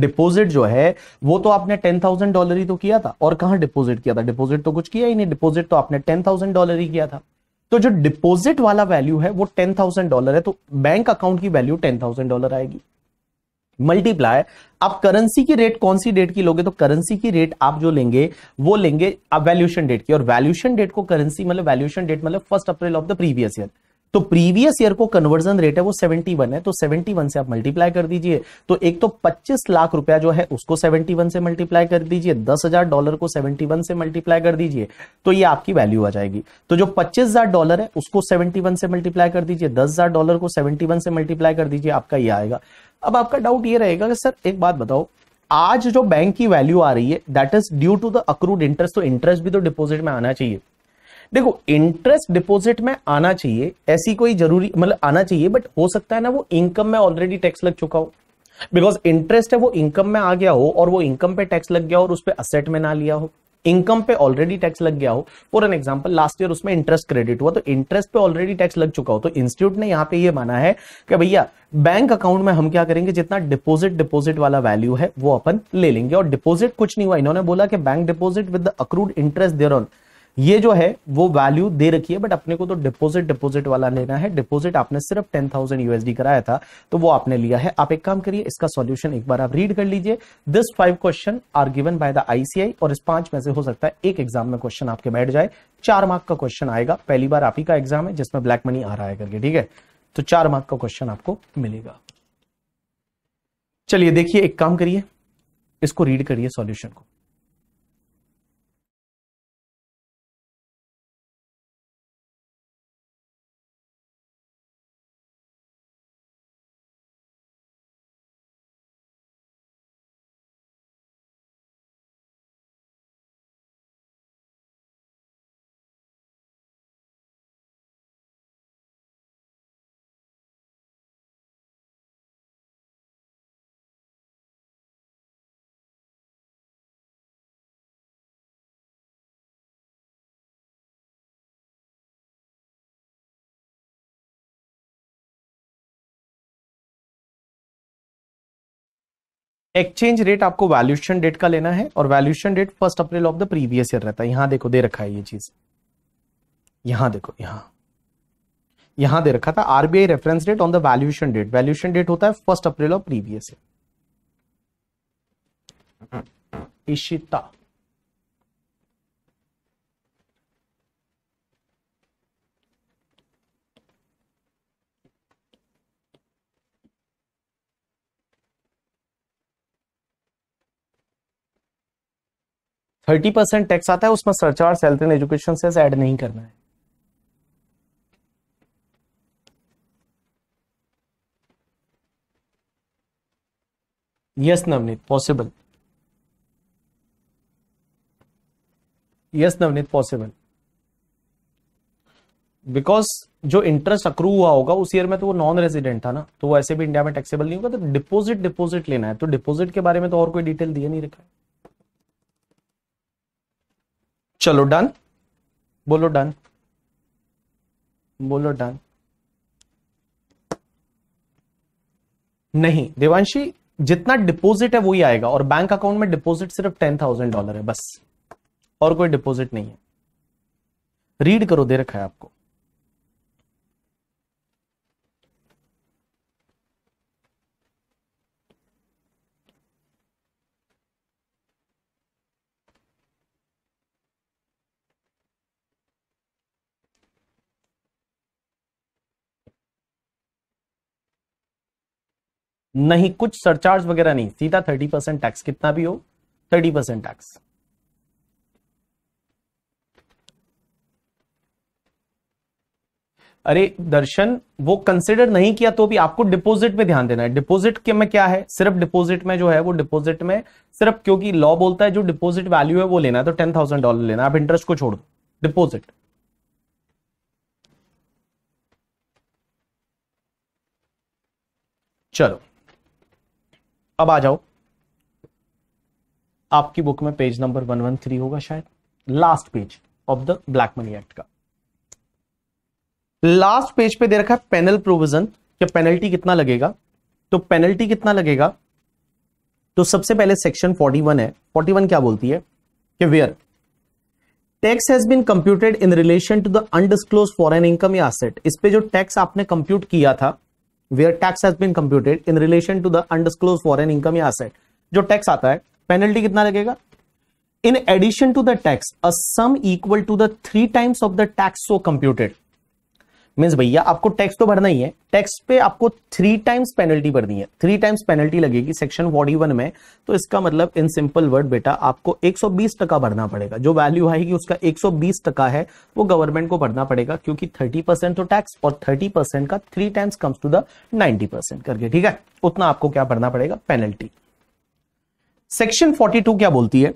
डिपॉजिट जो है वो तो आपने टेन थाउजेंड डॉलर ही तो किया था और कहा डिपॉजिट किया था डिपॉजिट तो कुछ किया ही नहीं डिपॉजिट तो आपने टेन थाउजेंड डॉलर ही किया था तो जो डिपॉजिट वाला वैल्यू है वो टेन थाउजेंड डॉलर है तो बैंक अकाउंट की वैल्यू टेन थाउजेंड डॉलर आएगी मल्टीप्लाई आप करेंसी की रेट कौन सी डेट की लोगे तो करेंसी की रेट आप जो लेंगे वो लेंगे आप वैल्यूशन डेट की और वैल्यूशन डेट को करेंसी मतलब वैल्यूशन डेट मतलब first April of the previous year तो प्रीवियस ईयर को कन्वर्जन रेट है वो 71 है तो 71 से आप मल्टीप्लाई कर दीजिए तो एक तो 25 लाख रुपया जो है उसको 71 से मल्टीप्लाई कर दीजिए दस हजार डॉलर को 71 से मल्टीप्लाई कर दीजिए तो ये आपकी वैल्यू आ जाएगी तो जो पच्चीस हजार डॉलर है उसको 71 से मल्टीप्लाई कर दीजिए दस हजार डॉलर को 71 से मल्टीप्लाई कर दीजिए आपका ये आएगा अब आपका डाउट ये रहेगा कि सर एक बात बताओ आज जो बैंक की वैल्यू आ रही है that is due to the accrued interest तो इंटरेस्ट भी तो डिपोजिट में आना चाहिए देखो इंटरेस्ट डिपॉजिट में आना चाहिए ऐसी कोई जरूरी मतलब आना चाहिए बट हो सकता है ना वो इनकम में ऑलरेडी टैक्स लग चुका हो बिकॉज इंटरेस्ट है वो इनकम में आ गया हो और वो इनकम पे टैक्स लग गया हो और उस पर असेट में ना लिया हो इनकम पे ऑलरेडी टैक्स लग गया हो for an example last year उसमें इंटरेस्ट क्रेडिट हुआ तो इंटरेस्ट पे ऑलरेडी टैक्स लग चुका हो तो इंस्टीट्यूट ने यहां पे ये यह माना है कि भैया बैंक अकाउंट में हम क्या करेंगे जितना डिपॉजिट डिपॉजिट वाला वैल्यू है वो अपन ले लेंगे और डिपॉजिट कुछ नहीं हुआ इन्होंने बोला कि bank deposit with the accrued interest there on ये जो है वो वैल्यू दे रखी है बट अपने को तो डिपॉजिट डिपॉजिट वाला लेना है डिपॉजिट आपने सिर्फ टेन थाउजेंड यूएसडी कराया था तो वो आपने लिया है आप एक काम करिए इसका सॉल्यूशन एक बार आप रीड कर लीजिए this five question are given by the ICI और इस पांच में से हो सकता है एक एग्जाम में क्वेश्चन आपके बैठ जाए चार मार्क का क्वेश्चन आएगा पहली बार आप ही का एग्जाम है जिसमें ब्लैक मनी आ रहा है करके ठीक है तो चार मार्क का क्वेश्चन आपको मिलेगा चलिए देखिए एक काम करिए इसको रीड करिए सॉल्यूशन को एक्सचेंज रेट आपको वैल्यूशन डेट का लेना है और valuation date first April of the previous year रहता है यहां देखो दे रखा है ये चीज यहां देखो यहां यहां दे रखा था RBI reference date on the valuation date valuation date होता है first April of previous year Ishita thirty percent tax आता है उसमें सरचार्ज सैलरी एंड एजुकेशन से ऐड नहीं करना है yes Navneet possible yes Navneet possible because जो इंटरेस्ट अक्रू हुआ होगा उस ईयर में तो वो नॉन रेजिडेंट था ना तो वो ऐसे भी इंडिया में टैक्सेबल नहीं होगा तो डिपॉजिट डिपॉजिट लेना है तो डिपॉजिट के बारे में तो और कोई डिटेल दिए नहीं रखा है चलो डन बोलो डन बोलो डन नहीं देवांशी जितना डिपॉजिट है वही आएगा और बैंक अकाउंट में डिपॉजिट सिर्फ टेन थाउजेंड डॉलर है बस और कोई डिपॉजिट नहीं है रीड करो दे रखा है आपको नहीं कुछ सरचार्ज वगैरह नहीं सीधा थर्टी परसेंट टैक्स कितना भी हो थर्टी परसेंट टैक्स अरे दर्शन वो कंसिडर नहीं किया तो भी आपको डिपॉजिट में ध्यान देना है डिपॉजिट के में क्या है सिर्फ डिपॉजिट में जो है वो डिपॉजिट में सिर्फ क्योंकि लॉ बोलता है जो डिपॉजिट वैल्यू है वो लेना है तो टेन थाउजेंड डॉलर लेना आप इंटरेस्ट को छोड़ दो डिपॉजिट चलो अब आ जाओ आपकी बुक में पेज नंबर 113 होगा शायद last page of the black money act का लास्ट पेज पे दे रखा है पेनल प्रोविजन कि पेनल्टी कितना लगेगा तो पेनल्टी कितना लगेगा तो सबसे पहले सेक्शन 41 है 41 क्या बोलती है कि where tax has been computed in relation to the undisclosed foreign income या एसेट इस पे जो टैक्स आपने कंप्यूट किया था where tax has been computed in relation to the undisclosed foreign income या एसेट जो टैक्स आता है पेनल्टी कितना लगेगा in addition to the tax a sum equal to the three times of the tax so computed means भैया आपको tax तो भरना ही है टैक्स पे आपको थ्री टाइम्स पेनल्टी भरनी है थ्री टाइम्स पेनल्टी लगेगी सेक्शन फोर्टी वन में तो इसका मतलब इन सिंपल वर्ड बेटा आपको एक सौ बीस टका भरना पड़ेगा जो वैल्यू आएगी उसका एक सौ बीस टका है वो गवर्नमेंट को भरना पड़ेगा क्योंकि थर्टी परसेंट तो टैक्स और थर्टी परसेंट का three times comes to the ninety percent करके ठीक है उतना आपको क्या भरना पड़ेगा पेनल्टी सेक्शन टू क्या बोलती है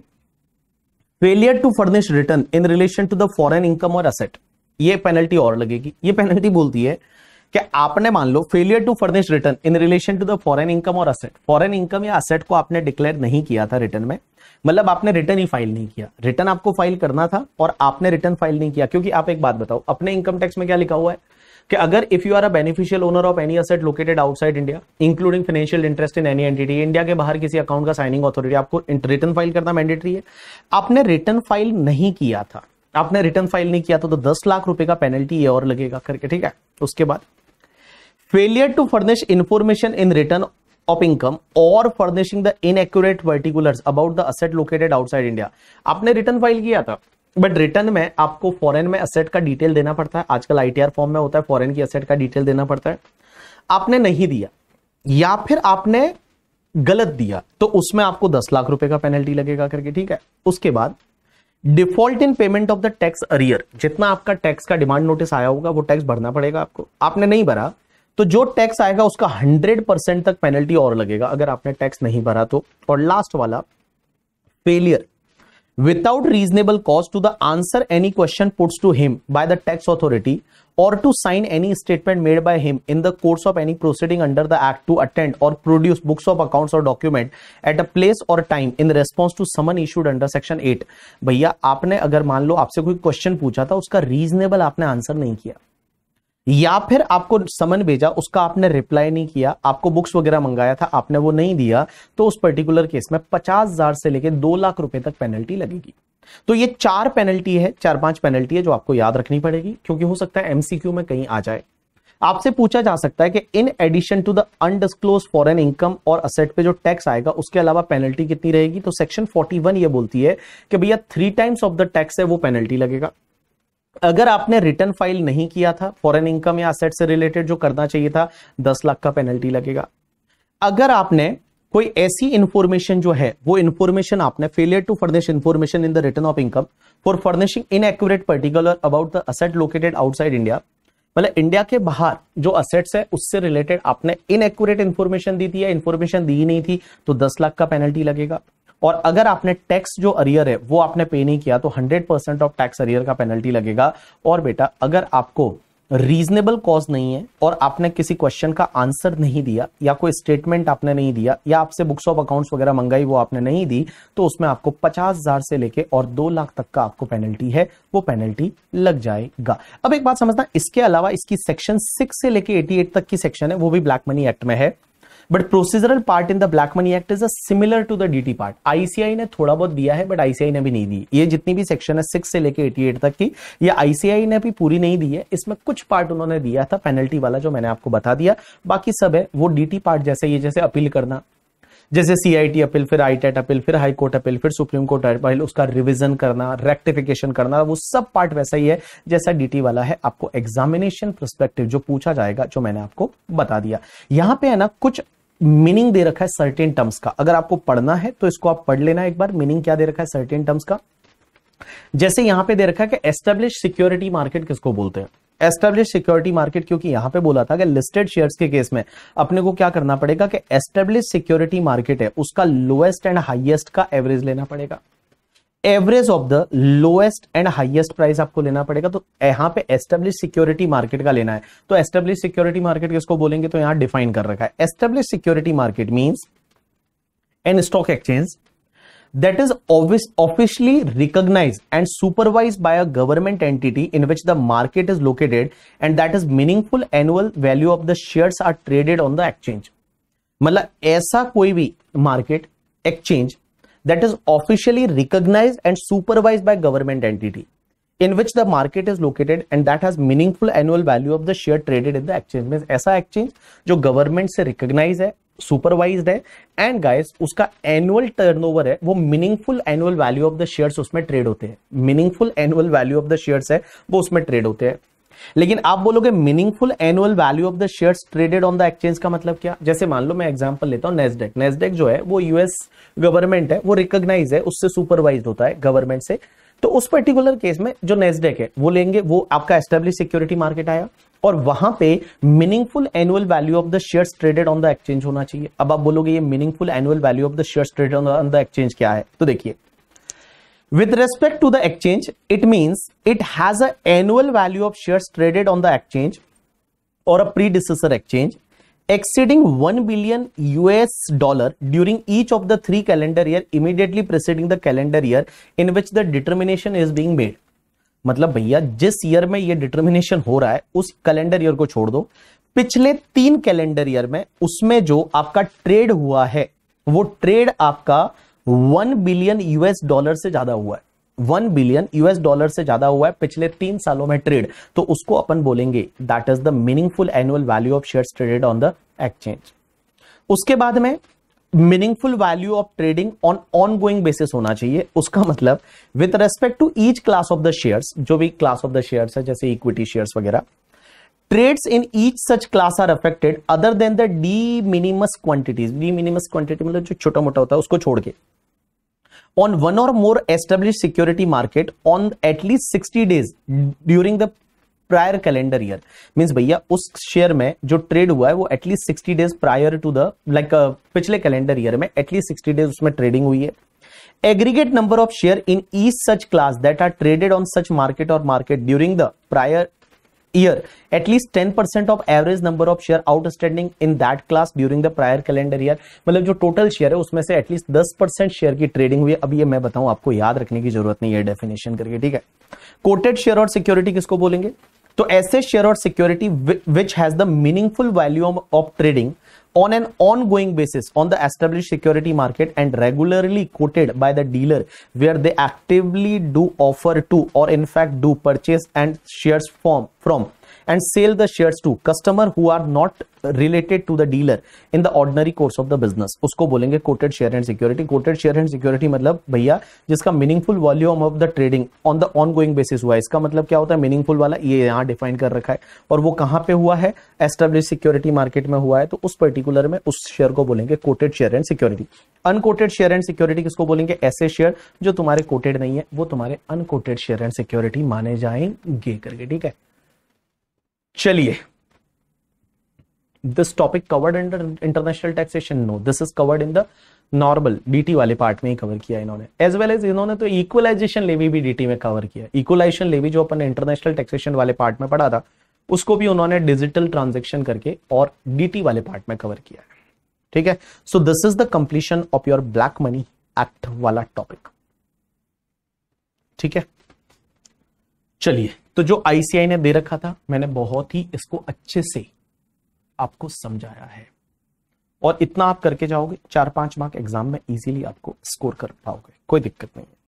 failure to furnish return in relation to the foreign income और असेट ये पेनल्टी और लगेगी ये पेनल्टी बोलती है कि आपने मान लो failure to furnish return in relation to the foreign income और असेट फॉरेन इनकम या असेट को आपने डिक्लेयर नहीं किया था रिटर्न में मतलब आपने रिटर्न ही फाइल नहीं किया रिटर्न आपको फाइल करना था और आपने रिटर्न फाइल नहीं किया क्योंकि आप एक बात बताओ अपने इनकम टैक्स में क्या लिखा हुआ है कि अगर if you are a beneficial owner of any asset located outside India including financial interest in any entity India के बाहर किसी अकाउंट का साइनिंग ऑथोरिटी आपको रिटर्न फाइल करना मैंडेटरी है आपने रिटर्न फाइल नहीं किया था आपने रिटर्न फाइल नहीं किया था तो, तो दस लाख रुपए का पेनल्टी ये और लगेगा करके ठीक है उसके बाद failure to furnish information in return of income और furnishing the inaccurate particulars about the asset located outside India आपने रिटर्न फाइल किया था बट रिटर्न में आपको फॉरेन में असेट का डिटेल देना पड़ता है आजकल आईटीआर फॉर्म में होता है फॉरेन की असेट का डिटेल देना पड़ता है आपने नहीं दिया या फिर आपने गलत दिया तो उसमें आपको दस लाख रुपए का पेनल्टी लगेगा करके ठीक है उसके बाद default in payment of the tax arrear जितना आपका टैक्स का डिमांड नोटिस आया होगा वो टैक्स भरना पड़ेगा आपको आपने नहीं भरा तो जो टैक्स आएगा उसका हंड्रेड परसेंट तक पेनल्टी और लगेगा अगर आपने टैक्स नहीं भरा तो और लास्ट वाला failure without reasonable cause to the answer any question puts to him by the tax authority or to sign any statement made by him in the course of any proceeding under the act to attend or produce books of accounts or document at a place or time in response to summon issued under section 8 भैया आपने अगर मान लो आपसे कोई question पूछा था उसका reasonable आपने आंसर नहीं किया या फिर आपको समन भेजा उसका आपने रिप्लाई नहीं किया आपको बुक्स वगैरह मंगाया था आपने वो नहीं दिया तो उस पर्टिकुलर केस में पचास हजार से लेकर दो लाख रुपए तक पेनल्टी लगेगी तो ये चार पेनल्टी है चार पांच पेनल्टी है जो आपको याद रखनी पड़ेगी क्योंकि हो सकता है एमसीक्यू में कहीं आ जाए आपसे पूछा जा सकता है कि in addition to the undisclosed foreign income और असेट पे जो टैक्स आएगा उसके अलावा पेनल्टी कितनी रहेगी तो सेक्शन 41 ये बोलती है कि भैया three times of the tax है वो पेनल्टी लगेगा अगर आपने रिटर्न फाइल नहीं किया था फॉरेन इनकम या असेट से रिलेटेड जो करना चाहिए था दस लाख का पेनल्टी लगेगा अगर आपने कोई ऐसी इंफॉर्मेशन जो है वो इंफॉर्मेशन आपने failure to furnish information in the return of income for furnishing inaccurate particular about the asset located outside India मतलब इंडिया के बाहर जो असेट्स है उससे रिलेटेड आपने एक्यूरेट इंफॉर्मेशन दी थी या इंफॉर्मेशन दी ही नहीं थी तो दस लाख का पेनल्टी लगेगा और अगर आपने टैक्स जो अरियर है वो आपने पे नहीं किया तो hundred percent of tax arrear का पेनल्टी लगेगा और बेटा अगर आपको रीजनेबल कॉज नहीं है और आपने किसी क्वेश्चन का आंसर नहीं दिया या कोई स्टेटमेंट आपने नहीं दिया या आपसे बुक्स ऑफ अकाउंट्स वगैरह मंगाई वो आपने नहीं दी तो उसमें आपको पचास हजार से लेके और दो लाख तक का आपको पेनल्टी है वो पेनल्टी लग जाएगा अब एक बात समझना इसके अलावा इसकी सेक्शन सिक्स से लेके एटी तक की सेक्शन है वो भी ब्लैक मनी एक्ट में है but procedural part in the black money act is a similar to the DT part ICI ने थोड़ा बहुत दिया है बट आईसीआई ने भी नहीं दी ये जितनी भी सेक्शन है सिक्स से लेके एटी एट तक की ये आईसीआई ने भी पूरी नहीं दी है इसमें कुछ पार्ट उन्होंने दिया था पेनल्टी वाला जो मैंने आपको बता दिया बाकी सब है वो डीटी पार्ट जैसे ये जैसे अपील करना जैसे सीआईटी अपील फिर आईटेट अपील फिर हाई कोर्ट अपील फिर सुप्रीम कोर्ट अपील उसका रिवीजन करना रेक्टिफिकेशन करना वो सब पार्ट वैसा ही है जैसा डीटी वाला है आपको एग्जामिनेशन प्रस्पेक्टिव जो पूछा जाएगा जो मैंने आपको बता दिया यहां पे है ना कुछ मीनिंग दे रखा है सर्टेन टर्म्स का अगर आपको पढ़ना है तो इसको आप पढ़ लेना एक बार मीनिंग क्या दे रखा है सर्टेन टर्म्स का जैसे यहां पे दे रखा है कि एस्टेब्लिश सिक्योरिटी मार्केट किसको बोलते हैं एस्टेब्लिश सिक्योरिटी मार्केट क्योंकि यहां पे बोला था कि लिस्टेड शेयर्स के केस में अपने को क्या करना पड़ेगा कि एस्टेब्लिश सिक्योरिटी मार्केट है उसका लोएस्ट एंड हाईएस्ट का एवरेज लेना पड़ेगा average of the lowest and highest price आपको लेना पड़ेगा तो यहाँ पे एस्टेब्लिश सिक्योरिटी मार्केट का लेना है तो एस्टेब्लिश सिक्योरिटी मार्केट किसको बोलेंगे तो यहाँ डिफाइन कर रखा है establish security market means an stock exchange that is obvious, officially recognized and supervised by a government entity in which the market is located and that is meaningful annual value of the shares are traded on the exchange मतलब ऐसा कोई भी market exchange that is officially recognized and supervised by government entity in which the market is located and that has meaningful annual value of the share traded in the exchange means aisa exchange jo government se recognized hai supervised hai and guys uska annual turnover hai wo meaningful annual value of the shares usme trade hote hain meaningful annual value of the shares hai wo usme trade hote hain लेकिन आप बोलोगे meaningful annual value of the shares traded on the exchange का मतलब क्या जैसे मान लो मैं example लेता हूं नेस्डेक नेस्डेक जो है वो यूएस गवर्नमेंट है वो रिकोगनाइज है उससे सुपरवाइज होता है गवर्नमेंट से तो उस पर्टिकुलर केस में जो नेस्डेक है वो लेंगे वो आपका एस्टेब्लिश सिक्योरिटी मार्केट आया और वहां पे meaningful annual value of the shares traded on the exchange होना चाहिए अब आप बोलोगे ये meaningful annual value of the shares traded on the exchange क्या है तो देखिए With respect to the exchange, it means it has an annual value of shares traded on the exchange or a predecessor exchange exceeding 1 billion US dollar during each of the three calendar year immediately preceding the calendar year in which the determination is being made. मतलब भैया जिस year में ये determination हो रहा है उस calendar year को छोड़ दो पिछले तीन कैलेंडर ईयर में उसमें जो आपका ट्रेड हुआ है वो ट्रेड आपका वन बिलियन यूएस डॉलर से ज्यादा हुआ है वन बिलियन यूएस डॉलर से ज्यादा हुआ है पिछले तीन सालों में ट्रेड तो उसको अपन बोलेंगे that is the meaningful annual value of share traded on the exchange उसके बाद में meaningful value of trading on ongoing basis होना चाहिए उसका मतलब with respect to each class of the shares जो भी क्लास ऑफ द शेयर्स है जैसे इक्विटी शेयर्स वगैरह trades in each such class are affected other than the de minimis quantities de minimis quantity मतलब जो छोटा मोटा होता है उसको छोड़ के ऑन वन और more establish security market on at least sixty days during the prior calendar year means भैया उस शेयर में जो ट्रेड हुआ है वो at least sixty days prior to the like पिछले कैलेंडर ईयर में एटलीस्ट सिक्सटी डेज उसमें ट्रेडिंग हुई है aggregate number of share in each such class that are traded on such market और market during the prior year at least 10% of average number of share outstanding in that class during the prior calendar year मतलब जो total share है उसमें से at least percent share की trading हुई अब ये मैं बताऊं आपको याद रखने की जरूरत नहीं है डेफिनेशन करके ठीक है कोटेड शेयर और सिक्योरिटी किसको बोलेंगे तो ऐसे शेयर और security which has the meaningful value of trading on an ongoing basis on the established security market and regularly quoted by the dealer where they actively do offer to or in fact do purchase and shares from from and sell the shares to customer who are not related to the dealer in the ordinary course of the business उसको बोलेंगे quoted share and security quoted share and security मतलब भैया जिसका meaningful volume of the trading on the ongoing basis हुआ इसका मतलब क्या होता है मीनिंगफुल वाला ये यहाँ डिफाइन कर रखा है और वो कहाँ पे हुआ है एस्टेब्लिश सिक्योरिटी मार्केट में हुआ है तो उस पर्टिकुलर में उस शेयर को बोलेंगे quoted share and security unquoted share and security किसको बोलेंगे ऐसे शेयर जो तुम्हारे कोटेड नहीं है वो तुम्हारे अनकोटेड शेयर एंड सिक्योरिटी माने जाएंगे करके ठीक है चलिए this topic covered under international taxation no this is covered in the normal DT वाले पार्ट में ही कवर किया इन्होंने एज वेल एज इन्होंने तो इक्वलाइजेशन लेवी भी डीटी में कवर किया इक्वलाइजेशन लेवी जो अपन इंटरनेशनल टैक्सेशन वाले पार्ट में पढ़ा था उसको भी उन्होंने डिजिटल ट्रांजेक्शन करके और डीटी वाले पार्ट में कवर किया है ठीक है so this is the completion of your black money act वाला टॉपिक ठीक है चलिए तो जो आईसीआई ने दे रखा था मैंने बहुत ही इसको अच्छे से आपको समझाया है और इतना आप करके जाओगे चार पांच मार्क एग्जाम में इजीली आपको स्कोर कर पाओगे कोई दिक्कत नहीं है